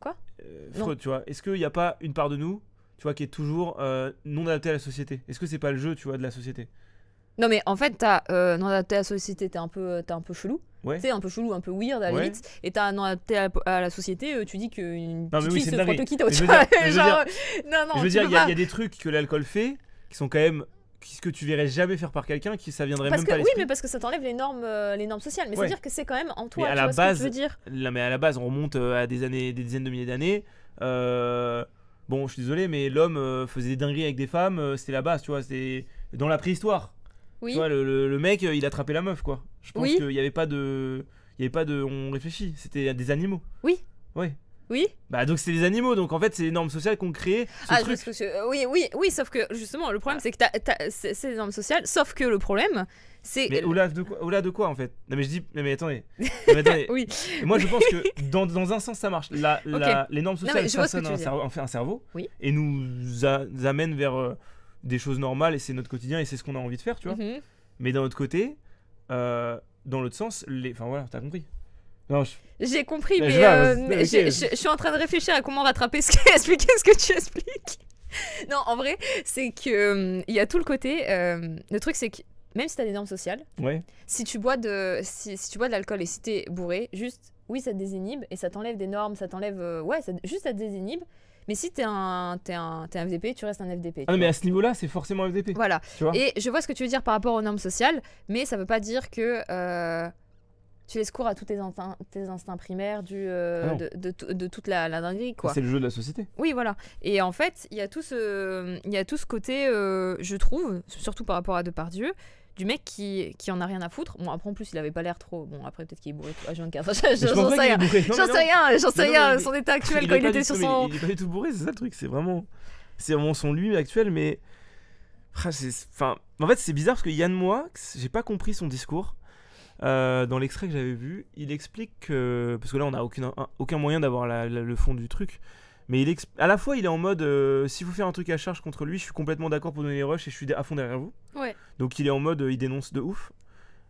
Quoi euh, Freud, tu vois. Est-ce qu'il n'y a pas une part de nous, tu vois, qui est toujours euh, non adaptée à la société Est-ce que c'est pas le jeu, tu vois, de la société Non, mais en fait, t'as non adapté à la société, t'es un peu, un peu chelou. Ouais. T'es un peu chelou, un peu weird à la limite. Et t'as non adapté à, la société, tu dis qu'une petite oui, fille se frotte au non, Je veux dire, il y a des trucs que l'alcool fait qui sont quand même ce que tu verrais jamais faire par quelqu'un qui ça viendrait même pas Oui, mais parce que ça t'enlève les normes, euh, les normes sociales. Mais c'est-à-dire que c'est quand même en toi. à la base, dire. mais à la base, on remonte euh, à des années, des dizaines de milliers d'années. Euh, bon, je suis désolé, mais l'homme faisait des dingueries avec des femmes. C'était la base, tu vois. C'est dans la préhistoire. Oui. le, mec, il attrapait la meuf, quoi. Je pense qu'il n'y avait pas de, il y avait pas de, on réfléchit. C'était des animaux. Oui. Oui. Oui. Bah donc c'est les animaux, donc en fait c'est les normes sociales qu'on crée. Ce ah, truc. Euh, oui, oui, oui, sauf que justement le problème ah. c'est que t'as, c'est les normes sociales, sauf que le problème c'est. Mais au-delà de quoi, en fait Non mais je dis, mais, attendez. Mais, attendez. oui. Moi je pense que dans, dans un sens ça marche. les normes sociales ça façonnent un, cerveau, un cerveau et nous, amène amènent vers euh, des choses normales et c'est notre quotidien et c'est ce qu'on a envie de faire, tu vois. Mhm. Mais d'un autre côté, euh, dans l'autre sens, les... enfin voilà, t'as compris. Non, J'ai compris, mais, euh, je, suis en train de réfléchir à comment rattraper ce que, expliquer ce que tu expliques. non, en vrai, c'est que euh, il y a tout le côté. Euh, le truc, c'est que même si as des normes sociales, si tu bois de, si, si tu bois de l'alcool et si tu es bourré, juste, oui, ça te désinhibe et ça t'enlève des normes, ça t'enlève, ouais, juste ça te désinhibe. Mais si tu un, es un, es un FDP, tu restes un FDP. Ah, mais à ce niveau-là, c'est forcément FDP. Voilà. et je vois ce que tu veux dire par rapport aux normes sociales, mais ça veut pas dire que tu laisses cours à tous tes, instincts, primaires du, euh, ah de, de, de, toute la, la dinguerie. Quoi. C'est le jeu de la société. Oui, voilà. Et en fait, il y a tout ce, y a tout ce côté, euh, je trouve, surtout par rapport à Depardieu, du mec qui, qui en a rien à foutre. Bon, après, en plus, il avait pas l'air trop. Bon, après, peut-être qu'il est bourré à je, J'en sais rien. J'en sais rien. J'en sais rien. Son état actuel quand il était sur son. Il, n'est est pas du tout bourré, c'est ça le truc. C'est vraiment. C'est vraiment son lui actuel, mais. Ah, enfin, en fait, c'est bizarre parce que Yann a de moi, j'ai pas compris son discours. Euh, dans l'extrait que j'avais vu, il explique que. Parce que là, on n'a aucun, moyen d'avoir le fond du truc. Mais il à la fois, il est en mode euh, si vous faites un truc à charge contre lui, je suis complètement d'accord pour donner les rushs et je suis à fond derrière vous. Donc il est en mode euh, il dénonce de ouf.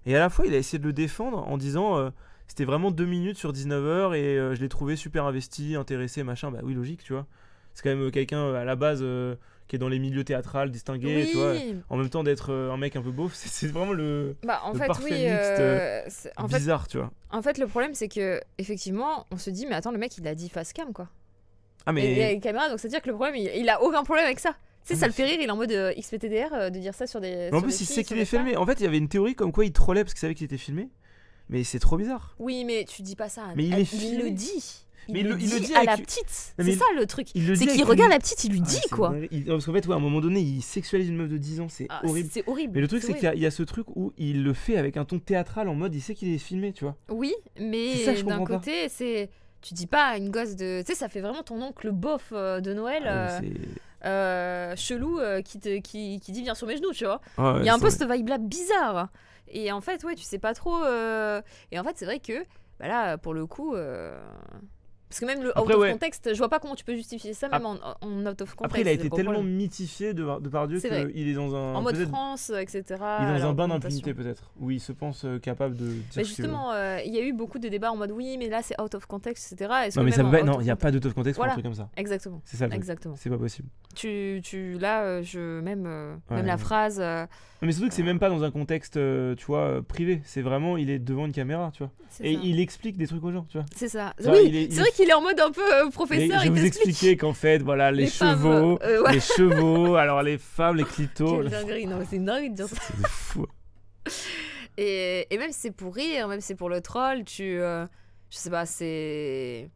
Et à la fois, il a essayé de le défendre en disant c'était vraiment 2 minutes sur 19h et je l'ai trouvé super investi, intéressé, machin. Bah oui, logique, tu vois. C'est quand même quelqu'un à la base qui est dans les milieux théâtrales distingués, tu vois, en même temps d'être euh, un mec un peu beau c'est vraiment le, bah, en fait, parfait oui, mixte euh, bizarre, tu vois. En fait, le problème, c'est que effectivement, on se dit, mais attends, le mec, il a dit face cam, quoi. Ah, mais. Il a une caméra, donc c'est-à-dire que le problème, il, a aucun problème avec ça. Tu sais, ah, ça le fait rire, il est en mode euh, XPTDR de dire ça sur des. en plus, si il sait qu'il est filmé. En fait, il y avait une théorie comme quoi il trollait parce qu'il savait qu'il était filmé. Mais c'est trop bizarre. Oui, mais tu dis pas ça. Mais il le dit mais il, le, dit, à la petite. C'est ça le truc. C'est qu'il regarde la petite, il lui ah, dit quoi. Parce qu'en fait, ouais, à un moment donné, il sexualise une meuf de 10 ans, ah, c'est horrible. Mais le truc, c'est qu'il y, a ce truc où il le fait avec un ton théâtral en mode il sait qu'il est filmé, tu vois. Oui, mais d'un côté, c'est. Tu dis pas à une gosse de. Tu sais, ça fait vraiment ton oncle bof euh, de Noël. Ah, euh, euh, chelou qui, qui, qui, dit viens sur mes genoux, tu vois. il y a un peu cette vibe là bizarre. Et en fait, ouais, tu sais pas trop. Et en fait, c'est vrai que, bah là, pour le coup, parce que même le out of context », je vois pas comment tu peux justifier ça, même en, out of context ». Après, il a été tellement mythifié de, par Dieu qu'il est dans un. En mode France, etc. Il est dans un bain d'impunité, peut-être, où il se pense euh, capable de. Dire mais justement, euh, il y a eu beaucoup de débats en mode oui, mais là c'est out of context, etc. non, mais ça non, il n'y a pas d'out of context pour un truc comme ça. Exactement. C'est ça le Exactement. C'est pas possible. Tu, tu, là, euh, je, même, même la phrase. Mais c'est surtout que c'est même pas dans un contexte, euh, tu vois, euh, privé. C'est vraiment, il est devant une caméra, tu vois. Et il explique des trucs aux gens, tu vois. C'est ça. oui, c'est vrai qu'il est en mode un peu euh, professeur. Je vous expliquer qu'en fait, voilà, les, chevaux, les chevaux, alors les femmes, les clitos. C'est dinguerie, non, c'est dingue de dire ça. C'est fou. et, et, même si c'est pour rire, même si c'est pour le troll, tu. je sais pas, c'est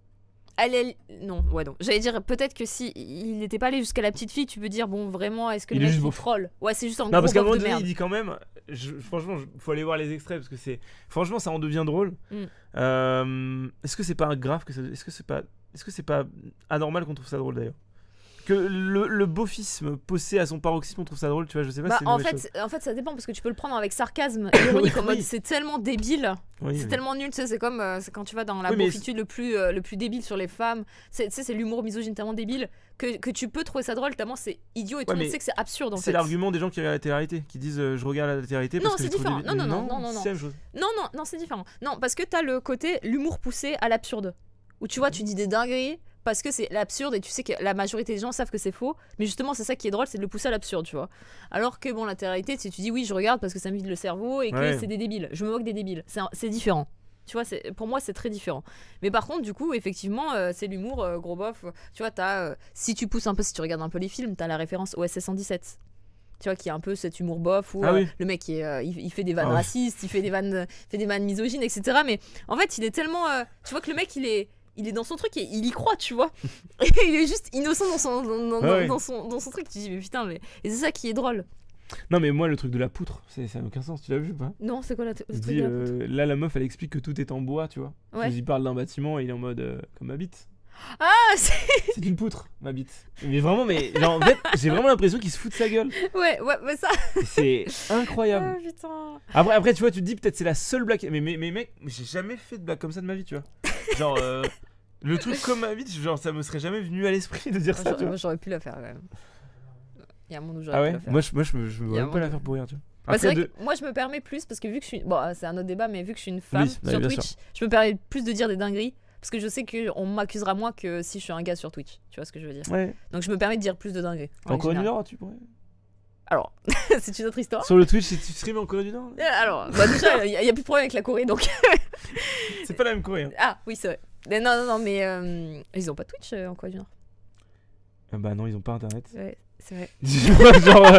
non, ouais, donc j'allais dire peut-être que si il n'était pas allé jusqu'à la petite fille, tu peux dire bon, vraiment, est-ce que il le mec juste Ouais, c'est juste un non, parce qu'à un moment il dit quand même, franchement, il faut aller voir les extraits parce que c'est, franchement, ça en devient drôle. Mm. Euh, est-ce que c'est pas grave que ça, est-ce que c'est pas, est-ce que c'est pas anormal qu'on trouve ça drôle d'ailleurs que le, le beaufisme poussé à son paroxysme, on trouve ça drôle, tu vois, je sais pas bah, en, fait, en fait, ça dépend parce que tu peux le prendre avec sarcasme, en mode c'est tellement débile, c'est tellement nul, tu sais, c'est comme euh, quand tu vas dans la beaufitude le, plus, euh, le plus débile sur les femmes, tu sais, c'est l'humour misogyne tellement débile que, tu peux trouver ça drôle, tellement c'est idiot et tout le que c'est absurde en fait. C'est l'argument des gens qui regardent la qui disent euh, je regarde la télé parce que je différent. non Non, non, non, non, non, non, non, non, non c'est différent. Non, parce que t'as le côté l'humour poussé à l'absurde, où tu vois, tu dis des dingueries parce que c'est l'absurde et tu sais que la majorité des gens savent que c'est faux, mais justement c'est ça qui est drôle, c'est de le pousser à l'absurde, tu vois. Alors que bon, la réalité, si tu dis oui, je regarde parce que ça me vide le cerveau et que c'est des débiles, je me moque des débiles, c'est différent. Tu vois, pour moi, c'est très différent. Mais par contre, du coup, effectivement, euh, c'est l'humour, euh, gros bof. Tu vois, as, euh, si tu pousses un peu, si tu regardes un peu les films, tu as la référence OSS 117. Tu vois, qui est un peu cet humour bof où ah le mec, il, fait des ah vannes racistes, il fait des vannes, fait des vannes misogynes, etc. Mais en fait, il est tellement. tu vois que le mec, il est il est dans son truc et il y croit, tu vois. il est juste innocent dans son, dans, son, truc. Tu dis, mais putain, mais. Et c'est ça qui est drôle. Non, mais moi, le truc de la poutre, ça n'a aucun sens. Tu l'as vu pas Non, c'est quoi la, euh, Là, la meuf, elle explique que tout est en bois, tu vois. Ouais. Il parle d'un bâtiment et il est en mode euh, comme ma bite. Ah, c'est. C'est une poutre, ma bite. Mais vraiment, mais j'ai vraiment l'impression qu'il se fout de sa gueule. Ouais, ouais, mais ça. C'est incroyable. Oh, après, après, tu vois, tu te dis peut-être c'est la seule blague. Mais, mais, mais mec, j'ai jamais fait de blague comme ça de ma vie, tu vois. Genre, euh, le truc comme ma genre, ça me serait jamais venu à l'esprit de dire ça. Moi, j'aurais pu la faire quand même. Il y a un monde où j'aurais ah pu la faire. Moi, je, moi, je me vois pas la faire pour rire tu vois. Bah, moi je me permets plus parce que vu que je suis bon c'est un autre débat mais vu que je suis une femme sur Twitch je me permets plus de dire des dingueries parce que je sais qu'on m'accusera moins que si je suis un gars sur Twitch tu vois ce que je veux dire donc je me permets de dire plus de dingueries encore une heure tu pourrais alors, c'est une autre histoire. Sur le Twitch, c'est tu stream en Corée du Nord euh, Alors, bah, déjà, il n'y a, plus de problème avec la Corée, donc. c'est pas la même Corée. Hein. Ah, oui, c'est vrai. non, non, non, mais euh, ils n'ont pas Twitch euh, en Corée du Nord. bah non, ils n'ont pas Internet. Ouais, c'est vrai. genre,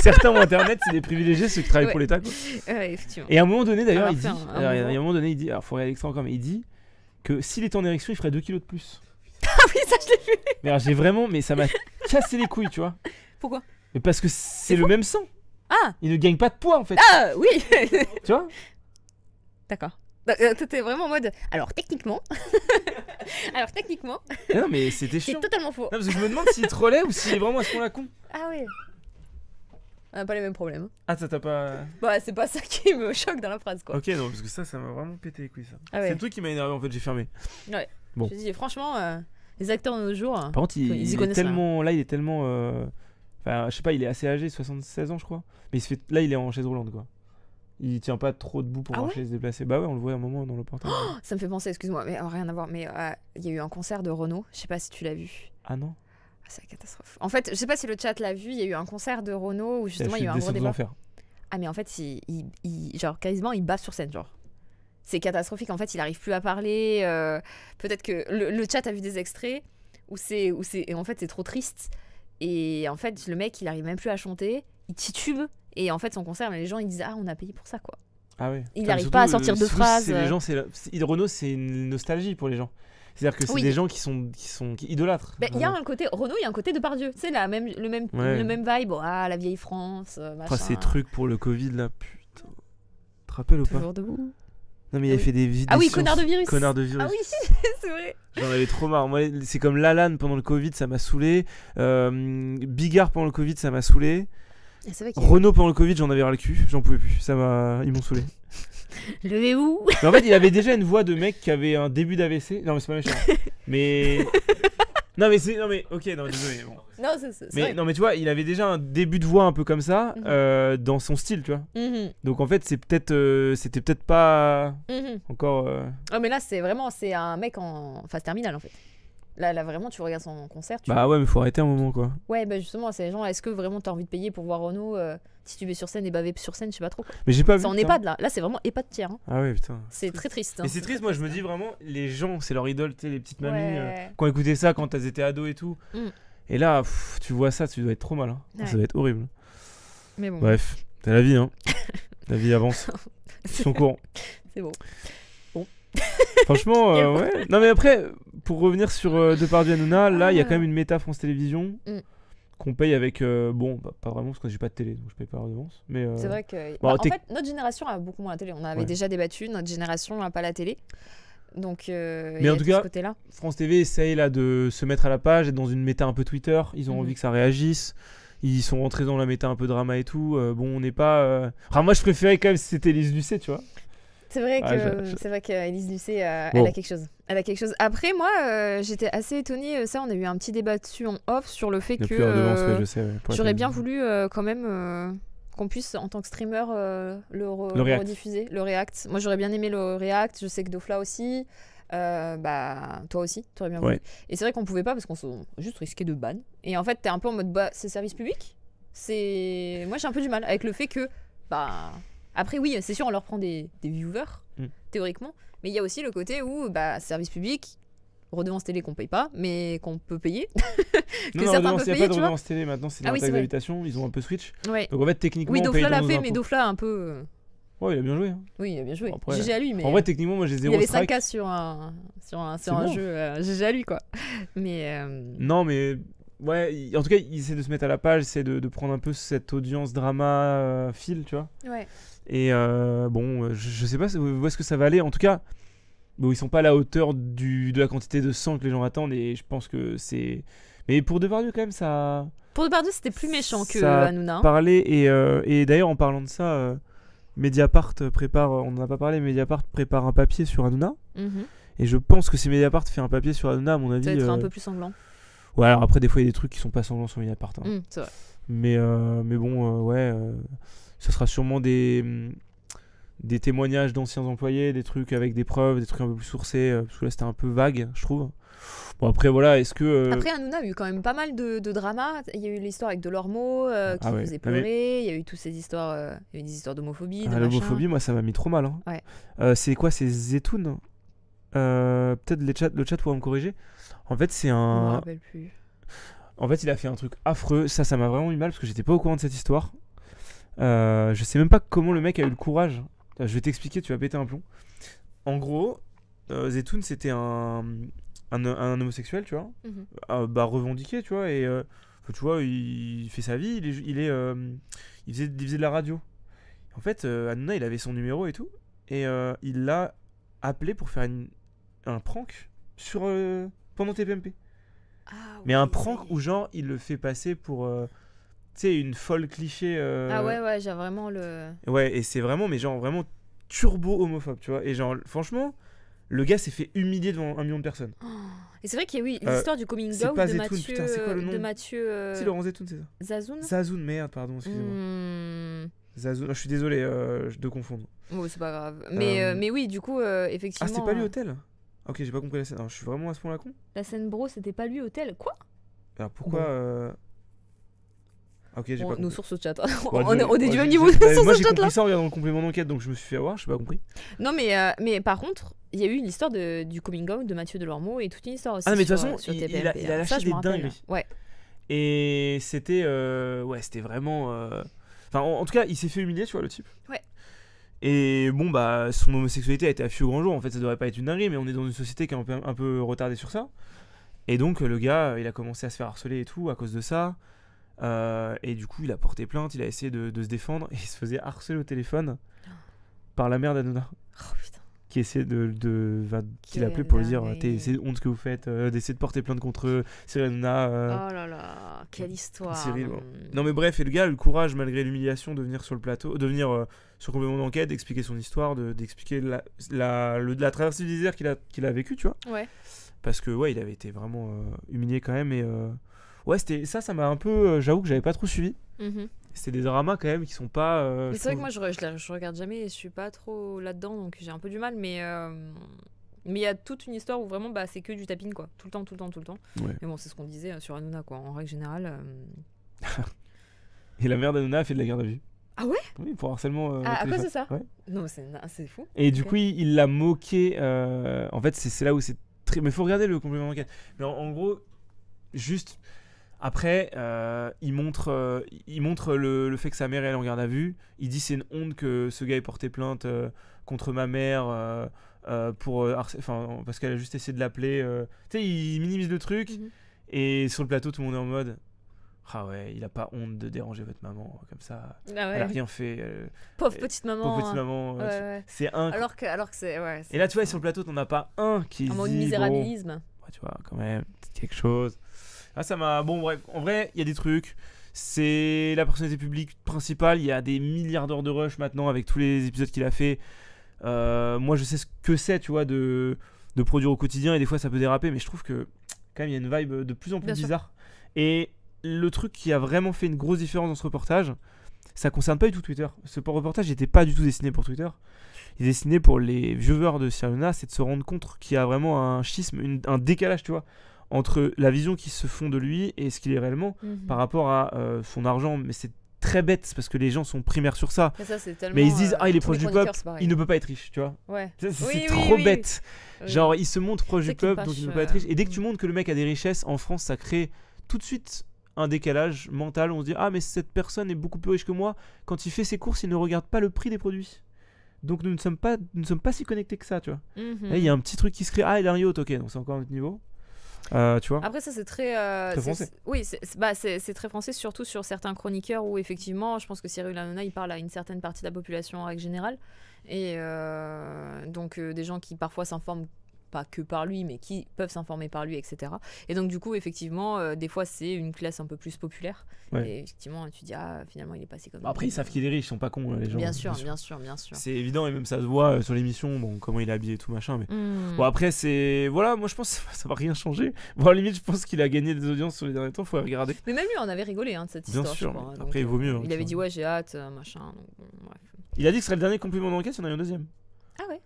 certains ont internet, c'est des privilégiés, ceux qui travaillent pour l'État. Ouais, effectivement. Et à un moment donné, d'ailleurs, il dit. un Il y a un moment donné, il dit. Alors, faut regarder l'extra encore, mais il dit que s'il était en érection, il ferait 2 kilos de plus. Ah oui, ça, je l'ai vu. Mais j'ai vraiment. Mais ça m'a casser les couilles, tu vois. Pourquoi Mais parce que c'est le même sang. Ah Il ne gagne pas de poids en fait. Ah oui Tu vois D'accord. Euh, T'étais vraiment en mode. Alors techniquement. Alors techniquement. Non mais c'était chiant. C'est totalement faux. Non, parce que je me demande s'il trollait ou s'il est vraiment à ce qu'on l'a con. Ah oui. On n'a pas les mêmes problèmes. Hein. Ah, ça t'as pas. Bah, c'est pas ça qui me choque dans la phrase, quoi. Ok, non, parce que ça, ça m'a vraiment pété les couilles, ça. Ah c'est le truc qui m'a énervé, en fait, j'ai fermé. Ouais. Bon. Je dis, franchement. Euh, les acteurs de nos jours. Par contre, il, est tellement, là, il est tellement. Euh, enfin, je sais pas, il est assez âgé, 76 ans, je crois. Mais là, il est en chaise roulante, quoi. Il tient pas trop debout pour marcher ah se déplacer. Bah ouais, on le voit un moment dans le portail oh, ça me fait penser, excuse-moi, mais oh, rien à voir. Mais euh, il y a eu un concert de Renault, je sais pas si tu l'as vu. Ah non ah, C'est la catastrophe. En fait, je sais pas si le chat l'a vu, il y a eu un concert de Renault où eh, justement il y a eu un gros débat. Ah mais en fait, il, il, genre quasiment il bat sur scène, genre. C'est catastrophique. En fait, il n'arrive plus à parler. Euh, peut-être que le, chat a vu des extraits où c'est où c'est en fait c'est trop triste. Et en fait, le mec, il arrive même plus à chanter. Il titube. Et en fait, son concert, les gens, ils disent ah, on a payé pour ça, quoi. Ah Il n'arrive pas à sortir de euh, phrases. Les euh. gens, c'est Renault, c'est une nostalgie pour les gens. C'est-à-dire que c'est des gens qui sont qui sont idolâtres. Ben, il y a un côté Renault, il y a un côté de Pardieu. C'est la même le même le même vibe. Ah, la vieille France. ces trucs pour le Covid là, putain. Te rappelles ou pas Toujours debout. Non, mais il a ah fait des vidéos. Ah oui, connard de virus. Connard de virus. Ah oui, c'est vrai. J'en avais trop marre. Moi, c'est comme Lalan pendant le Covid, ça m'a saoulé. Euh, Bigard pendant le Covid, ça m'a saoulé. Renault pendant le Covid, j'en avais ras le cul, j'en pouvais plus. Ça m'a, ils m'ont saoulé. Le où En fait, il avait déjà une voix de mec qui avait un début d'AVC. Non, mais c'est pas méchant. mais non mais c'est non mais ok non désolé bon. non mais non mais tu vois il avait déjà un début de voix un peu comme ça mhm. euh, dans son style tu vois mhm. donc en fait c'est peut-être euh, c'était peut-être pas mhm. encore oh mais là c'est vraiment c'est un mec en phase terminale en fait Là, vraiment, tu regardes son concert. Tu bah ouais, mais faut arrêter un moment, quoi. Ouais, bah justement, c'est gens, est-ce que vraiment t'as envie de payer pour voir Renault euh, si tu vas sur scène et baver sur scène, je sais pas trop. Mais j'ai pas vu. C'est en EHPAD, là. Là, c'est vraiment EHPAD tiers. Hein. Ah ouais, putain. C'est très triste. Et hein. c'est triste, moi, je me dis vraiment, les gens, c'est leur idole, tu sais, les petites mamies euh, qui ont écouté ça quand elles étaient ados et tout. Mm. Et là, tu vois ça, tu dois être trop mal. Hein. Ça doit être horrible. Mais bon. Bref, t'as la vie, hein. la vie avance. Ils sont courants. C'est bon. Bon. Franchement, euh, ouais. Non, mais après, pour revenir sur euh, de Depardieu Hanouna, là, il y a ah. quand même une méta France Télévisions mm. qu'on paye avec. Euh, bon, bah, pas vraiment, parce que j'ai pas de télé, donc je paye pas la Mais, euh, C'est vrai que. Bah, bah, en fait, notre génération a beaucoup moins la télé. On avait déjà débattu. Notre génération n'a pas la télé. Donc, Mais en tout cas, côté-là. France TV essaye là de se mettre à la page, et dans une méta un peu Twitter. Ils ont mm-hmm. envie que ça réagisse. Ils sont rentrés dans la méta un peu drama et tout. bon, on n'est pas. Enfin, moi, je préférais quand même si c'était Elise Lucet, tu vois. C'est vrai ah, que c'est vrai Lucet, elle a quelque chose quelque chose. Après, moi, euh, j'étais assez étonnée. Euh, ça, on a eu un petit débat dessus en off sur le fait que euh, j'aurais bien voulu quand même qu'on puisse, en tant que streamer, le, rediffuser, le React. Moi, j'aurais bien aimé le React. Je sais que Dofla aussi. bah, toi aussi, tu aurais bien voulu. Et c'est vrai qu'on pouvait pas parce qu'on se juste risqué de ban. Et en fait, t'es un peu en mode bah, c'est service public. C'est moi, j'ai un peu du mal avec le fait que bah après oui, c'est sûr, on leur prend des, des viewers théoriquement. Mais il y a aussi le côté où, bah, service public, redevance télé qu'on paye pas, mais qu'on peut payer. que non, non, certains peuvent pas de redevance télé maintenant, c'est ah, la oui, d'habitation, ils ont un peu switch. Ouais. Donc en fait, techniquement. Oui, Dofla l'a fait, mais Dofla un peu. Euh, ouais, il a bien joué. Hein. Oui, il a bien joué. J'ai GG à lui. Mais en vrai, techniquement, moi j'ai 0 Il y avait 5K sur un, sur un, sur un jeu. j'ai euh, GG à lui, quoi. Mais. Euh, non, mais. Ouais, en tout cas, il essaie de se mettre à la page, il essaie de, prendre un peu cette audience drama fil, tu vois. Ouais. Et euh, bon, euh, je, sais pas où est-ce que ça va aller. En tout cas, bon, ils sont pas à la hauteur du, de la quantité de sang que les gens attendent. Et je pense que c'est. Mais pour Depardieu, quand même, ça. Pour Depardieu, c'était plus méchant que Hanouna. Hein. Parler et, euh, et d'ailleurs, en parlant de ça, Mediapart prépare. On en a pas parlé. Mediapart prépare un papier sur Hanouna. Mhm. Et je pense que si Mediapart fait un papier sur Hanouna, à mon avis. va être un peu plus sanglant. Ouais, alors après, des fois, il y a des trucs qui sont pas sanglants sur Mediapart. Hein. Mm, mais, mais bon, ouais ce sera sûrement des, mm, des témoignages d'anciens employés, des trucs avec des preuves, des trucs un peu plus sourcés. Euh, parce que là, c'était un peu vague, je trouve. Bon, après, voilà, est-ce que. Euh, après, Hanouna a eu quand même pas mal de, de dramas. Il y a eu l'histoire avec Delormeau euh, ah qui faisait ah pleurer. Il y a eu toutes ces histoires. Il y a eu des histoires d'homophobie. Ah, l'homophobie, moi, ça m'a mis trop mal. Hein. c'est quoi C'est Zetoun hein Peut-être chat, le chat pour me corriger. En fait, c'est un. Je me rappelle plus. En fait, il a fait un truc affreux. Ça, ça m'a vraiment mis mal parce que j'étais pas au courant de cette histoire. Euh, je sais même pas comment le mec a eu le courage. Je vais t'expliquer, tu vas péter un plomb. En gros, euh, Zetoun c'était un, homosexuel, tu vois, mhm. euh, bah revendiqué, tu vois, et tu vois, il fait sa vie, il, est, il, est, il, faisait, de la radio. En fait, Anna, il avait son numéro et tout, et il l'a appelé pour faire une, un prank sur pendant TPMP. Ah Mais un prank où genre il le fait passer pour sais, une folle cliché. Euh, ah ouais, ouais, j'ai vraiment le. Ouais, et c'est vraiment, mais genre vraiment turbo homophobe, tu vois. Et genre, franchement, le gars s'est fait humilier devant un million de personnes. et c'est vrai qu'il y a oui, euh, l'histoire du coming out de, Mathieu, putain, quoi, le nom de Mathieu. Euh, c'est Laurent Zetoun, c'est ça Zazoun Zazoun, merde, pardon, excusez-moi. Hmm. Zazoun, oh, je suis désolé de confondre. Bon, c'est pas grave. Mais, mais oui, du coup, ah, effectivement. Ah, c'était pas lui hôtel hein. Ok, j'ai pas compris la scène. je suis vraiment à ce point-là con. La scène bro, c'était pas lui hôtel Quoi Alors pourquoi. Ok, j'ai pas. Nos sources chat. on, bah, est, on est du même niveau de sources bah, Moi j'ai compris ça regardant le complément d'enquête donc je me suis fait avoir, je sais pas compris. Non mais, euh, mais par contre, il y a eu l'histoire du coming out de Mathieu Delormeau et toute une histoire aussi. Ah mais de toute façon, il, a, hein. lâché des dingues. Hein. Ouais. Et c'était euh, ouais, c'était vraiment. Euh, enfin, en, tout cas, il s'est fait humilier, tu vois, le type. Ouais. Et bon, bah, son homosexualité a été affichée au grand jour. En fait, ça devrait pas être une dinguerie, mais on est dans une société qui est un peu, un peu retardée sur ça. Et donc, le gars, il a commencé à se faire harceler et tout à cause de ça. Euh, et du coup, il a porté plainte, il a essayé de, se défendre et il se faisait harceler au téléphone oh. par la mère d'Anouna. Oh putain. Qui essayait de. de, qui l'appelait pour lui dire C'est honte ce que vous faites, euh, d'essayer de porter plainte contre Cyril euh. oh là là, quelle histoire. Mm. Non mais bref, et le gars a eu le courage, malgré l'humiliation, de venir sur le plateau, de venir sur le complément d'enquête, d'expliquer son histoire, d'expliquer la, la, traversée du désert qu'il a, qu'il a vécu, tu vois. Parce que, ouais, il avait été vraiment humilié quand même et ouais, c'était ça, ça m'a un peu. Euh, j'avoue que j'avais pas trop suivi. Mhm. C'était C'est des dramas quand même qui sont pas. Euh, c'est vrai que moi, je, je, regarde jamais et je suis pas trop là-dedans, donc j'ai un peu du mal, mais. Euh, mais il y a toute une histoire où vraiment bah, c'est que du tapin quoi. Tout le temps, tout le temps, tout le temps. Mais bon, c'est ce qu'on disait sur Anuna quoi. En règle générale. et la mère d'Anuna a fait de la garde à vue. Ah ouais Oui, pour harcèlement. ah, quoi c'est ça Non, c'est, c'est fou. Et du coup, il, l'a moqué. en fait, c'est, c'est là où c'est très. Mais faut regarder le complément d'enquête. Mais en, gros, juste. Après, euh, il montre, euh, il montre le, fait que sa mère est en garde à vue. Il dit c'est une honte que ce gars ait porté plainte euh, contre ma mère pour enfin parce qu'elle a juste essayé de l'appeler. Tu sais, il minimise le truc. Mhm. Et sur le plateau, tout le monde est en mode ah ouais, il a pas honte de déranger votre maman comme ça. Ah elle a rien fait. pauvre petite maman. Hein. petite maman. C'est un. Alors que, alors que c'est. Et là, tu vois, sur le plateau, t'en as pas un qui. En de misérabilisme. Bah, tu vois, quand même, quelque chose. Ah, ça m'a. Bon, bref, en vrai, il y a des trucs. C'est la personnalité publique principale. Il y a des milliards d'heures de rush maintenant avec tous les épisodes qu'il a fait. Euh, moi, je sais ce que c'est, tu vois, de, de produire au quotidien. Et des fois, ça peut déraper. Mais je trouve que, quand même, il y a une vibe de plus en plus bizarre. Et le truc qui a vraiment fait une grosse différence dans ce reportage, ça concerne pas du tout Twitter. Ce reportage n'était pas du tout destiné pour Twitter. Il est destiné pour les viewers de Sirena, c'est de se rendre compte qu'il y a vraiment un schisme, un décalage, tu vois, entre la vision qu'ils se font de lui et ce qu'il est réellement mhm. par rapport à euh, son argent. Mais c'est très bête parce que les gens sont primaires sur ça. mais ils se disent, euh, ah, il est proche du peuple, il ne peut pas être riche, tu vois. Ouais. C'est trop bête. Genre, il se montre proche du peuple, donc il ne peut pas être riche. Et dès que tu mm. montres que le mec a des richesses, en France, ça crée tout de suite un décalage mental. On se dit, ah, mais cette personne est beaucoup plus riche que moi. Quand il fait ses courses, il ne regarde pas le prix des produits. Donc nous ne sommes pas, nous ne sommes pas si connectés que ça, tu vois. Mhm. il y a un petit truc qui se crée. Ah, il a un yacht, ok, donc c'est encore un autre niveau. Euh, tu vois Après, ça, c'est très, euh, français. Oui, bah, c'est très français, surtout sur certains chroniqueurs où, effectivement, je pense que Cyril Hanouna, il parle à une certaine partie de la population en règle générale. Et euh, donc, des gens qui parfois s'informent pas que par lui, mais qui peuvent s'informer par lui, etc. Et donc, du coup, effectivement, euh, des fois, c'est une classe un peu plus populaire. Et effectivement, tu dis, ah, finalement, il est passé comme. Bah, après, ils savent qu'il est riche, ils sont pas cons, euh, les gens. Bien sûr, bien sûr, bien sûr. C'est évident, et même ça se voit euh, sur l'émission, bon, comment il est habillé et tout machin. Mais hmm. bon, après, c'est. Voilà, moi, je pense que ça va rien changer. Bon, à la limite, je pense qu'il a gagné des audiences sur les derniers temps, faut regarder. Mais même lui, on avait rigolé hein, de cette histoire. Bien sûr, après, il vaut mieux. Hein, il avait dit, ouais, j'ai hâte, machin. Il a dit que ce serait le dernier compliment d'enquête, il y en a eu un deuxième. Ah ouais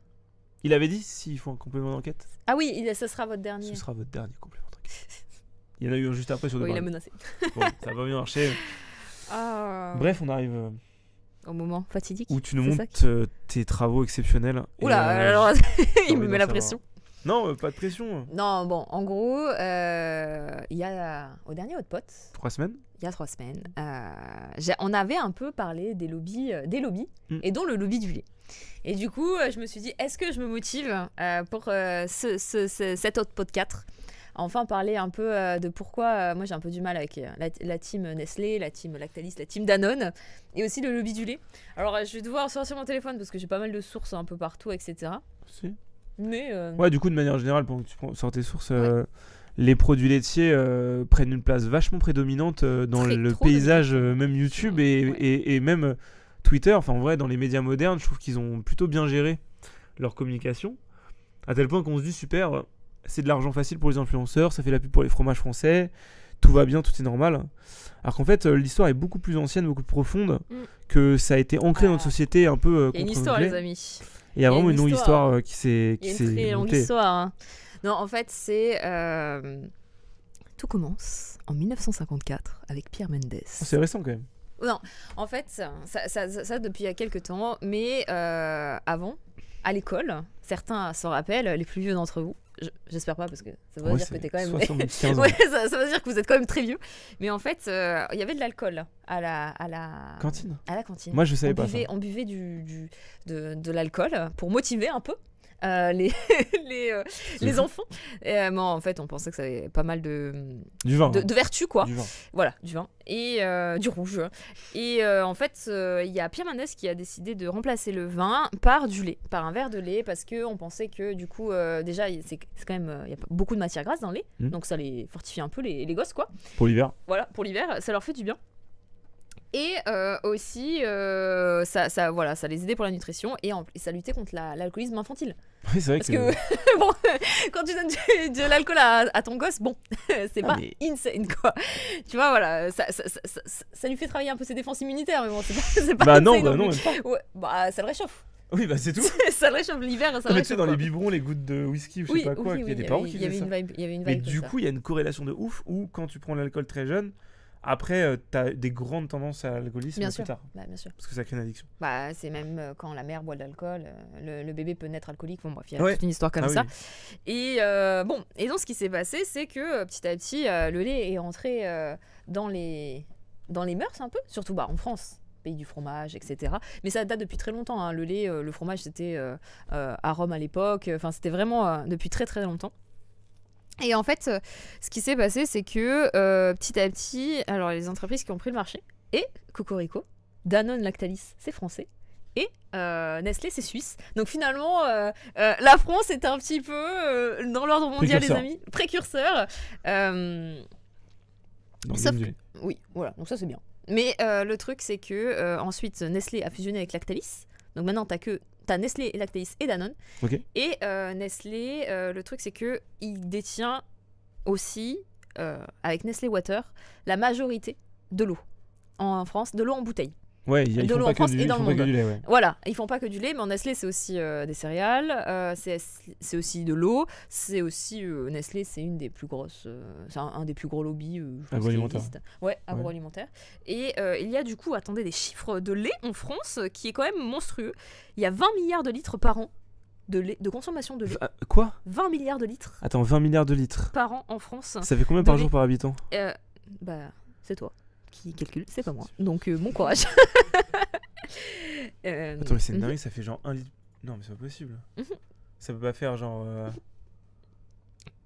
il avait dit s'il faut un complément d'enquête Ah oui, ce sera votre dernier. Ce sera votre dernier complément d'enquête. Il y en a eu un juste après sur Oui, il a menacé. Bon, ça va bien marcher. Ah. Bref, on arrive Au moment fatidique. où tu nous montres euh, tes travaux exceptionnels. et, euh, Oula, il me met la pression. Non, euh, pas de pression. Non, bon, en gros, il y a au dernier autre pote Trois semaines il y a trois semaines, on avait un peu parlé des lobbies, des lobbies mm. et dont le lobby du lait. Et du coup, euh, je me suis dit, est-ce que je me motive euh, pour euh, ce, cet autre podcast Enfin, parler un peu de pourquoi moi j'ai un peu du mal avec la, team Nestlé, la team Lactalis, la team Danone et aussi le lobby du lait. Alors, je vais devoir sortir mon téléphone parce que j'ai pas mal de sources un peu partout, etc. Si. Mais. Ouais, du coup, de manière générale, pour que tu sors tes sources. les produits laitiers prennent une place vachement prédominante dans le paysage, même YouTube et, et, même Twitter, enfin en vrai, dans les médias modernes, je trouve qu'ils ont plutôt bien géré leur communication. À tel point qu'on se dit, super, c'est de l'argent facile pour les influenceurs, ça fait la pub pour les fromages français, tout va bien, tout est normal. Alors qu'en fait, euh, l'histoire est beaucoup plus ancienne, beaucoup plus profonde, mm. que ça a été ancré dans notre ah. société un peu. Euh, Il y a une histoire, les amis. Il y a vraiment une longue histoire, euh, qui s'est. Il y une longue histoire. Hein. Non, en fait, c'est. Tout commence en 1954 avec Pierre Mendès. Oh, c'est récent quand même. Non, en fait, ça, depuis il y a quelques temps, mais euh, avant, à l'école, certains s'en rappellent, les plus vieux d'entre vous, j'espère pas parce que ça veut dire que t'es quand même ça, ça, veut dire que vous êtes quand même très vieux mais en fait euh, il y avait de l'alcool à la à la cantine à la cantine moi je savais pas on buvait du, de l'alcool pour motiver un peu euh, les, les, euh, enfants. Et, euh, en fait, on pensait que ça avait pas mal de, du de, hein. quoi. Voilà, du vin. Et du rouge. Et en fait, il y a Pierre Mendès qui a décidé de remplacer le vin par du lait, par un verre de lait, parce qu'on pensait que, du coup, déjà, c'est quand même. Il y a beaucoup de matière grasse dans le lait, mmh. donc ça les fortifie un peu, les, les gosses, quoi. Pour l'hiver. Voilà, pour l'hiver, ça leur fait du bien. Et euh, aussi, euh, ça, voilà, ça les aidait pour la nutrition et, ça luttait contre l'alcoolisme infantile. Oui, c'est vrai Parce que, bon, quand tu donnes de l'alcool à, ton gosse, bon, c'est ah, pas insane quoi. Tu vois, voilà, ça, lui fait travailler un peu ses défenses immunitaires, mais bon, c'est pas, pas, Bah non, bah non, bah ça le réchauffe. Oui, bah c'est tout. ça le réchauffe l'hiver, ça réchauffe. Tu sais, dans les biberons, les gouttes de whisky ou je sais pas quoi, il y a des parents qui y avait une vibe Mais du coup, il y a une corrélation de ouf où quand tu prends l'alcool très jeune, après, euh, tu as des grandes tendances à l'alcoolisme plus tard. Bah, bien sûr. Parce que ça crée une addiction. Bah, c'est même euh, quand la mère boit de l'alcool, euh, le, bébé peut naître alcoolique. Bon, bref, il y a toute une histoire comme ah ça. Et bon, et donc ce qui s'est passé, c'est que petit à petit, le lait est rentré dans, les, dans les mœurs un peu, surtout bah, en France pays du fromage, etc. Mais ça date depuis très longtemps. Hein. Le lait, le fromage, c'était à Rome à l'époque. Enfin, c'était vraiment depuis très très longtemps. Et en fait, euh, ce qui s'est passé, c'est que euh, petit à petit, alors les entreprises qui ont pris le marché, et Cocorico, Danone Lactalis, c'est français, et euh, Nestlé, c'est suisse. Donc finalement, la France est un petit peu dans l'ordre mondial, les amis. Précurseur. Sauf Oui, voilà, donc ça c'est bien. Mais le truc, c'est que ensuite, Nestlé a fusionné avec Lactalis. Donc maintenant, t'as que T'as Nestlé, Lactalis et Danone. Et euh, Nestlé, euh, le truc c'est que il détient aussi, euh, avec Nestlé Water, la majorité de l'eau en France, de l'eau en bouteille. Ouais, y a, de l'eau en France du, dans le monde. Lait, Voilà, ils font pas que du lait, mais en Nestlé, c'est aussi euh, des céréales, euh, c'est aussi de l'eau, c'est aussi euh, Nestlé, c'est une des plus grosses, un, des plus gros lobbies agroalimentaires Ouais, agroalimentaire. Et il y a du coup, attendez, des chiffres de lait en France qui est quand même monstrueux. Il y a 20 milliards de litres par an de, de consommation de lait. Ah, quoi 20 milliards de litres. Attends, 20 milliards de litres par an en France. Ça fait combien par jour par habitant Bah, c'est toi qui calcule, c'est pas moi. Donc euh, bon courage. Euh, Attends, mais c'est une mhm. ça fait genre un litre. Non, mais c'est pas possible. Mhm. ça peut pas faire genre. Euh,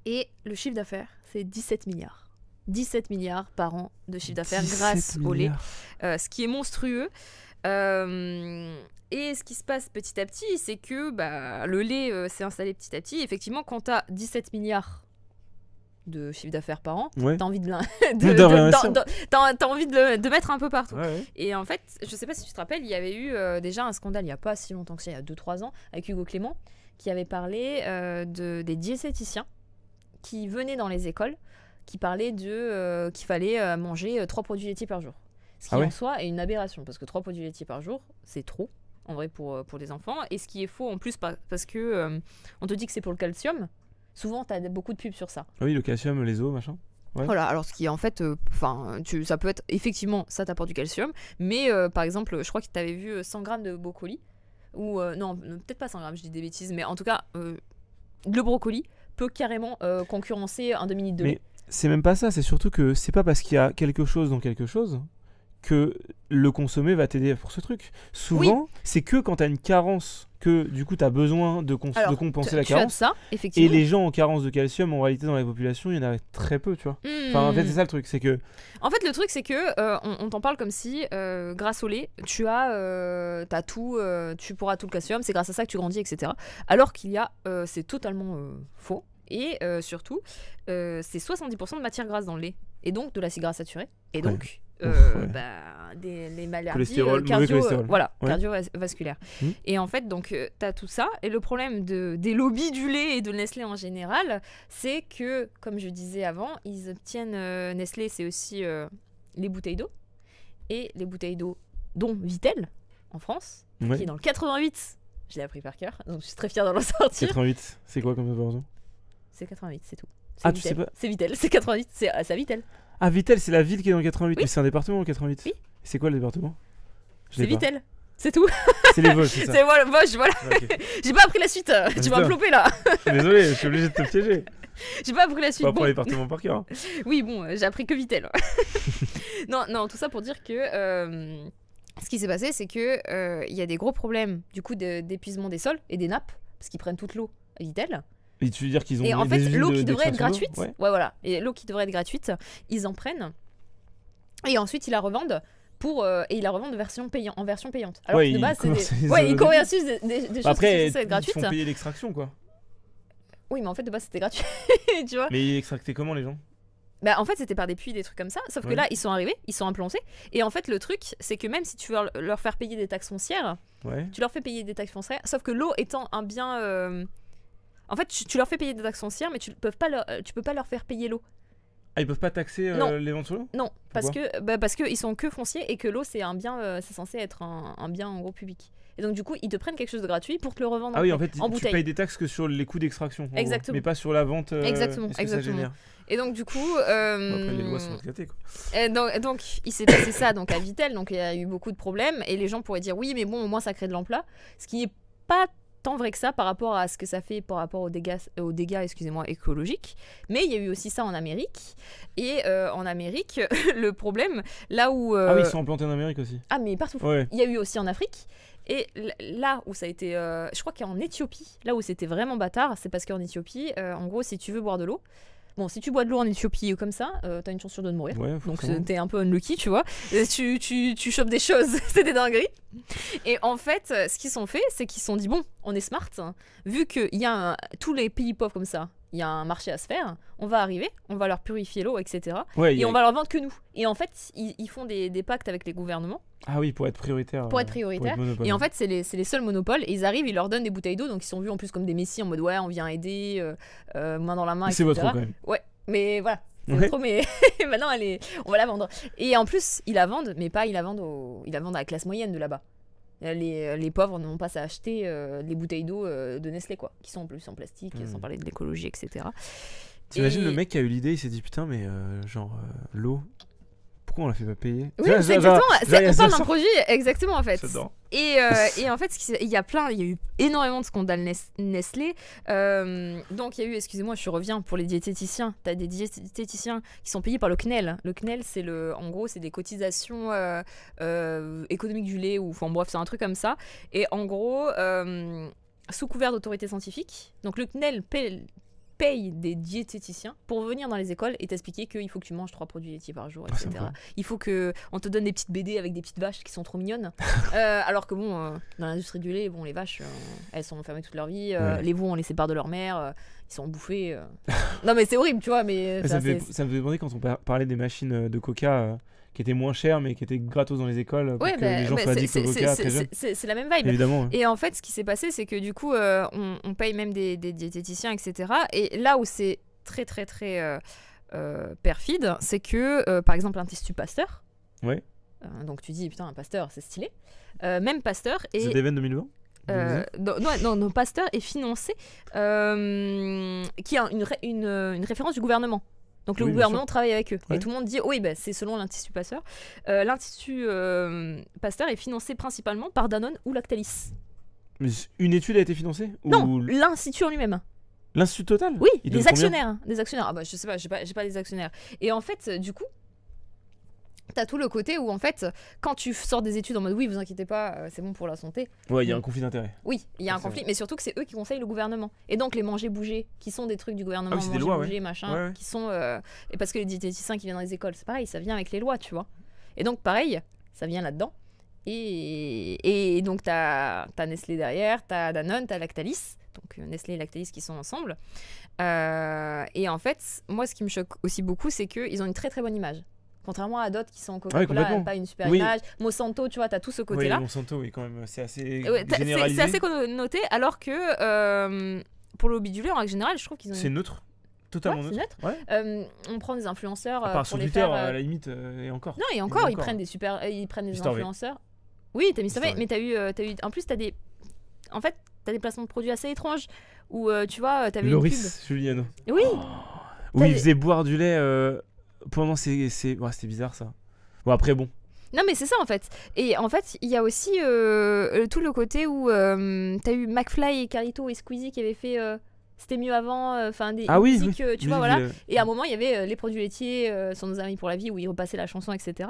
et le chiffre d'affaires, c'est 17 milliards. 17 milliards par an de chiffre d'affaires grâce au lait, ce qui est monstrueux. et ce qui se passe petit à petit, c'est que bah, le lait s'est installé petit à petit. Effectivement, quand tu as 17 milliards de chiffre d'affaires par an, t'as envie de, envie de mettre un peu partout. Et en fait, je sais pas si tu te rappelles, il y avait eu euh, déjà un scandale il y a pas si longtemps que ça, il y a 2-3 ans, avec Hugo Clément, qui avait parlé euh, de, des diététiciens qui venaient dans les écoles, qui parlaient de euh, qu'il fallait manger 3 produits laitiers par jour. Ce qui ah en soi est une aberration, parce que 3 produits laitiers par jour, c'est trop en vrai pour, pour des enfants. Et ce qui est faux en plus, parce que on te dit que c'est pour le calcium, Souvent, tu as beaucoup de pubs sur ça. Ah oui, le calcium, les os, machin. Voilà, alors ce qui est en fait, euh, enfin, ça peut être effectivement, ça t'apporte du calcium, mais euh, par exemple, je crois que tu avais vu 100 euh, grammes de brocoli, ou non, peut-être pas 100 grammes, je dis des bêtises, mais en tout cas, le brocoli peut carrément concurrencer un demi-litre de mais C'est même pas ça, c'est surtout que c'est pas parce qu'il y a quelque chose dans quelque chose que le consommer va t'aider pour ce truc. Souvent, c'est que quand tu as une carence que du coup tu as besoin de, compenser la carence. Et les gens en carence de calcium, en réalité, dans la population, il y en a très peu, tu vois. Enfin, en fait, c'est hmm. ça le truc, c'est que. En fait, le truc, c'est que euh, on, t'en parle comme si, euh, grâce au lait, tu as, euh, tout, tu pourras tout le calcium, c'est grâce à ça que tu grandis, etc. Alors qu'il y a, c'est totalement faux. Et surtout, c'est 70% de matière grasse dans le lait, et donc de la gras saturé, et donc. Euh, bah, des, les maladies euh, cardio, voilà, cardiovasculaires. Mmh. Et en fait, donc, euh, tu as tout ça. Et le problème de, des lobbies du lait et de Nestlé en général, c'est que, comme je disais avant, ils obtiennent Nestlé, c'est aussi les bouteilles d'eau. Et les bouteilles d'eau, dont Vitel, en France, qui est dans le 88. Je l'ai appris par cœur, donc je suis très fière d'en sortir. 88, c'est quoi comme comparaison C'est 88, c'est tout. Ah, tu sais pas C'est Vitel, c'est 88, c'est à Vitel. Ah, Vittel, c'est la ville qui est dans 88. Mais c'est un département en 88. Oui. C'est quoi le département C'est Vittel. C'est tout. C'est les Vosges, c'est ça. C'est voilà, Vosges, voilà. Ah, j'ai pas appris la suite. Tu ah, tu m'as flopé là. Désolée, désolé, je suis obligé de te piéger. J'ai pas appris la suite. Pas les départements par cœur. Hein. oui, bon, euh, j'ai appris que Vittel. non, non, tout ça pour dire que. Euh, ce qui s'est passé, c'est que euh, il y a des gros problèmes du coup d'épuisement des sols et des nappes, parce qu'ils prennent toute l'eau à Vittel. Et tu veux dire qu'ils ont Et en fait, l'eau qui devrait être gratuite, ouais. voilà, et l'eau qui devrait être gratuite, ils en prennent et ensuite ils la revendent. Pour, euh, et ils la revendent version payant, en version payante. Alors de base, c'est ouais, ils commercialisent des, des, qui gratuites. Ils font payer l'extraction, quoi. Oui, mais en fait, de base, c'était gratuit, tu vois. Mais ils extractaient comment les gens bah, en fait, c'était par des puits, des trucs comme ça. Sauf que là, ils sont arrivés, ils sont implantés. Et en fait, le truc, c'est que même si tu veux leur faire payer des taxes foncières, tu leur fais payer des taxes foncières. Sauf que l'eau étant un bien euh, en fait, tu, leur fais payer des taxes foncières, mais tu ne pas euh, peux pas leur faire payer l'eau. Ah, ils peuvent pas taxer euh, les ventes sur l'eau Non, parce que bah, ils sont que fonciers et que l'eau c'est un bien, euh, c'est censé être un, bien en gros public. Et donc du coup, ils te prennent quelque chose de gratuit pour te le revendre. Ah oui, en fait, en tu payes des taxes que sur les coûts d'extraction, exactement. mais pas sur la vente. exactement, exactement. et donc du coup, après les lois sont donc, il s'est passé ça donc à Vitel, donc il y a eu beaucoup de problèmes et les gens pourraient dire oui, mais bon, au moins ça crée de l'emploi, ce qui n'est pas tant vrai que ça par rapport à ce que ça fait par rapport aux dégâts, euh, aux dégâts excusez-moi, écologiques. Mais il y a eu aussi ça en Amérique. Et euh, en Amérique, le problème, là où... Euh, ah oui, ils sont implantés en Amérique aussi. Ah mais partout. Il y a eu aussi en Afrique. Et là où ça a été, je crois qu'en Éthiopie, là où c'était vraiment bâtard, c'est parce qu'en Éthiopie, en gros, si tu veux boire de l'eau, Bon, si tu bois de l'eau en Éthiopie ou comme ça, euh, t'as une chance sûre de mourir. Donc t'es un peu unlucky, tu vois. tu, tu, chopes des choses, c'est des dingueries. Et en fait, ce qu'ils ont fait, c'est qu'ils se sont dit bon, on est smart, hein. vu qu'il y a tous les pays pauvres comme ça, il y a un marché à se faire, on va arriver, on va leur purifier l'eau, etc. et on va leur vendre que nous. Et en fait, ils, font des, pactes avec les gouvernements. Ah oui, pour être prioritaire. Pour euh, être prioritaire. et en fait, c'est les, seuls monopoles. Et ils arrivent, ils leur donnent des bouteilles d'eau, donc ils sont vus en plus comme des messies en mode ouais, on vient aider, euh, euh, main dans la main. C'est votre quand même. Ouais, mais voilà. mais maintenant, allez on va la vendre. Et en plus, ils la vendent, mais pas ils la vendent, ils la vendent à la classe moyenne de là-bas. Euh, les, euh, les pauvres n'ont pas à acheter euh, les bouteilles d'eau de Nestlé, quoi, qui sont en plus en plastique, sans hmm. parler de l'écologie, etc. T'imagines imagines le mec qui a eu l'idée, il s'est dit putain, mais genre l'eau, pourquoi on la fait pas payer Oui, c'est exactement. on parle d'un produit, exactement en fait. Et, euh, et, en fait, il y a plein, il y a eu énormément de scandales Nestlé. Euh, donc il y a eu, excusez-moi, je reviens pour les diététiciens. Tu as des diététiciens qui sont payés par le CNEL. Le CNEL, c'est le, en gros, c'est des cotisations euh, économiques du lait ou, enfin bref, c'est un truc comme ça. Et en gros, sous couvert d'autorité scientifique, donc le CNEL paye paye des diététiciens pour venir dans les écoles et t'expliquer qu'il faut que tu manges trois produits laitiers par jour, ah, etc. il faut que on te donne des petites BD avec des petites vaches qui sont trop mignonnes. Euh, alors que bon, euh, dans l'industrie du lait, bon, les vaches, euh, elles sont enfermées toute leur vie. Les veaux, on les sépare de leur mère ils sont bouffés. Euh. non, mais c'est horrible, tu vois. Mais euh, ça, me, faisait, ça me penser quand on parlait des machines euh, de coca qui étaient moins chères mais qui étaient gratos dans les écoles pour Ouais, que bah, les gens bah, soient c'est- coca c'est- la même vibe. Et en fait, ce qui s'est passé, c'est que du coup, on, paye même des, diététiciens, etc. Et là où c'est très, très, très perfide, c'est que, par exemple, un tissu Pasteur. Oui. donc tu dis, putain, un Pasteur, c'est stylé. même Pasteur. Et C'est 2020 euh, non, non, Pasteur est financé, euh, qui a une, référence du gouvernement. Donc le gouvernement travaille avec eux. Et tout le monde dit, oui, bah, c'est selon l'Institut Pasteur. Euh, L'Institut Pasteur est financé principalement par Danone ou Lactalis. Mais une étude a été financée Non, l'Institut en lui-même. L'Institut Total Oui, les actionnaires. Hein, des actionnaires. Ah bah je sais pas, j'ai pas, pas les actionnaires. Et en fait, du coup, T'as tout le côté où en fait, quand tu sors des études en mode oui, vous inquiétez pas, euh, c'est bon pour la santé. Ouais, il y a un conflit d'intérêt. Oui, il y a un conflit, mais surtout que c'est eux qui conseillent le gouvernement. Et donc les manger bouger, qui sont des trucs du gouvernement, ah manger bouger, machin, qui sont euh, et parce que les diététiciens qui viennent dans les écoles, c'est pareil, ça vient avec les lois, tu vois. Et donc pareil, ça vient là-dedans. Et, donc t'as as Nestlé derrière, t'as Danone, t'as Lactalis, donc euh, Nestlé et Lactalis qui sont ensemble. et en fait, moi, ce qui me choque aussi beaucoup, c'est qu'ils ont une très très bonne image. Contrairement à d'autres qui sont encore ah cola pas une super image. Monsanto, tu vois, tu as tout ce côté-là. Oui, Monsanto, oui, quand même, c'est assez C'est assez connoté, alors que euh, pour le lobby du lait, en règle générale, je trouve qu'ils ont... C'est neutre Totalement neutre. Euh, on prend des influenceurs. par euh, part pour les faire, à la limite, et encore. Non, et encore, ils, Prennent des super, ils prennent des influenceurs. oui Oui, t'as mis ça, mais t'as eu, as eu. En plus, t'as des. En fait, t'as des placements de produits assez étranges où, tu vois, t'avais. Loris une pub. Juliano. Oui! où oh. il faisait boire du lait pendant ces. c'est Ouais, c'était bizarre ça. Bon, après, bon. Non, mais c'est ça en fait. Et en fait, il y a aussi euh, tout le côté où euh, t'as eu McFly et Carito et Squeezie qui avaient fait. Euh, c'était mieux avant, enfin des ah, oui, tu vois, voilà. Et à un moment, il y avait les produits laitiers, sont nos amis pour la vie, où ils repassaient la chanson, etc.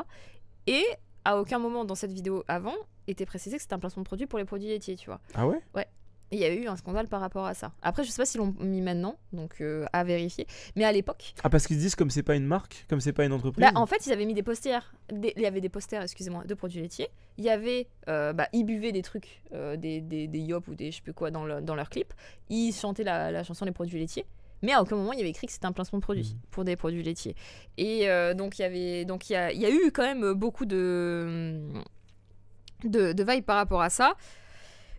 Et à aucun moment dans cette vidéo avant, était précisé que c'était un placement de produit pour les produits laitiers, tu vois. Ah ouais Ouais il y a eu un scandale par rapport à ça. Après, je sais pas s'ils l'ont mis maintenant, donc euh, à vérifier. Mais à l'époque. Ah, parce qu'ils disent comme c'est pas une marque, comme c'est pas une entreprise bah, En fait, ils avaient mis des posters. Il y avait des posters, excusez-moi, de produits laitiers. Il y avait. Euh, bah, ils buvaient des trucs, euh, des, des, yop ou des je sais plus quoi dans, le, dans leur clip. Ils chantaient la, chanson des produits laitiers. Mais à aucun moment il y avait écrit que c'était un placement de produit mhm. pour des produits laitiers. Et donc il y avait, donc il y, a, eu quand même beaucoup de de, de vibes par rapport à ça.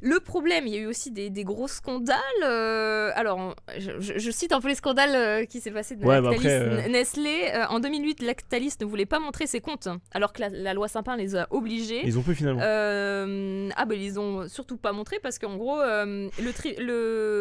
Le problème, il y a eu aussi des, gros scandales. Euh, alors, je, cite un peu les scandales euh, qui s'est passé de bah Lactalis, euh, Nestlé. en 2008, Lactalis ne voulait pas montrer ses comptes, alors que la, loi loi pin les a obligés. Ils ont pu finalement. ah ben, ils ont surtout pas montré parce qu'en gros, le,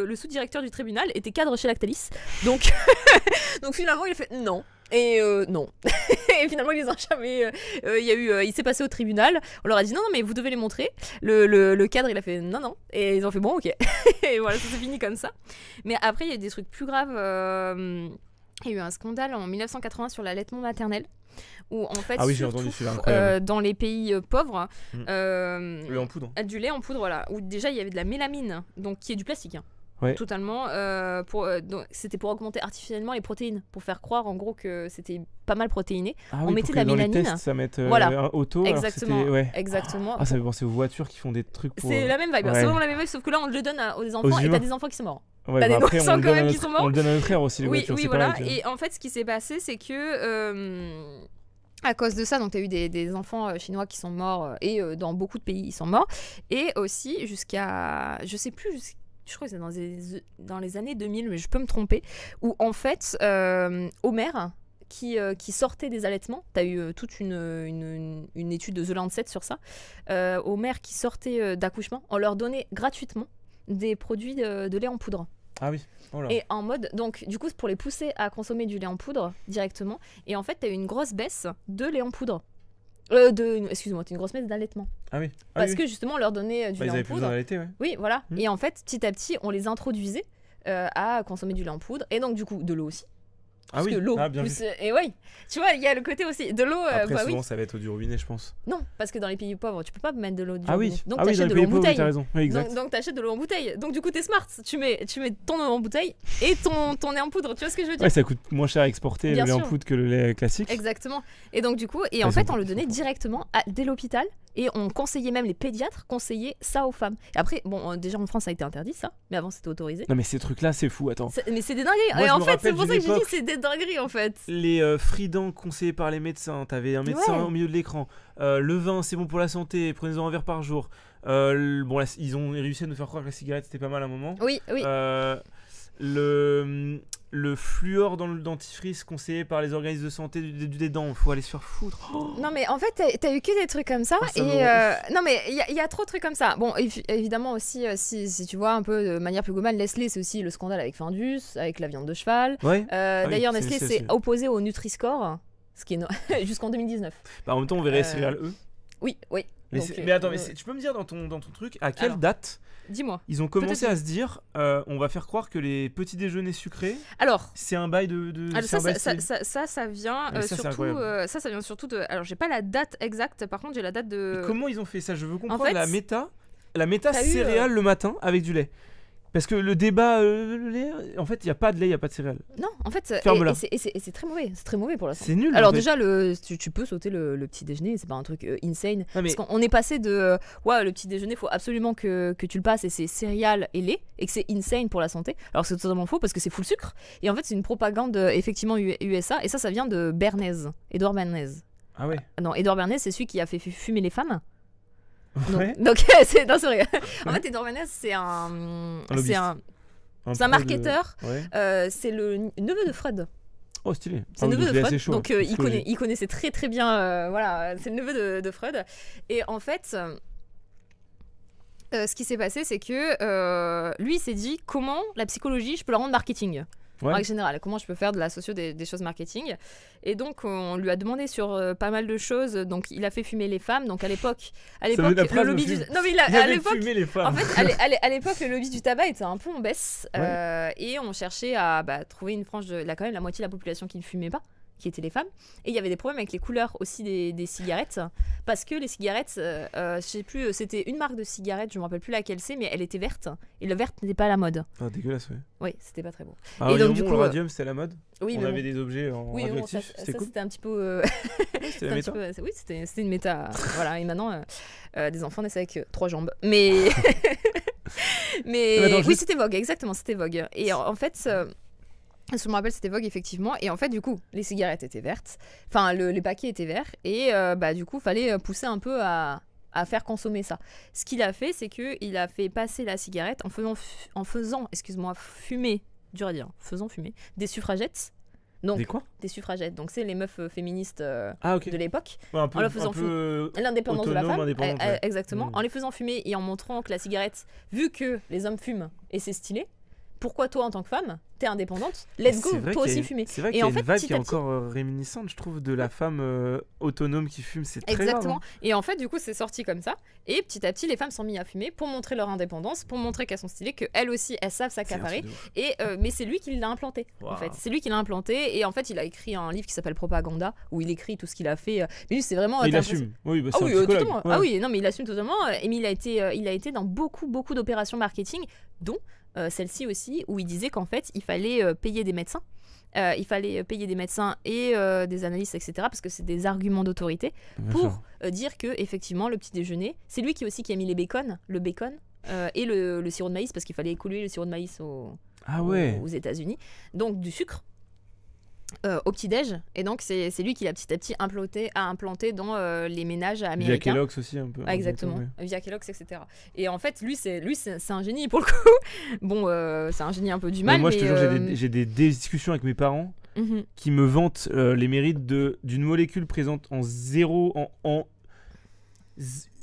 le, sous-directeur du tribunal était cadre chez Lactalis. Donc, donc finalement, il a fait non. Et euh, non. et finalement, les euh, euh, il y eu, il s'est passé au tribunal. On leur a dit non, mais vous devez les montrer. Le, cadre, il a fait non, non. Et ils ont fait bon, ok. et voilà, ça s'est fini comme ça. Mais après, il y a des trucs plus graves. il y a eu un scandale en 1980 sur l'allaitement maternel où en fait ah oui, surtout, dans les pays pauvres mm. en poudre du lait en poudre voilà où déjà il y avait de la mélamine donc qui est du plastique hein. Ouais. Totalement. Euh, euh c'était pour augmenter artificiellement les protéines, pour faire croire en gros que c'était pas mal protéiné. Ah on mettait de la mélanine. ça met euh, voilà. auto. Exactement. Exactement. Ah, ça fait penser aux voitures qui font des trucs pour. C'est la même vibe. C'est vraiment la même vibe, sauf que là on le donne à, aux enfants et t'as des enfants qui sont morts. Ouais, bah, des après, on, le quand même qui sont morts. on le donne à notre frère aussi. Les oui, oui, voilà. et en fait, ce qui s'est passé, c'est que euh, à cause de ça, donc tu as eu des, des, enfants chinois qui sont morts et dans beaucoup de pays ils sont morts et aussi jusqu'à je sais plus je crois que c'est dans les, e, dans les années 2000, mais je peux me tromper, où en fait, euh, mères euh, qui, sortait des allaitements. Tu as eu euh, toute une, étude de The Lancet sur ça. Euh, aux qui sortait euh, d'accouchement, on leur donnait gratuitement des produits de lait en poudre. Ah oui. voilà. Oh et en mode, donc du coup, pour les pousser à consommer du lait en poudre directement. Et en fait, tu as eu une grosse baisse de lait en poudre. Euh, excuse-moi, une grosse messe d'allaitement. Ah oui. Ah Parce que justement, on leur donnait du lait en poudre. Oui, voilà. Hmm. Et en fait, petit à petit, on les introduisait euh, à consommer du lait en poudre et donc du coup de l'eau aussi. Ah parce ah oui. que l'eau. Ah, euh, et oui, tu vois, il y a le côté aussi de l'eau. Euh, Après, bah souvent, ça va être du robinet, je pense. Non, parce que dans les pays pauvres, tu peux pas mettre de l'eau du ah robinet. Oui. Donc, ah oui, l'eau en bouteille pauvres, raison. Oui, exact. Donc, t'achètes de l'eau en bouteille. Donc, du coup, t'es smart. Tu mets, tu mets ton eau en bouteille et ton, ton lait en poudre. Tu vois ce que je veux dire Ouais, ça coûte moins cher à exporter le lait en poudre que le lait classique. Exactement. Et donc, du coup, et en fait, on le donnait directement dès l'hôpital et on conseillait même, les pédiatres conseillaient ça aux femmes. Et après, bon, euh, déjà en France ça a été interdit ça, mais avant c'était autorisé. Non mais ces trucs-là c'est fou, attends. Mais c'est des dingueries. en fait, c'est pour ça que j'ai dit c'est des dingueries en fait. Les euh, fridans conseillés par les médecins, t'avais un médecin au milieu de l'écran. Euh, le vin c'est bon pour la santé, prenez-en un verre par jour. bon ils ont réussi à nous faire croire que la cigarette c'était pas mal à un moment. Oui, oui. le hum, le fluor dans le dentifrice conseillé par les organismes de santé du, du des faut aller se faire foutre. Oh. non mais en fait, t'as eu que des trucs comme ça. Oh, euh, non mais il y, a trop de trucs comme ça. Bon, évidemment aussi, euh, si, tu vois un peu de manière plus globale, Nestlé, c'est aussi le scandale avec Findus, avec la viande de cheval. Euh, ah d'ailleurs, Nestlé s'est opposé au Nutri-Score, jusqu'en 2019. Bah, en même temps, on verrait euh... E. Oui, oui. Mais, attends, mais tu peux me dire dans ton, dans ton truc à quelle date Dis-moi. Ils ont commencé à se dire, euh, on va faire croire que les petits déjeuners sucrés. Alors. C'est un bail de. alors ça, ça, vient euh, surtout. Euh, ça, ça vient surtout de. Alors j'ai pas la date exacte. Par contre, j'ai la date de. comment ils ont fait ça Je veux comprendre la méta. La méta céréale le matin avec du lait. Parce que le débat, euh, en fait, il n'y a pas de lait, il n'y a pas de céréales. Non, en fait, c'est- très mauvais. C'est très mauvais pour la santé. C'est nul. Alors déjà, tu, peux sauter le, petit déjeuner, c'est pas un truc euh, insane. Ah, parce qu'on est passé de euh, ouais, le petit déjeuner, il faut absolument que, tu le passes et c'est céréales et lait et que c'est insane pour la santé. Alors c'est totalement faux parce que c'est full sucre. Et en fait, c'est une propagande effectivement USA et ça, ça vient de Bernays, Edouard Bernays. Ah ouais. Non, Edouard Bernays, c'est celui qui a fait fumer les femmes. Donc, c'est dans ce En fait, Edouard Manès, c'est un. un. un, marketeur. Euh, c'est le neveu de Freud. Oh, stylé. C'est le ah neveu de Freud. donc, hein. euh, il, connaît, il, connaissait très très bien. Euh, voilà, c'est le neveu de, de, Freud. Et en fait, ce qui s'est passé, c'est que lui, il s'est dit comment la psychologie, je peux la rendre marketing. Ouais. En générale, comment je peux faire de la socio des, choses marketing. Et donc, on lui a demandé sur euh, pas mal de choses. Donc, il a fait fumer les femmes. Donc, à l'époque, à l'époque, le lobby du... à l'époque, à l'époque, le lobby du tabac était un peu en baisse euh, et on cherchait à bah, trouver une frange de, là, quand même la moitié de la population qui ne fumait pas qui étaient les femmes. Et il y avait des problèmes avec les couleurs aussi des, cigarettes, parce que les cigarettes, je euh, euh, je sais plus, euh, c'était une marque de cigarettes, je me rappelle plus laquelle c'est, mais elle était verte, et le verte n'était pas la mode. Ah, dégueulasse, oui. Oui, c'était pas très bon. Ah, et donc, du coup, le radium, c'était la mode oui, On avait des objets en oui, c'était cool. un petit peu... c'était un peu... Oui, c'était une méta, voilà, et maintenant, des enfants naissent avec trois jambes. Mais... mais... Eh ben, oui, c'était Vogue, exactement, c'était Vogue. Et en fait je me rappelle, c'était Vogue, effectivement. Et en fait, du coup, les cigarettes étaient vertes. Enfin, les paquets étaient verts. Et euh, bah, du coup, fallait euh, pousser un peu à, faire consommer ça. Ce qu'il a fait, c'est qu'il a fait passer la cigarette en faisant, en faisant excuse-moi, fumer, dur à faisant fumer, des suffragettes. Donc, des quoi Des suffragettes. Donc, c'est les meufs euh, féministes ah, de l'époque. en les faisant fumer. L'indépendance de la femme. Eh, eh, exactement. Mm. En les faisant fumer et en montrant que la cigarette, vu que les hommes fument et c'est stylé, pourquoi toi en tant que femme, t'es indépendante, let's go, toi aussi fumer. C'est vrai qu'il y a une vague qui est encore euh, réminiscente, je trouve, de la femme euh, autonome qui fume, c'est très Exactement. Hein. Et en fait, du coup, c'est sorti comme ça. Et petit à petit, les femmes sont mises à fumer pour montrer leur indépendance, pour montrer qu'elles sont stylées, qu'elles aussi, elles savent s'accaparer. Et euh, mais c'est lui qui l'a implanté. En fait, c'est lui qui l'a implanté. Et en fait, il a écrit un livre qui s'appelle Propaganda, où il écrit tout ce qu'il a fait. Mais lui, c'est vraiment. Il assume. Oui, bah, ah, ah oui, non, mais il assume totalement. Et a été, il a été dans beaucoup, beaucoup d'opérations marketing, dont euh, celle-ci aussi, où il disait qu'en fait, il fallait euh, payer des médecins. Euh, il fallait payer des médecins et des analystes, etc., parce que c'est des arguments d'autorité, pour dire que effectivement le petit déjeuner, c'est lui qui aussi qui a mis les bacon, le bacon et le, sirop de maïs, parce qu'il fallait écouler le sirop de maïs aux, ah aux États-Unis, donc du sucre. Euh, au petit-déj. Et donc, c'est lui qui l'a petit à petit implanté, dans euh, les ménages américains. Via Kellogg's aussi, un peu. Ah, exactement, via Kellogg's, etc. Et en fait, lui, c'est un génie pour le coup. bon, euh, c'est un génie un peu du mal. Mais moi, je j'ai des, discussions avec mes parents mhm. qui me vantent les mérites d'une molécule présente en zéro, en,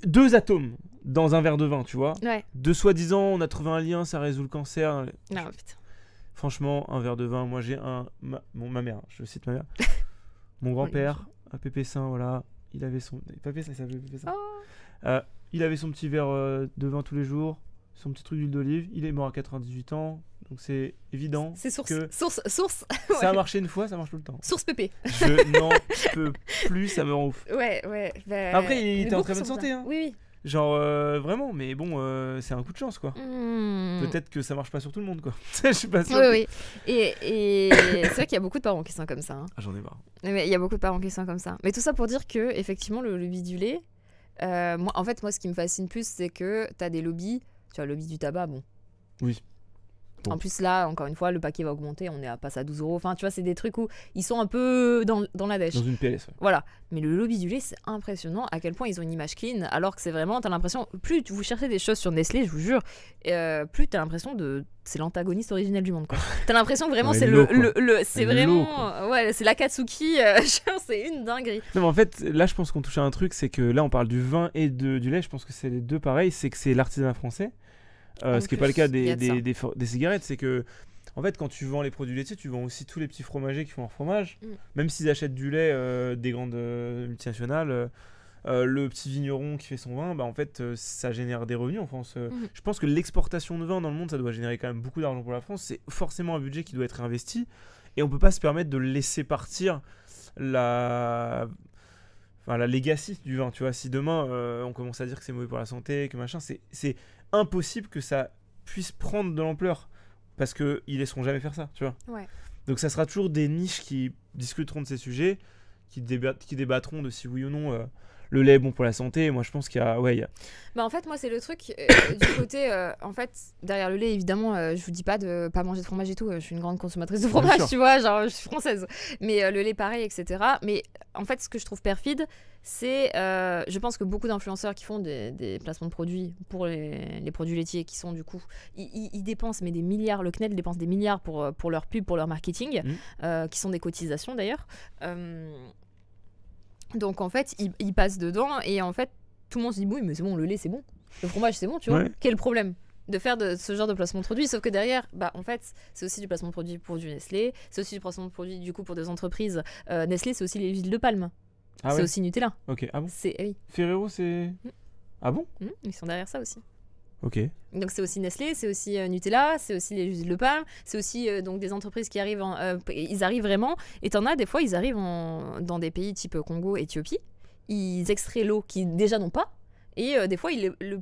deux atomes dans un verre de vin, tu vois. De soi-disant, on a trouvé un lien, ça résout le cancer. Non, ah, putain. Franchement, un verre de vin, moi j'ai un. Ma, ma mère, je cite ma mère. Mon grand-père, un pépé sain, voilà. Il avait son. Pépé ça il oh. euh, il avait son petit verre euh, de vin tous les jours, son petit truc d'huile d'olive. Il est mort à 98 ans, donc c'est évident. C'est source. source, source. Ça a marché une fois, ça marche tout le temps. Source pépé. Je n'en peux plus, ça me rend ouf. Ouais, ouais. Bah, Après, il était en très bonne santé. Hein. Oui, oui. Genre, euh, vraiment, mais bon, euh, c'est un coup de chance, quoi. Hmm. Peut-être que ça marche pas sur tout le monde, quoi. Je suis pas sûr. Oui, oui. Et, c'est vrai qu'il y a beaucoup de parents qui sont comme ça. Hein. Ah, J'en ai marre. Mais il y a beaucoup de parents qui sont comme ça. Mais tout ça pour dire que, effectivement, le, lobby du lait moi, en fait, moi, ce qui me fascine plus, c'est que tu as des lobbies. Tu as le lobby du tabac, bon. Oui. En plus, là, encore une fois, le paquet va augmenter, on est à passer à 12 euros. Enfin, tu vois, c'est des trucs où ils sont un peu dans, la dèche. Dans une PLS. Voilà. Mais le lobby du lait, c'est impressionnant à quel point ils ont une image clean, alors que c'est vraiment, as l'impression, plus vous cherchez des choses sur Nestlé, je vous jure, euh, plus t'as l'impression de. C'est l'antagoniste originel du monde, quoi. T'as l'impression vraiment, c'est le, le, c'est vraiment. Euh, ouais, c'est la Katsuki, euh, c'est une dinguerie. mais en fait, là, je pense qu'on touche à un truc, c'est que là, on parle du vin et de, du lait, je pense que c'est les deux pareils, c'est que c'est l'artisanat français. Euh, ce qui n'est pas le cas des, des, des, cigarettes, c'est que en fait, quand tu vends les produits laitiers, tu vends aussi tous les petits fromagers qui font leur fromage. Mm. Même s'ils achètent du lait euh, des grandes euh, multinationales, le petit vigneron qui fait son vin, bah, en fait, ça génère des revenus en France. Mm. Je pense que l'exportation de vin dans le monde, ça doit générer quand même beaucoup d'argent pour la France. C'est forcément un budget qui doit être investi. Et on ne peut pas se permettre de laisser partir la... Enfin, la legacy du vin. Tu vois, si demain, on commence à dire que c'est mauvais pour la santé, que machin, c'est impossible que ça puisse prendre de l'ampleur parce que ils laisseront jamais faire ça, tu vois. Donc ça sera toujours des niches qui discuteront de ces sujets, qui, qui débattront de si oui ou non euh, le lait est bon pour la santé. Moi, je pense qu'il y a. Ouais, Bah, en fait, moi, c'est le truc euh, du côté. Euh, en fait, derrière le lait, évidemment, euh, je vous dis pas de pas manger de fromage et tout. je suis une grande consommatrice de fromage, tu vois. Genre, je suis française. Mais le lait, pareil, etc. Mais en fait, ce que je trouve perfide, c'est. je pense que beaucoup d'influenceurs qui font des, placements de produits pour les, produits laitiers qui sont, du coup. Ils dépensent, mais des milliards. Le CNED dépense des milliards pour, pour leur pub, pour leur marketing, mmh. qui sont des cotisations d'ailleurs. Donc en fait, il, il, passe dedans et en fait, tout le monde se dit oui, mais c'est bon, le lait c'est bon, le fromage c'est bon, tu vois. Quel problème de faire de ce genre de placement de produit, sauf que derrière, bah en fait, c'est aussi du placement de produit pour du Nestlé, c'est aussi du placement de produit du coup pour des entreprises. Euh, Nestlé, c'est aussi les villes de palme, ah c'est aussi Nutella. Ok, ah bon. C'est eh Ferrero, c'est. Mm. Ah bon mm, Ils sont derrière ça aussi. Donc c'est aussi Nestlé, c'est aussi euh, Nutella, c'est aussi les huiles de palme, c'est aussi euh, donc des entreprises qui arrivent, euh, ils arrivent vraiment. Et t'en as des fois, ils arrivent dans des pays type Congo, Éthiopie, ils extraient l'eau qu'ils déjà n'ont pas, et des fois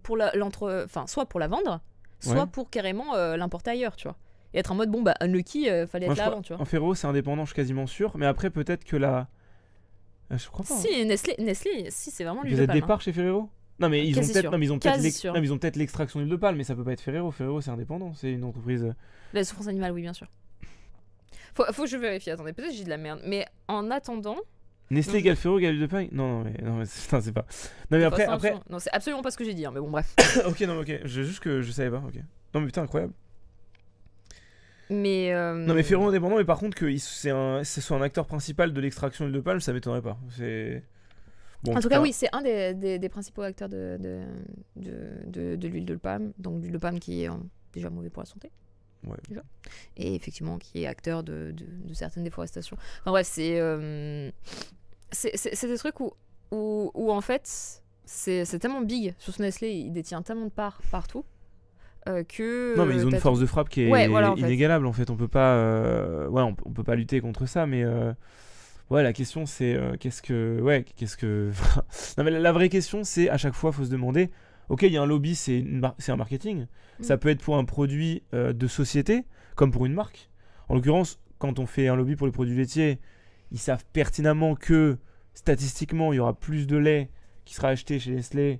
pour l'entre, soit pour la vendre, soit pour carrément l'importer ailleurs, tu vois. Et être en mode bon bah unlucky, fallait être là avant, tu vois. En ferro, c'est indépendant, je suis quasiment sûr. Mais après peut-être que la, ah, je crois pas. Si hein. Nestlé, Nestlé, si c'est vraiment lui. Vous êtes départ hein. chez Ferrero non mais, ils ont peut-être, non, mais ils ont peut-être, l'extraction d'huile de palme, mais ça peut pas être Ferrero. Ferrero c'est indépendant, c'est une entreprise. Euh. La souffrance animale, oui bien sûr. Faut, que je vérifie. Attendez, peut-être que j'ai de la merde. Mais en attendant, Nestlé égale Ferrero égale de Palme Non, non, mais, non, mais c'est pas. Non, mais après. après... Non, c'est absolument pas ce que j'ai dit, hein, mais bon, bref. ok, non, ok, je, juste que je savais pas, ok. Non, mais putain, incroyable. Mais. Non, mais Ferrero euh, indépendant, mais par contre, que c'est ce soit un acteur principal de l'extraction d'huile de palme, ça m'étonnerait pas. C'est en tout cas, oui, c'est un des, principaux acteurs de, de, l'huile de palme. Donc, l'huile de palme qui est déjà mauvaise pour la santé. Et effectivement, qui est acteur de, certaines déforestations. Enfin, bref, c'est. Euh, c'est des trucs où, en fait, c'est tellement big. ce Nestlé, il détient tellement de parts partout. Euh, que non mais ils ont une force de frappe qui est inégalable en fait on peut pas euh, ouais on, peut pas lutter contre ça mais ouais, la question c'est euh, qu'est-ce que. Ouais, qu'est-ce que. non, mais la, vraie question c'est à chaque fois, faut se demander ok, il y a un lobby, c'est un marketing. Ça mm. peut être pour un produit euh, de société, comme pour une marque. En l'occurrence, quand on fait un lobby pour les produits laitiers, ils savent pertinemment que statistiquement, il y aura plus de lait qui sera acheté chez Nestlé.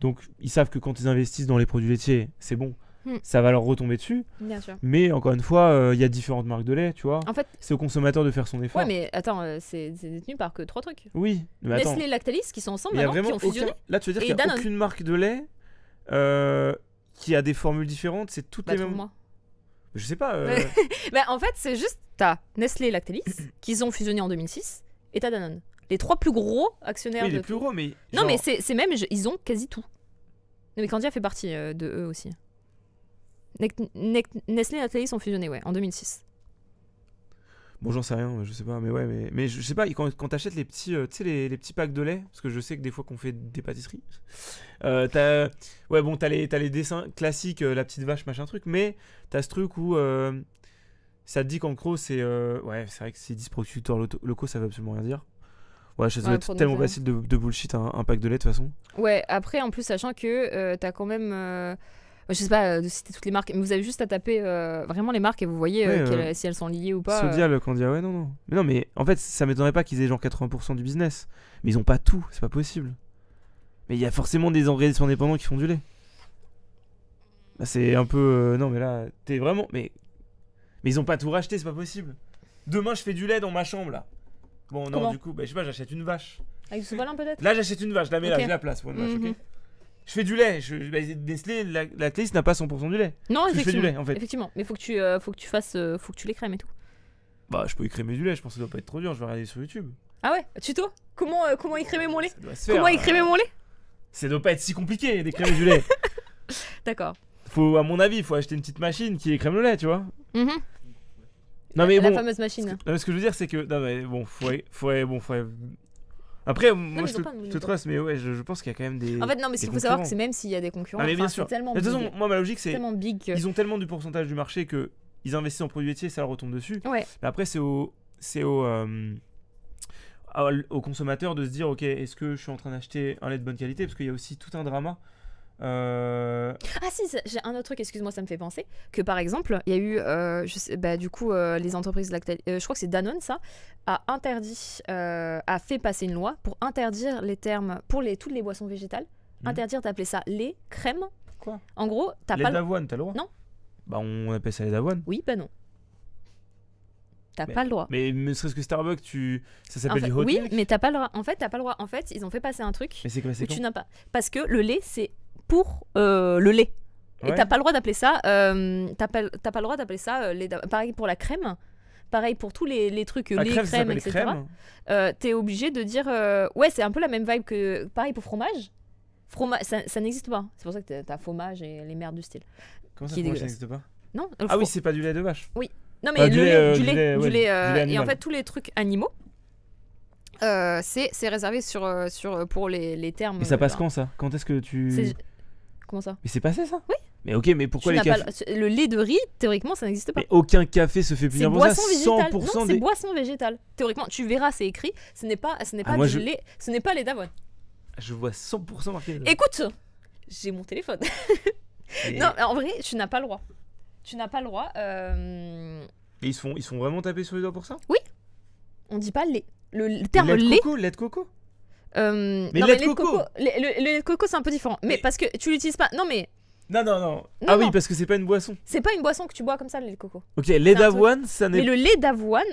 Donc, ils savent que quand ils investissent dans les produits laitiers, c'est bon. Hmm. ça va leur retomber dessus. Mais encore une fois, il euh, y a différentes marques de lait, tu vois. En fait, c'est au consommateur de faire son effort. Ouais, mais attends, euh, c'est détenu par que trois trucs. Oui. Mais Lactalis, qui sont ensemble, maintenant, qui ont fusionné. Là, tu veux dire qu'il n'y a aucune marque de lait euh, qui a des formules différentes, c'est toutes bah, les mêmes. Moi. Je sais pas. bah, en fait, c'est juste t'as Nestlé, Lactalis, qu'ils ont fusionné en 2006, et t'as Danone. Les trois plus gros actionnaires. Oui, les plus gros, mais. Non, mais c'est même, ils ont quasi tout. mais Candia fait partie de eux aussi. Nestlé et Nathalie sont fusionnés, ouais, en 2006. Bon, j'en sais rien, je sais pas, mais ouais, mais, je sais pas, quand, t'achètes les petits, euh, tu sais, les, petits packs de lait, parce que je sais que des fois qu'on fait des pâtisseries, euh, t'as, ouais, bon, t'as les, as les dessins classiques, euh, la petite vache, machin truc, mais t'as ce truc où euh, ça te dit qu'en gros, c'est, ouais, c'est vrai que c'est 10 producteurs locaux, ça veut absolument rien dire. Ouais, ça ouais, être tellement hein. facile de, bullshit, un, pack de lait de toute façon. Ouais, après, en plus, sachant que t'as quand même je sais pas euh, de citer toutes les marques, mais vous avez juste à taper euh, vraiment les marques et vous voyez euh, si elles sont liées ou pas. Sodial, dit, ah ouais, non, non. Mais non, mais en fait, ça m'étonnerait pas qu'ils aient genre 80% du business. Mais ils ont pas tout, c'est pas possible. Mais il y a forcément des enregistreurs indépendants qui font du lait. c'est un peu. non, mais là, t'es vraiment. Mais... mais ils ont pas tout racheté, c'est pas possible. Demain, je fais du lait dans ma chambre là. Bon, non, du coup, bah, je sais pas, j'achète une vache. Avec ce volant peut-être Là, j'achète une vache, je la mets là, j'ai la place pour une vache, ok mhm. Je fais du lait. Je, Nestlé, bah, la, la n'a pas 100% du lait. Non, effectivement. Je du lait, en fait. Effectivement, mais faut que tu, euh, faut que tu fasses, euh, faut que tu les crèmes et tout. Bah, je peux écrémer du lait. Je pense que ça doit pas être trop dur. Je vais regarder sur YouTube. Ah ouais, tuto. Comment, euh, comment écrémer mon lait ça doit se euh, mon lait Ça doit pas être si compliqué d'écrémer du lait. D'accord. Faut, à mon avis, il faut acheter une petite machine qui écrème le lait, tu vois. Mm-hmm. Non mais la, fameuse machine. non, mais ce que je veux dire, c'est que non mais bon, faut, faut, bon, faut après, moi, je, te, mais ouais, je, pense qu'il y a quand même des. En fait, non, mais ce qu'il faut savoir, c'est même s'il y a des concurrents. Ah, mais bien Tellement de toute façon, moi, ma logique, c'est. Ils ont tellement du pourcentage du marché que ils investissent en produits laitiers, ça leur retombe dessus. après, c'est au. C'est euh, au au consommateur de se dire ok est-ce que je suis en train d'acheter un lait de bonne qualité parce qu'il y a aussi tout un drama euh, ah si, j'ai un autre truc, excuse-moi, ça me fait penser que par exemple, il y a eu, euh, bah, du coup, euh, les entreprises je crois que c'est Danone ça, a interdit, a fait passer une loi pour interdire les termes pour les, toutes les boissons végétales, hmm. interdire d'appeler ça lait, crème. Quoi En gros, t'as pas. lait d'avoine, t'as le droit Non. Bah on appelle ça les d'avoine. Oui, bah non. T'as pas le droit. Mais ne serait-ce que Starbucks, tu... ça s'appelle Oui, mais t'as pas le droit. En fait, t'as pas le droit. En fait, ils ont fait passer un truc. Mais c'est Tu n'as pas. Parce que le lait, c'est pour euh, le lait. Et t'as pas le droit d'appeler ça. Euh, t'as pas, le droit d'appeler ça. Euh, les, pareil pour la crème. Pareil pour tous les, trucs, les crèmes, etc. T'es obligé de dire. ouais, c'est un peu la même vibe que. Pareil pour fromage. fromage ça, n'existe pas. C'est pour ça que t'as fromage et les merdes du style. Comment ça, ça n'existe pas Non. Ah oui, c'est pas du lait de vache. Oui. Non, mais du, lait, du lait, Et en fait, tous les trucs animaux. c'est réservé sur, sur, pour les, les termes. ça passe quand ça Quand est-ce que tu ça Mais c'est passé ça Oui. Mais ok, mais pourquoi les cafés le... lait de riz, théoriquement, ça n'existe pas. aucun café se fait punir pour ça. C'est boisson des... boisson végétale. Théoriquement, tu verras, c'est écrit. Ce n'est pas, ce n'est ah, pas du lait, ce n'est pas lait d'avoine. Je vois 100% marqué. Écoute, j'ai mon téléphone. Non, en vrai, tu n'as pas le droit. Tu n'as pas le droit. Euh, ils se font, ils sont vraiment taper sur les doigts pour ça Oui. On dit pas lait. Le, terme lait. lait de coco mais, coco. le, coco, c'est un peu différent. Mais, parce que tu l'utilises pas. Non, mais. Non, non, non. ah oui, parce que c'est pas une boisson. C'est pas une boisson que tu bois comme ça, le lait de coco. Ok, lait d'avoine, ça n'est. Mais le lait d'avoine,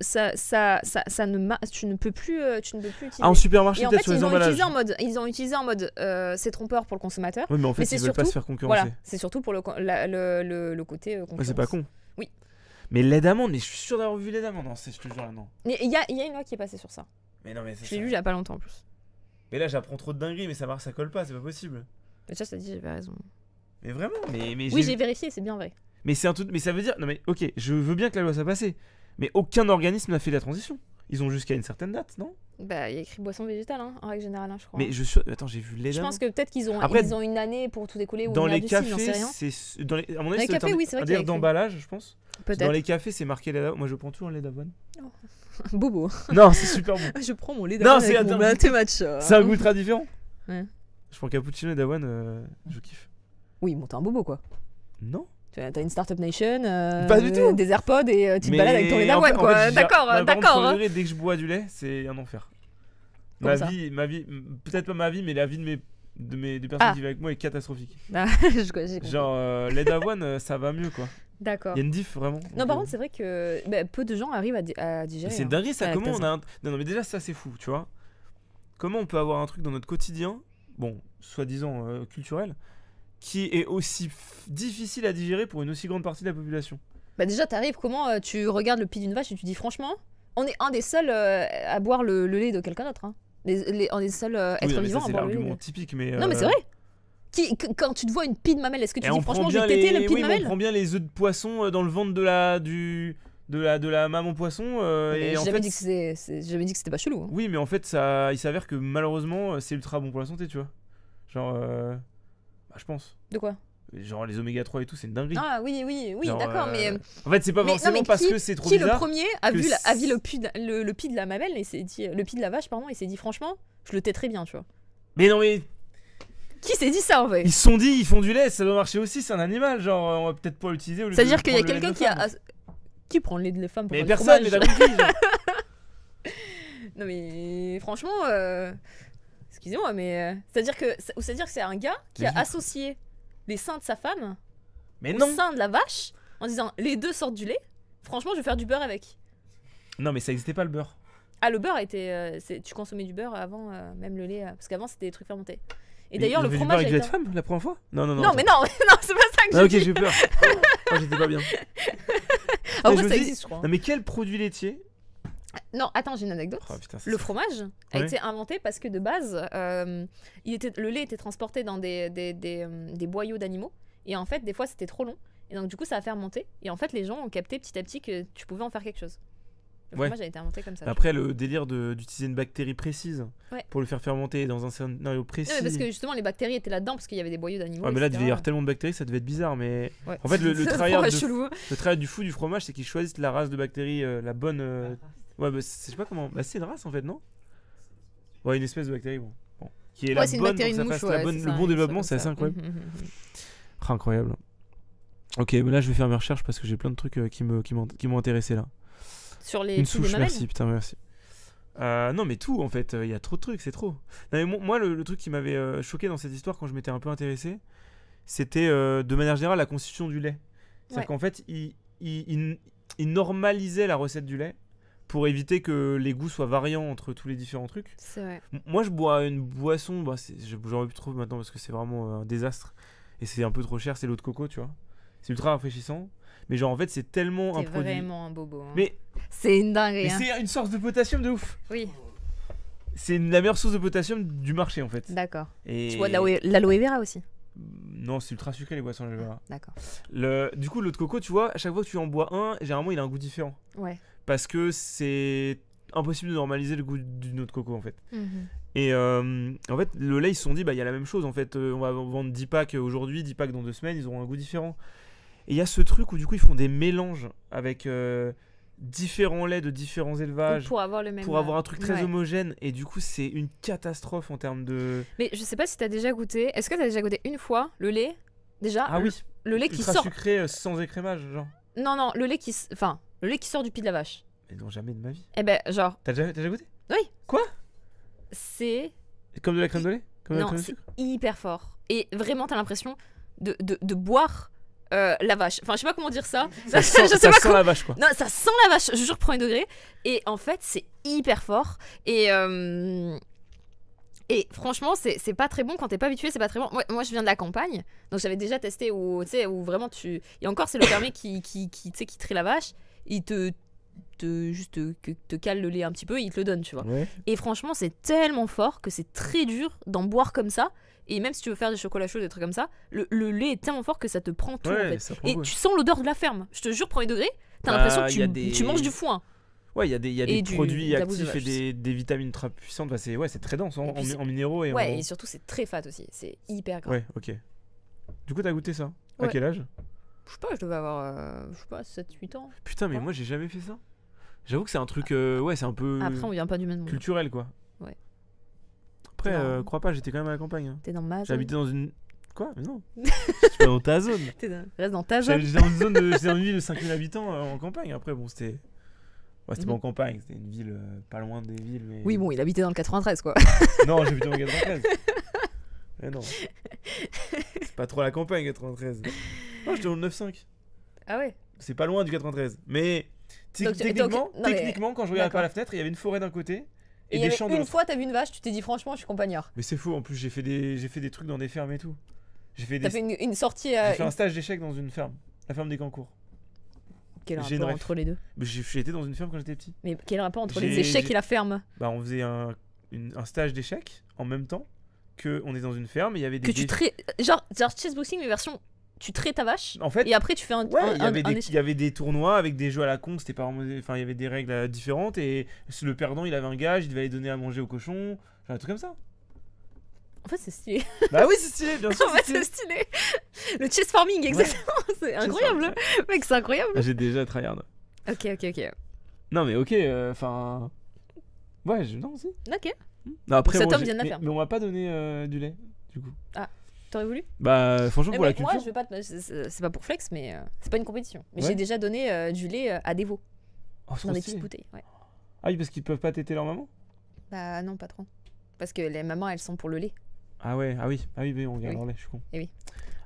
ça, ça, ça, ne tu ne peux plus, euh, tu ne peux plus Ah, en supermarché, peut-être sur ils Ont utilisé en mode, ils ont utilisé en mode, euh, c'est trompeur pour le consommateur. Oui, mais en fait, pas se faire concurrencer. c'est surtout pour le, côté. Euh, c'est pas con. Oui. Mais lait d'amande, mais je suis sûr d'avoir vu lait d'amande. Non, je te jure, Mais Il y a, y a une loi qui est passée sur ça. Mais non, mais ça, lu il y a pas longtemps en plus. Mais là, j'apprends trop de dingueries, mais ça marche, ça colle pas, c'est pas possible. Mais ça, ça dit, j'avais raison. Mais vraiment mais, mais Oui, j'ai vérifié, c'est bien vrai. Mais c'est un tout. Mais ça veut dire. Non, mais ok, je veux bien que la loi soit passée. Mais aucun organisme n'a fait la transition. Ils ont jusqu'à une certaine date, non Bah, il y a écrit boisson végétale, hein, en règle générale, hein, je crois. Mais je suis. Attends, j'ai vu les. Je pense que peut-être qu'ils ont, ont une année pour tout décoller. Ou dans, les cafés, c'est... dans les cafés, c'est. Dans les. À c'est dire d'emballage, je pense. Peut-être. Dans les cafés, c'est marqué Moi, je prends toujours hein, les d'avoine. Oh. Bobo. Non, c'est super bon. je prends mon lait d'avoine c'est un match. C'est un goût très différent. Ouais. Je prends cappuccino et d'avoine, euh, je kiffe. Oui, bon, t'es un bobo quoi. Non. T'as une startup nation, euh, pas du tout. des AirPods et euh, tu te balades avec ton lait d'avoine quoi. D'accord, d'accord. Dès que je bois du lait, c'est un enfer. ma vie, ma vie, peut-être pas ma vie, mais la vie de mes de mes des personnes ah. qui vivent avec moi est catastrophique. Genre euh, lait d'avoine, ça va mieux quoi. D'accord. Il y a une diff vraiment. Non, par contre, euh, c'est vrai que bah, peu de gens arrivent à, digérer. C'est hein, dingue ça. Comment on a un... non, mais déjà, ça, c'est fou, tu vois. Comment on peut avoir un truc dans notre quotidien, bon, soi-disant euh, culturel, qui est aussi difficile à digérer pour une aussi grande partie de la population Bah, déjà, t'arrives, comment euh, tu regardes le pied d'une vache et tu dis franchement, on est un des seuls à boire le, lait de quelqu'un d'autre. Hein. Les, les, on est seuls à être C'est l'argument typique, mais. Non, mais c'est vrai quand tu te vois une pie de mamelle, est-ce que tu dis franchement je vais les... le pie de mamelle On prend bien les œufs de poisson euh, dans le ventre de la du de la de la maman poisson. Euh, ah, j'avais j'ai jamais, dit que c'était pas chelou. Hein. Oui, mais en fait ça, il s'avère que malheureusement euh, c'est ultra bon pour la santé, tu vois. Genre, bah, je pense. De quoi Genre les oméga 3 et tout, c'est une dinguerie. Ah oui, oui, oui, d'accord, mais. En fait, c'est pas forcément parce que c'est trop bizarre. Qui le premier a vu, vu le, pie de, la mamelle et s'est dit. Le pie de la vache, pardon, et s'est dit franchement, je le tais très bien, tu vois. Mais non, mais qui s'est dit ça en vrai Ils se sont dit, ils font du lait, ça doit marcher aussi, c'est un animal, genre on va peut-être pas l'utiliser. C'est-à-dire qu'il y a quelqu'un qui a. Qui prend le lait de la femme pour Mais personne, mais Non mais franchement, euh, excusez-moi, mais. Euh, c'est-à-dire que c'est un gars qui a associé les seins de sa femme mais non. au sein de la vache en disant les deux sortent du lait, franchement je vais faire du beurre avec. Non mais ça n'existait pas le beurre. Ah le beurre était. Euh, tu consommais du beurre avant, même le lait, parce qu'avant c'était des trucs fermentés. Et d'ailleurs, le fromage. Tu avec de femme la première fois Non, non, non. Non, mais non, non c'est pas ça que ah, je dis. ok, j'ai peur. Ah, j'étais pas bien. Ah, en ça existe, je crois. Non, mais quel produit laitier non, attends, j'ai une anecdote. Oh, le fromage a été inventé parce que de base, euh, le lait était transporté dans des, euh, des boyaux d'animaux. Et en fait, des fois, c'était trop long. Et donc, du coup, ça a fait fermenté. Et en fait, les gens ont capté petit à petit que tu pouvais en faire quelque chose. Moi, été comme ça. Après, le délire d'utiliser une bactérie précise pour le faire fermenter dans un scénario précis. Ouais, parce que justement, les bactéries étaient là-dedans parce qu'il y avait des boyaux d'animaux. Ouais, mais là, il devait y avoir tellement de bactéries ça devait être bizarre. Mais en fait, le, travail du fou du fromage, c'est qu'ils choisissent la race de bactéries, euh, la bonne. Euh, ouais, bah, je pas comment. Bah, c'est une race en fait, non Ouais, une espèce de bactérie, bon. Qui est la bonne, pour le bon développement, c'est assez incroyable. Incroyable. Ok, mais là, je vais faire mes recherches parce que j'ai plein de trucs euh, qui m'ont intéressé là. Sur les Une souche, merci, putain, merci. Euh, non, mais tout en fait, euh, il y a trop de trucs, c'est trop. moi, le, truc qui m'avait euh, choqué dans cette histoire quand je m'étais un peu intéressé, c'était de manière générale la constitution du lait. C'est-à-dire qu'en fait, il, normalisait la recette du lait pour éviter que les goûts soient variants entre tous les différents trucs. moi, je bois une boisson, bah, j'en ai plus trop maintenant parce que c'est vraiment un désastre et c'est un peu trop cher, c'est l'eau de coco, tu vois. C'est ultra rafraîchissant, mais genre en fait, c'est tellement un produit. vraiment un bobo. Hein. Mais c'est une dinguerie. Hein. C'est une source de potassium de ouf. Oui. C'est la meilleure source de potassium du marché en fait. D'accord. Et... Tu vois l'aloe vera aussi mm, Non, c'est ultra sucré les boissons l'aloe vera. Ah, d'accord. Le... Du coup, l'eau de coco, tu vois, à chaque fois que tu en bois un, généralement il a un goût différent. Ouais. Parce que c'est impossible de normaliser le goût d'une eau de coco en fait. Mhm. Et euh, en fait, le lait, ils se sont dit, bah, il y a la même chose. En fait, euh, on va vendre 10 packs aujourd'hui, 10 packs dans deux semaines, ils auront un goût différent. Et il y a ce truc où du coup, ils font des mélanges avec. Euh, différents laits de différents élevages pour avoir le même pour avoir un euh, truc très homogène et du coup c'est une catastrophe en termes de mais je sais pas si t'as déjà goûté est-ce que t'as déjà goûté une fois le lait déjà ah oui le lait qui sort sucré euh, sans écrémage genre non non le lait qui enfin le lait qui sort du pied de la vache mais non jamais de ma vie eh ben genre t'as déjà, déjà, goûté oui quoi c'est comme de la crème de lait comme non c'est hyper fort et vraiment t'as l'impression de, de, de boire euh, la vache. Enfin, je sais pas comment dire ça. Ça sent, la vache, quoi. Non, ça sent la vache, je jure, un degré. Et en fait, c'est hyper fort. Et. Euh, et franchement, c'est pas très bon quand t'es pas habitué, c'est pas très bon. Moi, je viens de la campagne, donc j'avais déjà testé où, où vraiment tu. Et encore, c'est le fermier qui, qui, qui, qui la vache, il te, te juste te, cale le lait un petit peu et il te le donne, tu vois. Et franchement, c'est tellement fort que c'est très dur d'en boire comme ça. Et même si tu veux faire des chocolats chauds, des trucs comme ça, le, lait est tellement fort que ça te prend tout. Et tu sens l'odeur de la ferme. Je te jure, premier degré, t'as bah, l'impression que tu, tu, manges du foin. Ouais, il y a des, produits actifs et des, vitamines très puissantes. c'est très dense hein, en, minéraux. Et ouais, et surtout, c'est très fat aussi. C'est hyper gras. Ouais, ok. Du coup, t'as goûté ça À quel âge je sais pas, je devais avoir, euh, je sais pas, 7-8 ans. Putain, mais moi j'ai jamais fait ça. J'avoue que c'est un truc, euh, ouais, c'est un peu. Après, on vient pas du même Culturel, quoi. Après, euh, crois pas, j'étais quand même à la campagne. Hein. T'es dans ma zone. J'habitais dans une. Quoi Mais non Je suis pas dans ta zone dans- Reste dans ta zone. J'étais dans une zone ville de 5000 habitants euh, en campagne. Après, bon, c'était. Ouais, c'était pas mhm. en campagne, c'était une ville euh, pas loin des villes. Oui, bon, il habitait dans le 93, quoi. Non, j'habitais le 93. mais non. C'est pas trop la campagne, 93. Non, j'étais dans le 9-5. Ah ouais C'est pas loin du 93. Mais. techniquement, mais- techniquement, quand je regardais par la fenêtre, il y avait une forêt d'un côté et, une fois, t'as vu une vache, tu t'es dit franchement, je suis compagnard. Mais c'est fou, en plus, j'ai fait, des... fait des trucs dans des fermes et tout. J'ai fait, des... fait une, sortie. j'ai euh, fait un stage d'échec dans une ferme, la ferme des Cancours. Quel rapport entre les deux J'ai été dans une ferme quand j'étais petit. Mais quel rapport entre les échecs et la ferme Bah, on faisait un, un stage d'échecs en même temps que on est dans une ferme il y avait des. Que tu tra... Genre, genre boosting mais version tu traites ta vache. En fait, et après tu fais un. Ouais, il y, avait des tournois avec des jeux à la con, c'était pas Enfin, il y avait des règles euh, différentes et le perdant il avait un gage, il devait aller donner à manger au cochon, genre un truc comme ça. En fait, c'est stylé. Bah oui, c'est stylé, bien sûr. En fait, c'est stylé. Le chess farming, exactement. C'est incroyable. Mec, c'est incroyable. J'ai déjà tryhard. Ok, ok, ok. Non, mais ok, euh, enfin. ouais, je... non, aussi Ok. après, Cet homme vient de la faire. Mais, on m'a pas donné euh, du lait, du coup. Ah. T'aurais voulu Bah, franchement, eh pour la ben, culture. Moi, je veux pas. C'est pas pour flex, mais euh, c'est pas une compétition. Mais j'ai déjà donné euh, du lait euh, à des veaux. Oh, petites bouteilles, ouais. Ah oui, parce qu'ils peuvent pas téter leur maman Bah, non, pas trop. Parce que les mamans, elles sont pour le lait. Ah ouais, ah oui, ah oui, mais on regarde leur lait, je suis con. Et eh oui.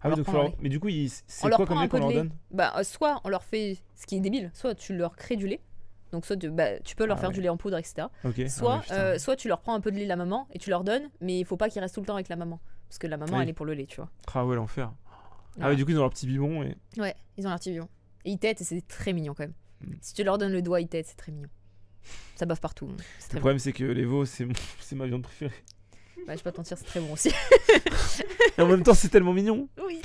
Ah oui, donc Mais du coup, ils... c'est quoi comme lait qu'on leur donne Bah, soit on leur fait ce qui est débile, soit tu leur crées du lait. Donc soit tu, bah, tu peux leur ah faire du lait en poudre, etc. Okay. Ah soit, soit tu leur prends un peu de lait de la maman et tu leur donnes, mais il faut pas qu'ils restent tout le temps avec la maman. Parce que la maman, elle est pour le lait, tu vois. Ah ouais, l'enfer. Ah ouais, du coup, ils ont leur petit biberon. Et... Ouais, ils ont leur petit biberon. Et ils têtent et c'est très mignon quand même. Hmm. Si tu leur donnes le doigt, ils têtent, c'est très mignon. Ça bave partout. Hein. Le problème, c'est que les veaux, c'est ma viande préférée. Bah, je peux pas mentir, c'est très bon aussi. et en même temps, c'est tellement mignon. Oui.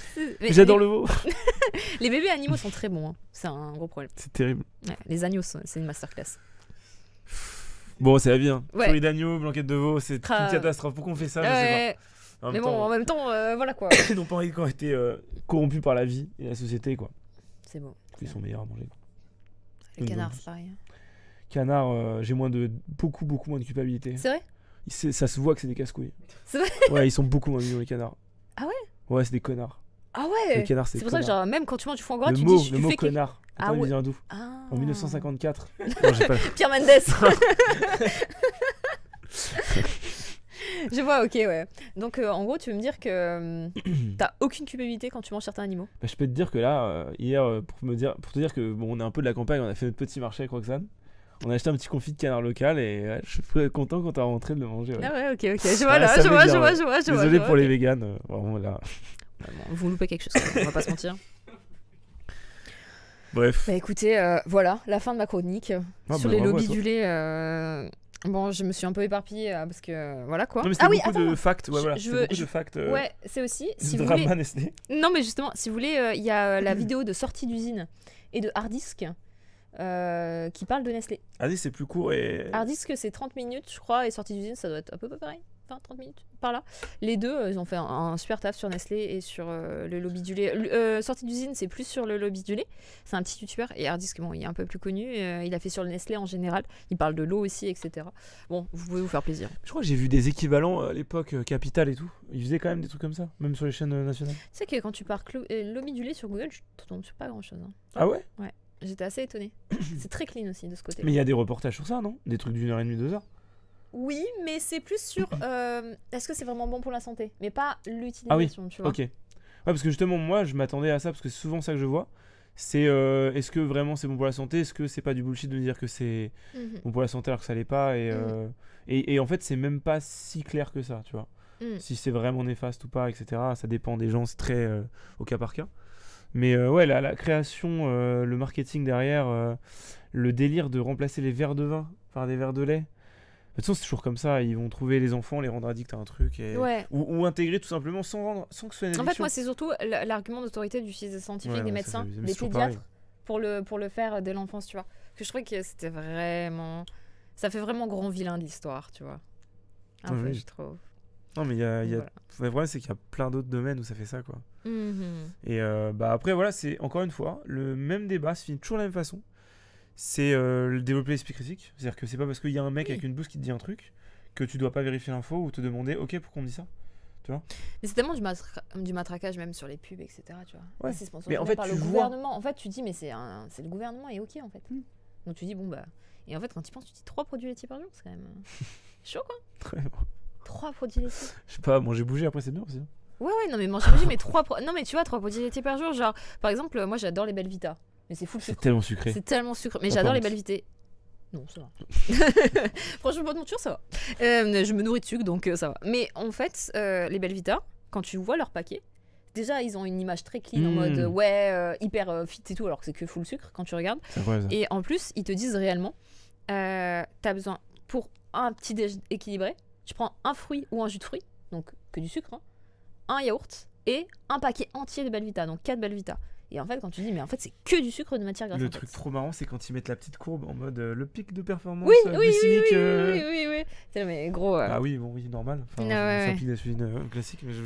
J'adore le veau. les bébés animaux sont très bons. Hein. C'est un gros problème. C'est terrible. les agneaux, c'est une masterclass. Bon, c'est la vie. Hein. Ouais. d'agneau, blanquette de veau, c'est une catastrophe. Pourquoi on fait ça mais bon, en même temps, euh, voilà quoi. Ils n'ont pas envie été euh, corrompus par la vie et la société, quoi. C'est bon. Ils sont meilleurs à manger. Ah, les canards Donc, c'est pareil. Hein. Canards euh, j'ai moins de beaucoup, beaucoup moins de culpabilité. C'est vrai Ça se voit que c'est des casse-couilles. C'est vrai Ouais, ils sont beaucoup moins mignons, les canards. Ah ouais Ouais, c'est des connards. Ah ouais C'est pour ça que genre, même quand tu manges du foie gras, le tu mot, dis, Le tu mot fais connard. Ah Attends, ah ouais. il vient d'où En 1954. Pierre Mendès je vois, ok, ouais. Donc, euh, en gros, tu veux me dire que euh, t'as aucune culpabilité quand tu manges certains animaux bah, Je peux te dire que là, euh, hier, pour, me dire, pour te dire que bon, on est un peu de la campagne, on a fait notre petit marché avec Roxane. On a acheté un petit confit de canard local et je suis content quand t'as rentré de le manger. Ah ouais, ok, ok. Je vois, là, je vois, je, vois, je vois, je vois, Désolé pour les véganes, vraiment là. vous loupez quelque chose, on va pas se mentir. Bref. Bah écoutez, voilà la fin de ma chronique ah, sur bah, les lobbies du lait. Bon, je me suis un peu éparpillée euh, parce que euh, voilà quoi. Non, mais ah oui, beaucoup de facts. voilà, ouais, c'est aussi. Si vous voulez... Non, mais justement, si vous voulez, euh, il y a la vidéo de sortie d'usine et de Hardisk qui parle de Nestlé. Hardisk, ah, c'est plus court et. Hardisk, c'est 30 minutes, je crois, et sortie d'usine, ça doit être un peu pareil. 30 minutes, par là. Les deux, euh, ils ont fait un, super taf sur Nestlé et sur euh, le lobby du lait. Euh, sortie d'usine, c'est plus sur le lobby du lait. C'est un petit youtubeur et Hardisk, bon, il est un peu plus connu. il a fait sur le Nestlé en général. Il parle de l'eau aussi, etc. Bon, vous pouvez vous faire plaisir. Je crois que j'ai vu des équivalents à l'époque, Capital et tout. Ils faisaient quand même des trucs comme ça, même sur les chaînes nationales. C'est que quand tu pars lobby du lait sur Google, tu tombes sur pas grand chose. Hein. Ah ouais Ouais. J'étais assez étonné. c'est très clean aussi de ce côté. Mais il y a des reportages sur ça, non Des trucs d'une heure et demie, deux heures oui, mais c'est plus sur euh, est-ce que c'est vraiment bon pour la santé, mais pas l'utilisation, ah oui. Ok. Ouais, parce que justement, moi, je m'attendais à ça, parce que c'est souvent ça que je vois. C'est euh, est-ce que vraiment c'est bon pour la santé Est-ce que c'est pas du bullshit de dire que c'est mhm. bon pour la santé alors que ça l'est pas mhm. euh, et, et, en fait, c'est même pas si clair que ça, tu vois. Mhm. Si c'est vraiment néfaste ou pas, etc. Ça dépend des gens, c'est très au cas par cas. Mais ouais, la création, le marketing derrière, le délire de remplacer les verres de vin par des verres de lait toute façon, c'est toujours comme ça. Ils vont trouver les enfants, les rendre addicts à un truc. Ou, intégrer tout simplement sans, rendre, sans que ce soit une En fait, moi, c'est surtout l'argument d'autorité du fils des des médecins, des pédiatres, pour le, pour le faire euh, dès l'enfance, tu vois. Que je trouvais que c'était vraiment. Ça fait vraiment grand vilain de l'histoire, tu vois. Un je trouve. Non, mais il y a. Y c'est qu'il y a plein d'autres domaines où ça fait ça, quoi. Mm-hmm. Et euh, bah, après, voilà, c'est encore une fois, le même débat se finit toujours de la même façon c'est euh, le développer l'esprit critique. C'est-à-dire que c'est pas parce qu'il y a un mec avec une bouse qui te dit un truc que tu dois pas vérifier l'info ou te demander ok pourquoi on dit ça. Tu vois mais c'est tellement du, matraquage même sur les pubs, etc. Tu vois. Ouais. en fait, par le vois... gouvernement. En fait, tu dis mais c'est un... le gouvernement et ok en fait. Hmm. Donc tu dis bon bah et en fait quand tu penses tu dis trois produits laitiers par jour, c'est quand même euh, chaud quoi. Très Trois produits laitiers. Je sais pas, j'ai bougé après c'est bien aussi. Hein. Ouais ouais non mais manger mais trois mais tu vois trois produits laitiers par jour genre par exemple moi j'adore les Belvita mais c'est fou C'est tellement sucré. C'est tellement sucré. Mais j'adore les Belvita. Non, ça va. Franchement, pas de nourriture, ça va. Euh, je me nourris de sucre, donc euh, ça va. Mais en fait, euh, les Belvita, quand tu vois leur paquet, déjà, ils ont une image très clean en mode hmm. ouais, euh, hyper fit et tout, alors que c'est que full sucre quand tu regardes. Vrai, et en plus, ils te disent réellement t'as besoin, pour un petit déjeuner équilibré, tu prends un fruit ou un jus de fruit, donc que du sucre, hein, un yaourt et un paquet entier de Belvita, donc 4 Belvita. Et en fait, quand tu dis, mais en fait, c'est que du sucre de matière grasse. Le truc trop marrant, c'est quand ils mettent la petite courbe en mode euh, le pic de performance oui, euh, euh. oui, Oui, oui, oui, oui, mais gros. Ah oui, bon, oui, normal. Enfin, non, classique. Mais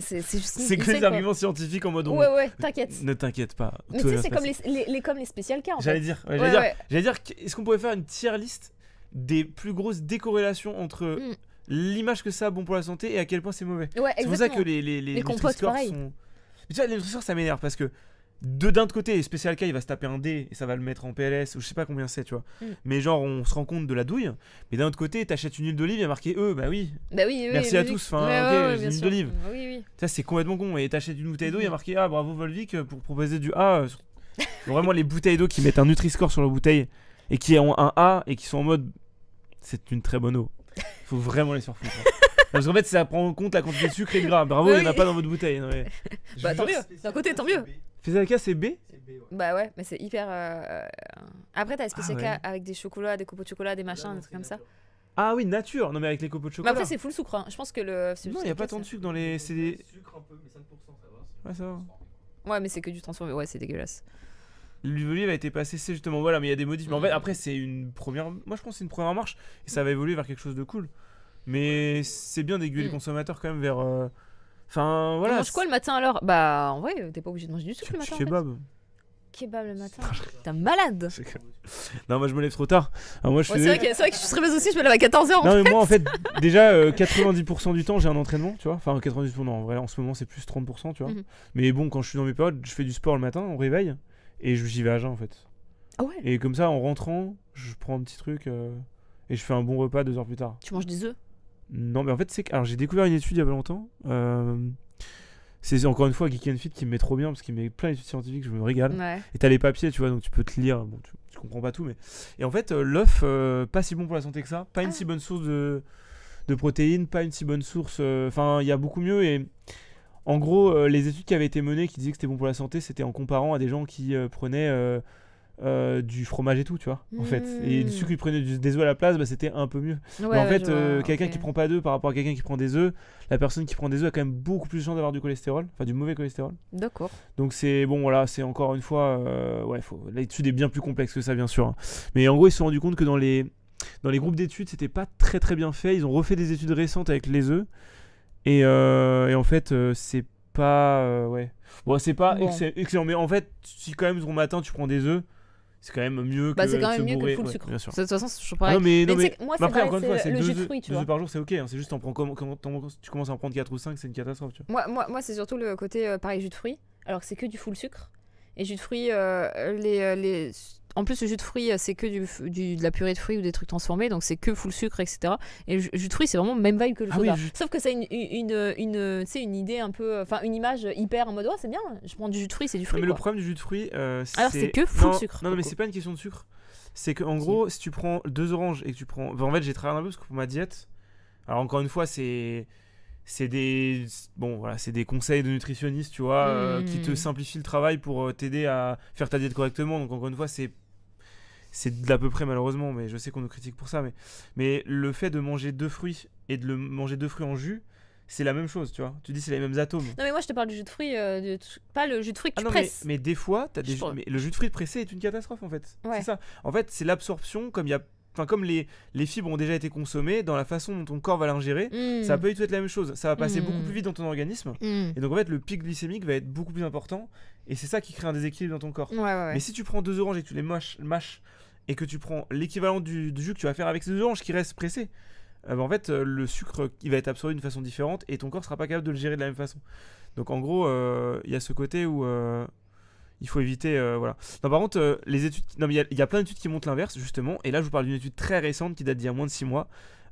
c'est juste. C'est que les arguments scientifiques en mode. Ouais, ouais, t'inquiète. Ne t'inquiète pas. Mais c'est comme les, comme les spécial cas. J'allais dire, j'allais dire, est-ce qu'on pourrait faire une tier liste des plus grosses décorrélations entre mm. l'image que ça a bon pour la santé et à quel point c'est mauvais. Ouais, C'est pour ça que les, les, les, sont tu vois, les ça m'énerve parce que de d'un côté, spécial K il va se taper un D et ça va le mettre en PLS ou je sais pas combien c'est, tu vois. Mm. Mais genre on se rend compte de la douille. Mais d'un autre côté, t'achètes une huile d'olive, il y a marqué E, bah oui. Bah oui, oui Merci à tous. Enfin, une huile d'olive. Ça c'est complètement con. Et t'achètes une bouteille d'eau, il y a mm. marqué Ah bravo Volvic euh, pour proposer du A. Euh, vraiment les bouteilles d'eau qui mettent un Nutri-Score sur la bouteille et qui ont un A et qui sont en mode C'est une très bonne eau. Faut vraiment les surfouler hein. Parce qu'en fait, ça prend en compte la quantité de sucre et de gras. Bravo, il n'y en a pas dans votre bouteille. Bah, tant mieux. D'un côté, tant mieux. Spécial c'est B Bah ouais, mais c'est hyper. Euh, après, t'as spécial ah, avec des chocolats, des copeaux de chocolat, des machins, des trucs comme ça. Ah oui, nature. Non, mais avec les copeaux de Mais bah, chocolat. après, c'est full sucre. Hein. Je pense que le. non, il n'y a pas tant de hein. sucre dans les. C'est des- Sucre un peu, mais 5%, ça va. Ouais, ça va. Ouais, mais c'est que du transformé. Ouais, c'est dégueulasse. L'huile a été passé, c'est justement voilà, mais il y a des modifs. Mais en mm. fait, après, c'est une première. Moi, je pense c'est une première marche et ça va évoluer vers quelque chose de cool. Mais c'est bien d'aiguiller les consommateurs quand même vers. Euh, enfin, voilà. Tu manges quoi le matin alors Bah, en vrai, t'es pas obligé de manger du sucre le matin. en fait. Kebab. Kebab le matin. T'es un malade. Non, moi je me lève trop tard. moi, je c'est, vrai que, que je me réveille aussi, je me lève à 14h en Non, mais moi en fait, déjà 90% euh, du temps j'ai un entraînement, tu vois. Enfin, 90% non, en vrai, en ce moment c'est plus 30%, tu vois. Mhm. Mais bon, quand je suis dans mes périodes, je fais du sport le matin, on réveille, et j'y vais à jeun en fait. Ah ouais Et comme ça, en rentrant, je prends un petit truc euh, et je fais un bon repas deux heures plus tard. Tu manges des œufs non, mais en fait, c'est que. Alors, j'ai découvert une étude il y a pas longtemps. Euh, c'est encore une fois Geek and Fit qui me met trop bien parce qu'il met plein d'études scientifiques, je me régale. Et t'as les papiers, tu vois, donc tu peux te lire. Bon, tu, comprends pas tout, mais. Et en fait, euh, l'œuf, euh, pas si bon pour la santé que ça. Pas une ah. si bonne source de, de protéines, pas une si bonne source. Enfin, il y a beaucoup mieux. Et en gros, les études qui avaient été menées qui disaient que c'était bon pour la santé, c'était en comparant à des gens qui prenaient euh, du fromage et tout, tu vois, en fait. Et du hmm. sucre, il prenait des œufs à la place, bah, c'était un peu mieux. Mais en fait, euh, quelqu'un qui prend pas d'œufs par rapport à quelqu'un qui prend des œufs, la personne qui prend des œufs a quand même beaucoup plus de chance d'avoir du cholestérol, enfin du mauvais cholestérol. D'accord. Donc c'est bon, voilà, c'est encore une fois, euh, ouais, l'étude est bien plus complexe que ça, bien sûr. Hein. Mais en gros, ils se sont rendus compte que dans les, dans les groupes d'études, c'était pas très très bien fait. Ils ont refait des études récentes avec les œufs. Et, euh, en fait, c'est pas. ouais. Bon, c'est pas excellent, mais en fait, si quand même ton matin tu prends des œufs, c'est quand même mieux bah, que c'est quand même mieux le full sucre. de toute façon, je ah non, mais, non, moi, c'est après, encore une fois, c'est le jus de fruits, deux par jour, c'est ok. Hein, c'est juste en prend, quand, tu commences à en prendre quatre ou cinq c'est une catastrophe. Tu vois. Moi, moi, c'est surtout le côté euh, pareil, jus de fruits. Alors que c'est que du full sucre. Et jus de fruits, euh, les, euh, les, en plus, le jus de fruits, euh, c'est que du, de la purée de fruits ou des trucs transformés, donc c'est que full sucre, etc. Et le jus de fruits, c'est vraiment même vibe que le ah soda. Sauf que c'est une, une, euh, euh, une, idée un peu. Enfin, une image hyper en mode, oh, c'est bien, je prends du jus de fruits, c'est du fruit. mais le problème du jus de fruits, c'est. Alors, c'est que full sucre. Non, non mais c'est pas une question de sucre. C'est qu'en gros, si tu prends deux oranges et que tu prends. en fait, j'ai travaillé un peu parce que pour ma diète. Alors, encore une fois, c'est c'est des bon voilà c'est des conseils de nutritionniste tu vois euh, qui te mm. simplifient le travail pour euh, t'aider à faire ta diète correctement donc encore une fois c'est c'est d'à peu près malheureusement mais je sais qu'on nous critique pour ça mais mais le fait de manger deux fruits et de manger deux fruits en jus c'est la même chose, tu vois. Tu dis c'est les mêmes atomes. Non mais moi je te parle du jus de fruits, euh, pas le jus de fruits que ah Mais, des fois, as des le jus de fruits pressé est une catastrophe en fait. C'est ça. En fait, c'est l'absorption, comme il y a comme les, fibres ont déjà été consommées, dans la façon dont ton corps va l'ingérer, mm. ça va pas du tout être la même chose. Ça va passer mm. beaucoup plus vite dans ton organisme. Mm. Et donc en fait, le pic glycémique va être beaucoup plus important. Et c'est ça qui crée un déséquilibre dans ton corps. Mais si tu prends deux oranges et que tu les mâches, et que tu prends l'équivalent du, jus que tu vas faire avec ces oranges qui restent pressées, euh, ben, en fait, euh, le sucre il va être absorbé d'une façon différente et ton corps sera pas capable de le gérer de la même façon. Donc en gros, euh, il y a ce côté où il faut éviter. Euh, voilà. Non, par contre, euh, les études. Non, il y, a plein d'études qui montrent l'inverse, justement. Et là, je vous parle d'une étude très récente qui date d'il y a moins de 6 mois.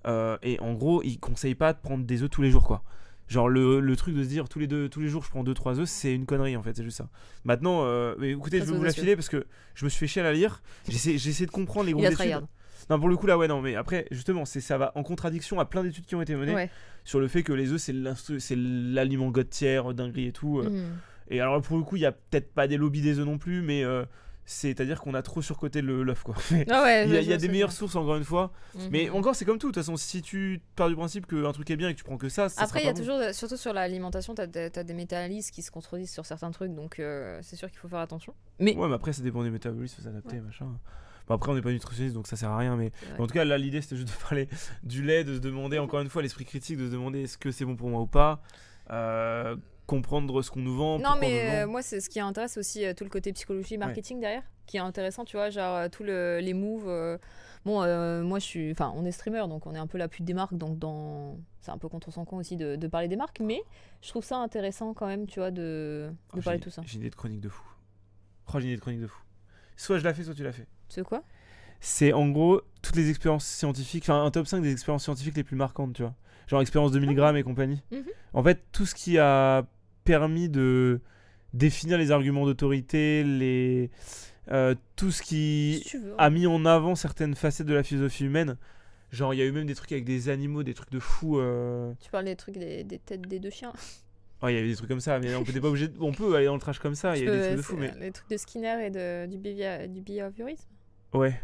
Euh, et en gros, ils conseillent pas de prendre des œufs tous les jours, quoi. Genre, le, truc de se dire tous les, deux, tous les jours je prends deux trois œufs, c'est une connerie en fait, c'est juste ça. Maintenant, écoutez, je vais vous la filer parce que je me suis fait chier à la lire. J'essaie de comprendre les groupes d'études. Non, pour le coup, là, ouais, non, mais après, justement, ça va en contradiction à plein d'études qui ont été menées sur le fait que les œufs, c'est l'aliment gâtier dinguerie et tout. Mmh. Et alors pour le coup, il y a peut-être pas des lobbies des œufs non plus, mais euh, c'est-à-dire qu'on a trop surcoté l'œuf quoi. Ah il y a, des meilleures sources encore une fois, mais mhm. encore c'est comme tout. De toute façon, si tu pars du principe qu'un truc est bien et que tu prends que ça, ça après il y a toujours, surtout sur l'alimentation, tu as, des métabolistes qui se contredisent sur certains trucs, donc euh, c'est sûr qu'il faut faire attention. Mais ouais, mais après ça dépend des métabolismes, s'adapter, machin. après, on n'est pas nutritionniste, donc ça sert à rien. Mais en tout cas, là, l'idée, c'était juste de parler du lait, de se demander, encore une fois, l'esprit critique, de se demander est-ce que c'est bon pour moi ou pas. Euh, comprendre ce qu'on nous vend. Non, mais euh, moi, c'est ce qui intéresse aussi euh, tout le côté psychologie, marketing derrière, qui est intéressant, tu vois, genre euh, tous le, les moves. Bon, moi, je suis. Enfin, on est streamer, donc on est un peu la pute des marques. Donc, dans. C'est un peu contre son con aussi de, parler des marques. Mais je trouve ça intéressant quand même, tu vois, de, oh, de tout ça. J'ai une idée de chronique de fou. Oh, j'ai une idée de chronique de fou. Soit je la fais, soit tu l'as fait. C'est quoi C'est en gros toutes les expériences scientifiques. Enfin, un top 5 des expériences scientifiques les plus marquantes, tu vois. Genre expérience de 1000 ah et compagnie. Mhm. En fait, tout ce qui a permis de définir les arguments d'autorité, les... Euh, tout ce qui hein. a mis en avant certaines facettes de la philosophie humaine. Genre, il y a eu même des trucs avec des animaux, des trucs de fou. Euh. Tu parles des trucs des, têtes des deux chiens. il y avait des trucs comme ça, mais on peut, pas on peut aller dans le trash comme ça, il y a des trucs de fou. Mais... Les trucs de Skinner et de, du, bia... du behaviorisme. Ouais.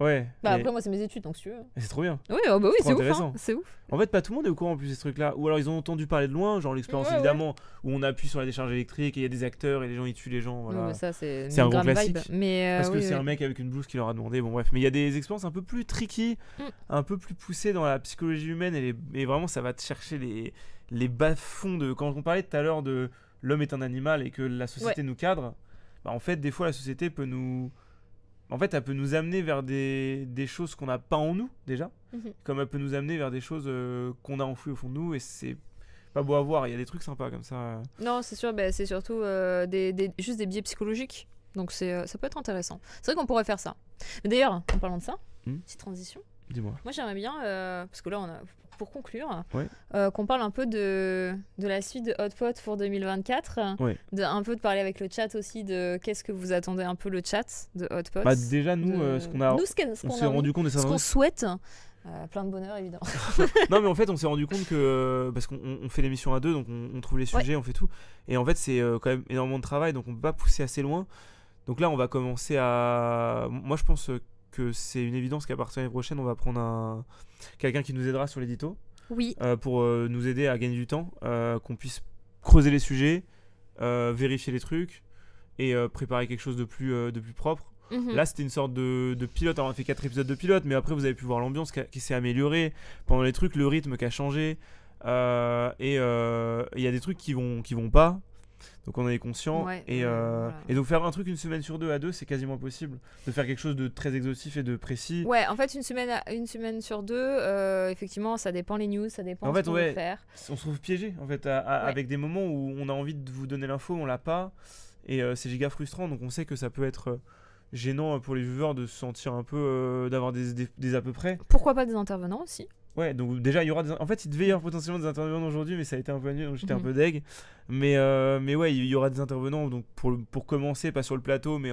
Ouais. Bah après, moi, c'est mes études, donc si tu veux. C'est trop bien. Ouais, oh, bah oui, c'est ouf. Hein, c'est ouf. En fait, pas tout le monde est au courant en plus de ces trucs-là. Ou alors, ils ont entendu parler de loin, genre l'expérience évidemment, où on appuie sur la décharge électrique et il y a des acteurs et les gens ils tuent les gens. Voilà. Ouais, c'est un grand classique. Vibe. Mais euh, Parce que c'est un mec avec une blouse qui leur a demandé. Bon, bref. Mais il y a des expériences un peu plus tricky, mm. un peu plus poussées dans la psychologie humaine et, mais vraiment, ça va te chercher les, les bas-fonds de. Quand on parlait tout à l'heure de l'homme est un animal et que la société nous cadre, bah, en fait, des fois, la société peut nous en fait, elle peut nous amener vers des, choses qu'on n'a pas en nous déjà, mhm. comme elle peut nous amener vers des choses euh, qu'on a enfouies au fond de nous, et c'est pas beau à voir. Il y a des trucs sympas comme ça. Non, c'est sûr, ben, c'est surtout euh, juste des biais psychologiques. Donc c'est, euh, ça peut être intéressant. C'est vrai qu'on pourrait faire ça. D'ailleurs, en parlant de ça, hmm. petite transition. Dis-moi. Moi, j'aimerais bien, parce que là, on a, pour conclure, euh, qu'on parle un peu de, de la suite de Hotpot pour 2024. De, un peu de parler avec le chat aussi de qu'est-ce que vous attendez un peu le chat de Hotpot. Bah, déjà, nous, euh, ce qu'on a, nous, ce on, s'est rendu compte de Ce qu'on souhaite. Euh, plein de bonheur, évidemment. non, mais en fait, on s'est rendu compte que. Parce qu'on fait l'émission à deux, donc on, trouve les sujets, on fait tout. Et en fait, c'est quand même énormément de travail, donc on peut pas pousser assez loin. Donc là, on va commencer à. Moi, je pense que c'est une évidence qu'à partir de l'année prochaine, on va prendre un quelqu'un qui nous aidera sur l'édito. Oui. Euh, pour euh, nous aider à gagner du temps, euh, qu'on puisse creuser les sujets, vérifier les trucs et préparer quelque chose de plus, de plus propre. Mhm. Là, c'était une sorte de, pilote. on a fait 4 épisodes de pilote, mais après, vous avez pu voir l'ambiance qui, s'est améliorée pendant les trucs, le rythme qui a changé. et il y a des trucs qui vont, qui vont pas. Donc on est conscient. et, euh, et donc faire un truc une semaine sur deux à deux, c'est quasiment possible. De faire quelque chose de très exhaustif et de précis. Ouais, en fait, une semaine, une semaine sur deux, euh, effectivement, ça dépend les news, ça dépend en ce qu'on veut faire. On se trouve piégé, en fait, avec des moments où on a envie de vous donner l'info, on l'a pas. Et euh, c'est giga frustrant, donc on sait que ça peut être gênant pour les viewers de se sentir un peu, d'avoir des, des à peu près. Pourquoi pas des intervenants aussi Ouais, donc déjà, il y aura des. En fait, il devait y avoir potentiellement des intervenants aujourd'hui, mais ça a été un peu annulé, donc j'étais un mhm. peu deg. Mais, euh, mais ouais, il y aura des intervenants donc pour, pour commencer, pas sur le plateau, mais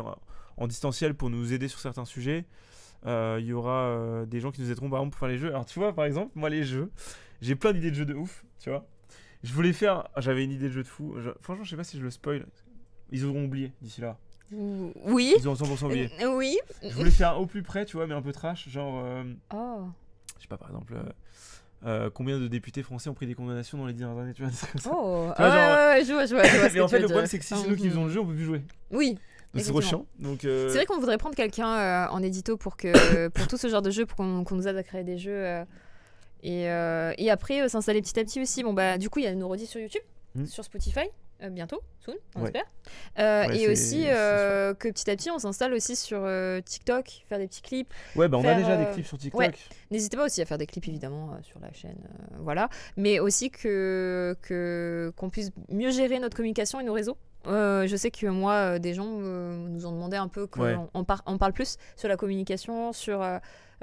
en distanciel pour nous aider sur certains sujets. Euh, il y aura euh, des gens qui nous aideront par exemple pour faire les jeux. Alors, tu vois, par exemple, moi, les jeux, j'ai plein d'idées de jeux de ouf, tu vois. Je voulais faire. Ah, j'avais une idée de jeu de fou. Franchement, je sais pas si je le spoil. Ils auront oublié d'ici là. Oui. Ils ont 100% oublié. Oui. Je voulais faire au plus près, tu vois, mais un peu trash, genre. Oh je sais pas, par exemple. Euh, euh, combien de députés français ont pris des condamnations dans les dernières années Tu vois, Oh, vois, ouais, genre... ouais, ouais, mais en fait, le problème, c'est que si c'est nous qui faisons le jeu, on peut plus jouer. Oui. C'est c'est chiant. Euh, c'est vrai qu'on voudrait prendre quelqu'un en édito pour, que, pour tout ce genre de jeu, pour qu'on nous aide à créer des jeux. et, et après, s'installer petit à petit aussi. Bon, bah, du coup, il y a nos redit sur YouTube, hmm. sur Spotify. Euh, bientôt, soon, on espère. Euh, et aussi euh, que petit à petit, on s'installe aussi sur TikTok, faire des petits clips. Ouais, bah, on a déjà des clips sur TikTok. N'hésitez pas aussi à faire des clips, évidemment, sur la chaîne. voilà. Mais aussi que, que, qu'on puisse mieux gérer notre communication et nos réseaux. je sais que moi, des gens nous ont demandé un peu qu'on on, parle plus sur la communication, sur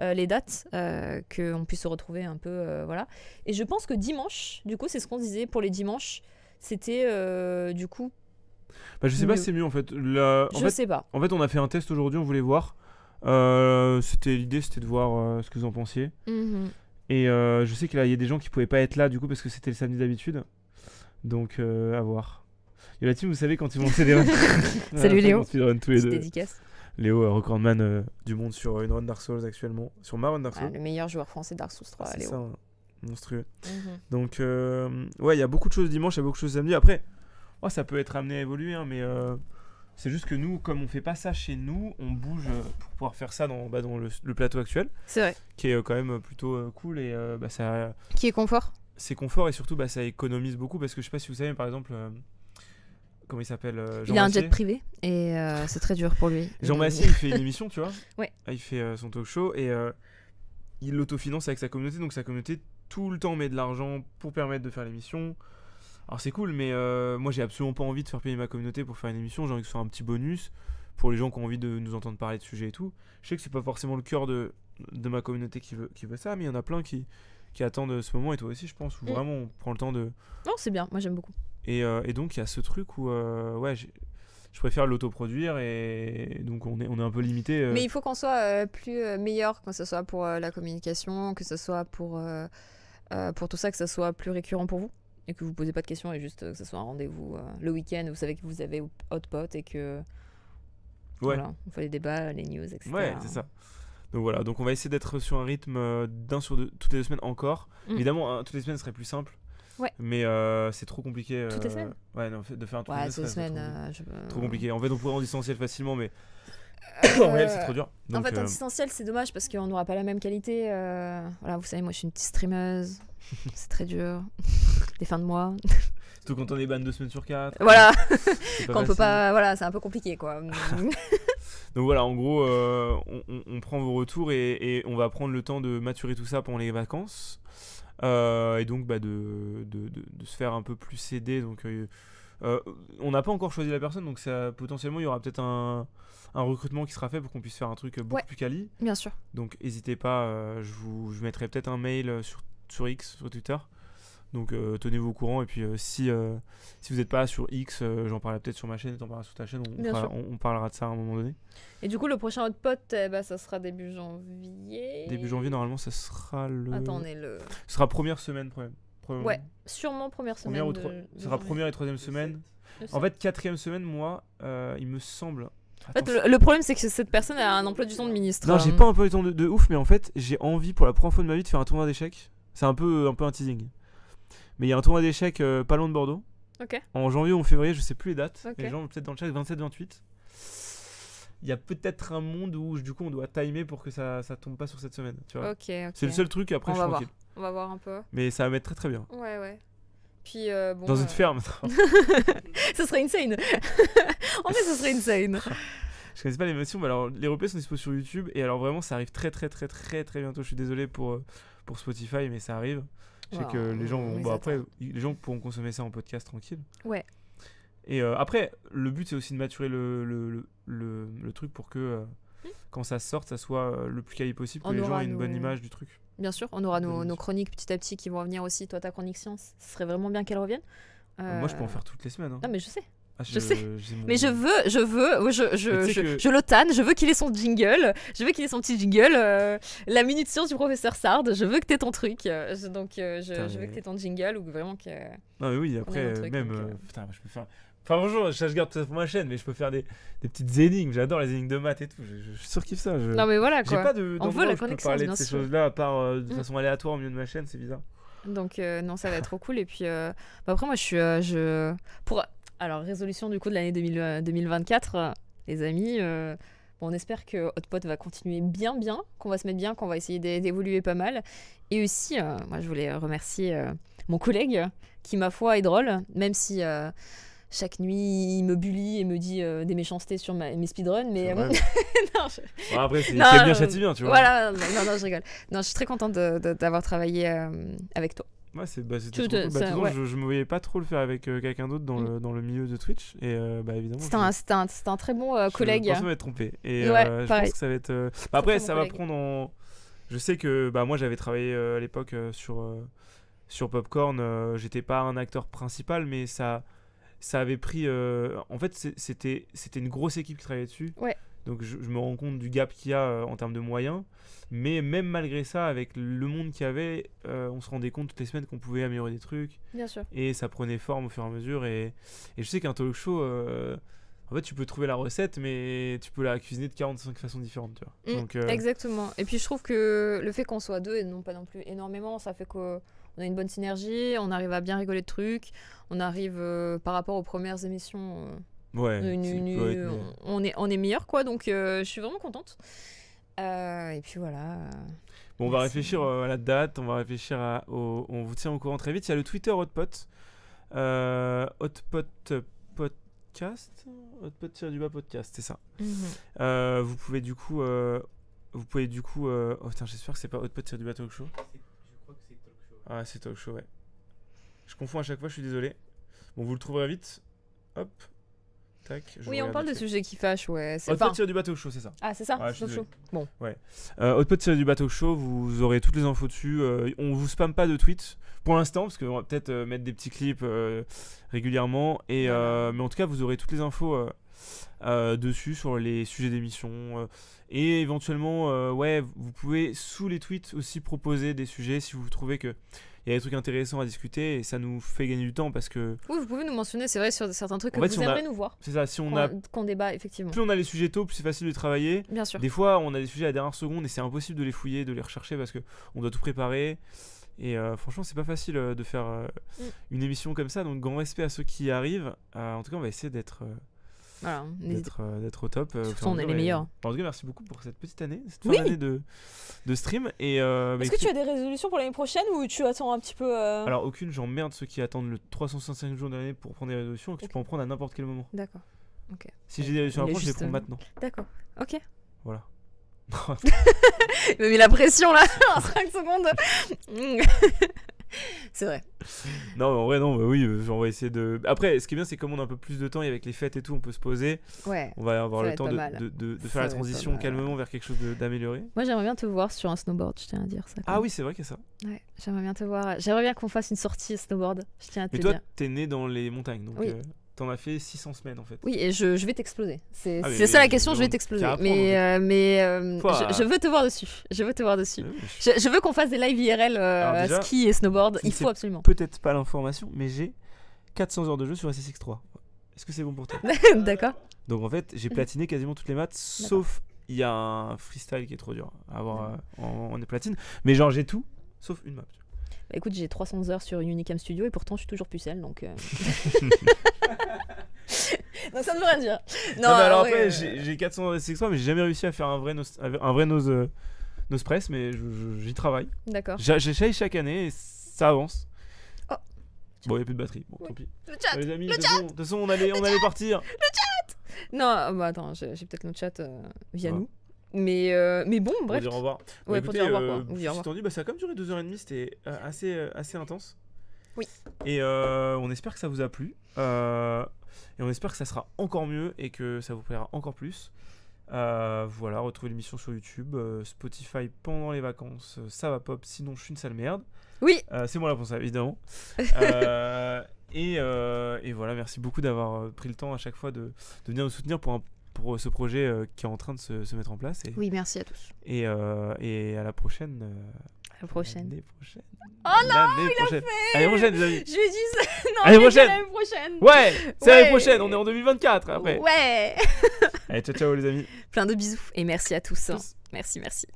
les dates, qu'on puisse se retrouver un peu. voilà. Et je pense que dimanche, du coup, c'est ce qu'on disait pour les dimanches. C'était euh, du coup. Bah, je sais pas si c'est mieux en fait. je sais pas. En fait, on a fait un test aujourd'hui, on voulait voir. Euh, c'était l'idée, c'était de voir euh, ce que vous en pensiez. Mm-hmm. Et je sais qu'il y a des gens qui pouvaient pas être là du coup parce que c'était le samedi d'habitude. Donc à voir. Il y la team, vous savez, quand ils vont des Salut Léo. Dédicace. Léo, recordman du monde sur une run Dark Souls actuellement. Sur ma run Dark ah, Souls. le meilleur joueur français Dark Souls 3, Léo. Hein monstrueux. Mhm. Donc, euh, ouais, il y a beaucoup de choses dimanche, il y a beaucoup de choses samedi. Après, oh, ça peut être amené à évoluer, hein, mais euh, c'est juste que nous, comme on fait pas ça chez nous, on bouge euh, pour pouvoir faire ça dans, bah, dans le, plateau actuel. C'est vrai. Qui est quand même plutôt cool et bah, ça. Qui est confort C'est confort et surtout, bah, ça économise beaucoup parce que je sais pas si vous savez, par exemple comment il s'appelle Il a un jet privé et c'est très dur pour lui. Jean Massier, il fait une émission, tu vois. Ouais. Ah, il fait son talk show et il l'autofinance avec sa communauté, donc sa communauté tout le temps met de l'argent pour permettre de faire l'émission. Alors c'est cool, mais euh, moi j'ai absolument pas envie de faire payer ma communauté pour faire une émission. J'ai envie que ce soit un petit bonus pour les gens qui ont envie de nous entendre parler de sujets et tout. Je sais que c'est pas forcément le cœur de, de ma communauté qui veut, qui veut ça, mais il y en a plein qui, qui attendent euh, ce moment et toi aussi, je pense, mm. vraiment on prend le temps de. Non, c'est bien, moi j'aime beaucoup. Et, euh, et donc il y a ce truc où, ouais, je préfère l'autoproduire et donc on est, on est un peu limité. Mais il faut qu'on soit plus meilleur, que ce soit pour la communication, que ce soit pour euh, pour tout ça que ça soit plus récurrent pour vous et que vous posez pas de questions et juste euh, que ce soit un rendez-vous euh, le week-end, vous savez que vous avez hot pot et que ouais. voilà, on fait les débats, les news, etc. Ouais, c'est ça. Donc voilà, donc on va essayer d'être sur un rythme d'un sur deux, toutes les deux semaines encore. Mm. Évidemment, toutes les semaines serait plus simple. Ouais. Mais c'est trop compliqué. Toutes les semaines Ouais, non, de faire un truc ouais, semaines, trop, trop, compliqué. En fait, on pourrait en distancier facilement, mais en réel, c'est trop dur. en fait, en euh, distanciel, c'est dommage parce qu'on n'aura pas la même qualité. Euh, voilà, vous savez, moi, je suis une petite streameuse. c'est très dur. Des fins de mois. Surtout quand on est ban deux semaines sur quatre. Voilà. quand on peut pas. Voilà, c'est un peu compliqué, quoi. Donc voilà, en gros, euh, on, prend vos retours et, on va prendre le temps de maturer tout ça pendant les vacances. et donc bah, de, de, de, se faire un peu plus aider. Donc, on n'a pas encore choisi la personne, donc ça, potentiellement il y aura peut-être un, un recrutement qui sera fait pour qu'on puisse faire un truc beaucoup plus quali. Bien sûr. Donc n'hésitez pas, euh, je vous mettrai peut-être un mail euh, sur, sur X, sur Twitter. Donc euh, tenez-vous au courant et puis si, si vous n'êtes pas sur X, j'en parlerai peut-être sur ma chaîne, t'en parleras sur ta chaîne, on, parlera, de ça à un moment donné. Et du coup le prochain hot pote, eh bah, ben, ça sera début janvier. Début janvier normalement ça sera le... Attendez le... Ce sera première semaine Ouais, sûrement première semaine. Première sera première et troisième semaine. En fait, quatrième semaine, moi, il me semble, le, problème, c'est que cette personne a un emploi du temps de ministre. Non, hein. j'ai pas un emploi du temps de, ouf, mais en fait, j'ai envie pour la première fois de ma vie de faire un tournoi d'échecs. C'est un peu un, peu un teasing. Mais il y a un tournoi d'échecs euh, pas loin de Bordeaux. En janvier ou en février, je sais plus les dates. Les gens peut-être dans le chat 27-28. Il y a peut-être un monde où du coup on doit timer pour que ça ça tombe pas sur cette semaine. Tu c'est le seul truc. Après, je suis tranquille. On va voir un peu. Mais ça va mettre très très bien. Ouais ouais. Euh, Dans une euh, ferme. ça serait insane. en fait, ça serait insane. Je connais pas l'émotion, mais alors les replays sont disposés sur YouTube. Et alors vraiment, ça arrive très très très très très bientôt. Je suis désolé pour, euh, pour Spotify, mais ça arrive. Je sais que les gens, bah, après, les gens pourront consommer ça en podcast tranquille. Ouais. Et après, le but c'est aussi de maturer le, le, le, le truc pour que quand ça sorte, ça soit euh, le plus calé possible, que les gens aient une bonne image du truc. Bien sûr, on aura nos, chroniques petit à petit qui vont venir aussi. Toi, ta chronique science, ce serait vraiment bien qu'elle revienne. Ah, euh, moi, je peux en faire toutes les semaines. Hein. Non, mais je sais. Ah, je, sais. Mais je veux, je veux, je, je, je, le tanne, je veux qu'il ait son jingle, je veux qu'il ait son petit jingle, euh, la minute science du professeur Sard, je veux que t'aies ton truc. donc je, veux que t'aies ton jingle ou vraiment que. Non, oui, après, même. putain, je peux faire. Enfin, bonjour, je garde ça pour ma chaîne, mais je peux faire des, petites énigmes. J'adore les énigmes de maths et tout. Je, je surkiffe ça. Non, mais voilà quoi. J'ai pas de. On je peux parler de ces choses-là, à part euh, de mm. façon aléatoire au milieu de ma chaîne, c'est bizarre. Donc, euh, non, ça va être trop cool. Et puis, euh, bah, après, moi, je suis. je... Pour... Alors, résolution du coup de l'année 2024, les amis. on espère que Hotpot va continuer bien, bien, qu'on va se mettre bien, qu'on va essayer d'évoluer pas mal. Et aussi, moi, je voulais remercier mon collègue qui, ma foi, est drôle, même si chaque nuit, il me bully et me dit euh, des méchancetés sur ma, mes speedruns. Mais euh, je... après, c'est bien, c'est bien, hein, tu vois. Voilà, non, non, je rigole. Non, je suis très contente d'avoir travaillé euh, avec toi. Ouais, c'est bah, cool. Bah, je, je me voyais pas trop le faire avec quelqu'un d'autre mm. dans, le, milieu de Twitch. Et bah, évidemment. C'était un, c'est un, très bon collègue. Je pense m'être trompé. Et ouais, je pense que ça va être. Bah, après, ça va prendre en. Je sais que bah, moi, j'avais travaillé à l'époque sur, sur Popcorn. J'étais pas un acteur principal, mais ça ça avait pris. Euh, en fait, c'était une grosse équipe qui travaillait dessus. Ouais. Donc je, me rends compte du gap qu'il y a euh, en termes de moyens. Mais même malgré ça, avec le monde qu'il y avait, euh, on se rendait compte toutes les semaines qu'on pouvait améliorer des trucs. Bien sûr. Et ça prenait forme au fur et à mesure. Et, je sais qu'un talk show, en fait, tu peux trouver la recette, mais tu peux la cuisiner de 45 façons différentes. Mm, Donc, exactement. Et puis je trouve que le fait qu'on soit deux et non pas non plus énormément, ça fait que on a une bonne synergie, on arrive à bien rigoler de trucs, on arrive euh, par rapport aux premières émissions. Euh, ouais, on, est, on est meilleur quoi, donc euh, je suis vraiment contente. et puis voilà. Bon, on va réfléchir à la date, on va réfléchir à, on vous tient au courant très vite. Il y a le Twitter Hotpot, Hotpot podcast, Hotpot du bas podcast, c'est ça. Mhm. vous pouvez du coup vous pouvez du coup. Oh j'espère que c'est pas hotpot Pot du talk Show. Ah, c'est talk show, ouais. Je confonds à chaque fois, je suis désolé. Bon, vous le trouverez vite. Hop. Tac. oui, on parle de sujet qui fâche ouais. c'est pas... tirer du bateau chaud, c'est ça Ah, c'est ça, ouais, chaud. Bon. Ouais. Euh, du bateau chaud, vous aurez toutes les infos dessus. Euh, on vous spamme pas de tweets pour l'instant, parce qu'on va peut-être euh, mettre des petits clips euh, régulièrement. Et, mais en tout cas, vous aurez toutes les infos euh, dessus sur les sujets d'émission. Euh, et éventuellement, euh, ouais, vous pouvez sous les tweets aussi proposer des sujets si vous trouvez que il y a des trucs intéressants à discuter et ça nous fait gagner du temps parce que. Oui, vous pouvez nous mentionner, c'est vrai, sur certains trucs que vous aimeriez nous voir. C'est ça, si on, a. Qu'on débat, effectivement. Plus on a les sujets tôt, plus c'est facile de travailler. Bien sûr. Des fois, on a des sujets à la dernière seconde et c'est impossible de les fouiller, de les rechercher parce qu'on doit tout préparer. Et franchement, c'est pas facile de faire mm. une émission comme ça. Donc, grand respect à ceux qui y arrivent. en tout cas, on va essayer d'être euh, d'être au top. Euh, on est les meilleurs. En tout cas, merci beaucoup pour cette petite année, cette fin année de, de stream. Euh, bah, Est-ce que tu as des résolutions pour l'année prochaine ou tu attends un petit peu Alors, aucune, j'emmerde ceux qui attendent le 365 jours de l'année pour prendre des résolutions tu peux en prendre à n'importe quel moment. D'accord. Si j'ai des résolutions à prendre, je les prends maintenant. D'accord, ok. Voilà. il m'a mis la pression là en 5 secondes. c'est vrai. Non, mais en vrai, non, mais bah oui, euh, on va essayer de. Après, ce qui est bien, c'est comme on a un peu plus de temps et avec les fêtes et tout, on peut se poser. Ouais. On va avoir le temps de, de, faire la transition calmement vers quelque chose d'amélioré. Moi, j'aimerais bien te voir sur un snowboard, je tiens à dire ça. Ah oui, c'est vrai que ça. Ouais, j'aimerais bien te voir. J'aimerais bien qu'on fasse une sortie snowboard, je tiens à te dire. Mais toi, t'es né dans les montagnes, donc. Euh, t'en as fait 600 semaines en fait. Oui, et je, je vais t'exploser. C'est ah, ça la question, je vais t'exploser. Mais, mais euh, euh, je, veux te voir dessus. Je veux te voir dessus. Ah je... veux qu'on fasse des live IRL euh, ski et snowboard. Il faut absolument. Peut-être pas l'information, mais j'ai 400 heures de jeu sur SSX3. Est-ce que c'est bon pour toi D'accord. Donc en fait, j'ai platiné quasiment toutes les maths, sauf il y a un freestyle qui est trop dur à avoir. on est platine. Mais genre, j'ai tout, sauf une map écoute, j'ai 300 heures sur Unicam Studio et pourtant je suis toujours pucelle, donc. Non, euh. ça ne veut rien dire. Ah non, bah alors j'ai 400 euh, heures mais j'ai jamais réussi à faire un vrai, un vrai nose, nose euh, press, mais j'y travaille. D'accord. J'essaye chaque année et ça avance. Oh. Bon, il n'y a plus de batterie. Bon, tant pis. Le chat Les amis, de, toute façon, on allait, on allait partir. Le chat Non, bah attends, j'ai peut-être le chat via ah. nous. Mais, euh, mais bon, bref. au revoir. pour dire au revoir. Euh, bah, ça a quand même duré 2h30, c'était euh, assez, assez intense. Oui. Et on espère que ça vous a plu. et on espère que ça sera encore mieux et que ça vous plaira encore plus. voilà, retrouvez l'émission sur YouTube, Spotify pendant les vacances, ça va pop, sinon je suis une sale merde. Oui C'est moi la ça évidemment. et, et, voilà, merci beaucoup d'avoir pris le temps à chaque fois de, de venir nous soutenir pour un pour euh, ce projet euh, qui est en train de se, mettre en place. Et, oui, merci à tous. Et, euh, et à la prochaine. La prochaine. prochaine. Oh non, il a fait L'année prochaine, les amis. Je lui ai dit ça. Non, l'année prochaine. prochaine. Ouais, c'est la l'année prochaine. On est en 2024 après. Ouais. Allez, ciao, ciao, les amis. Plein de bisous et merci à tous. Merci, merci.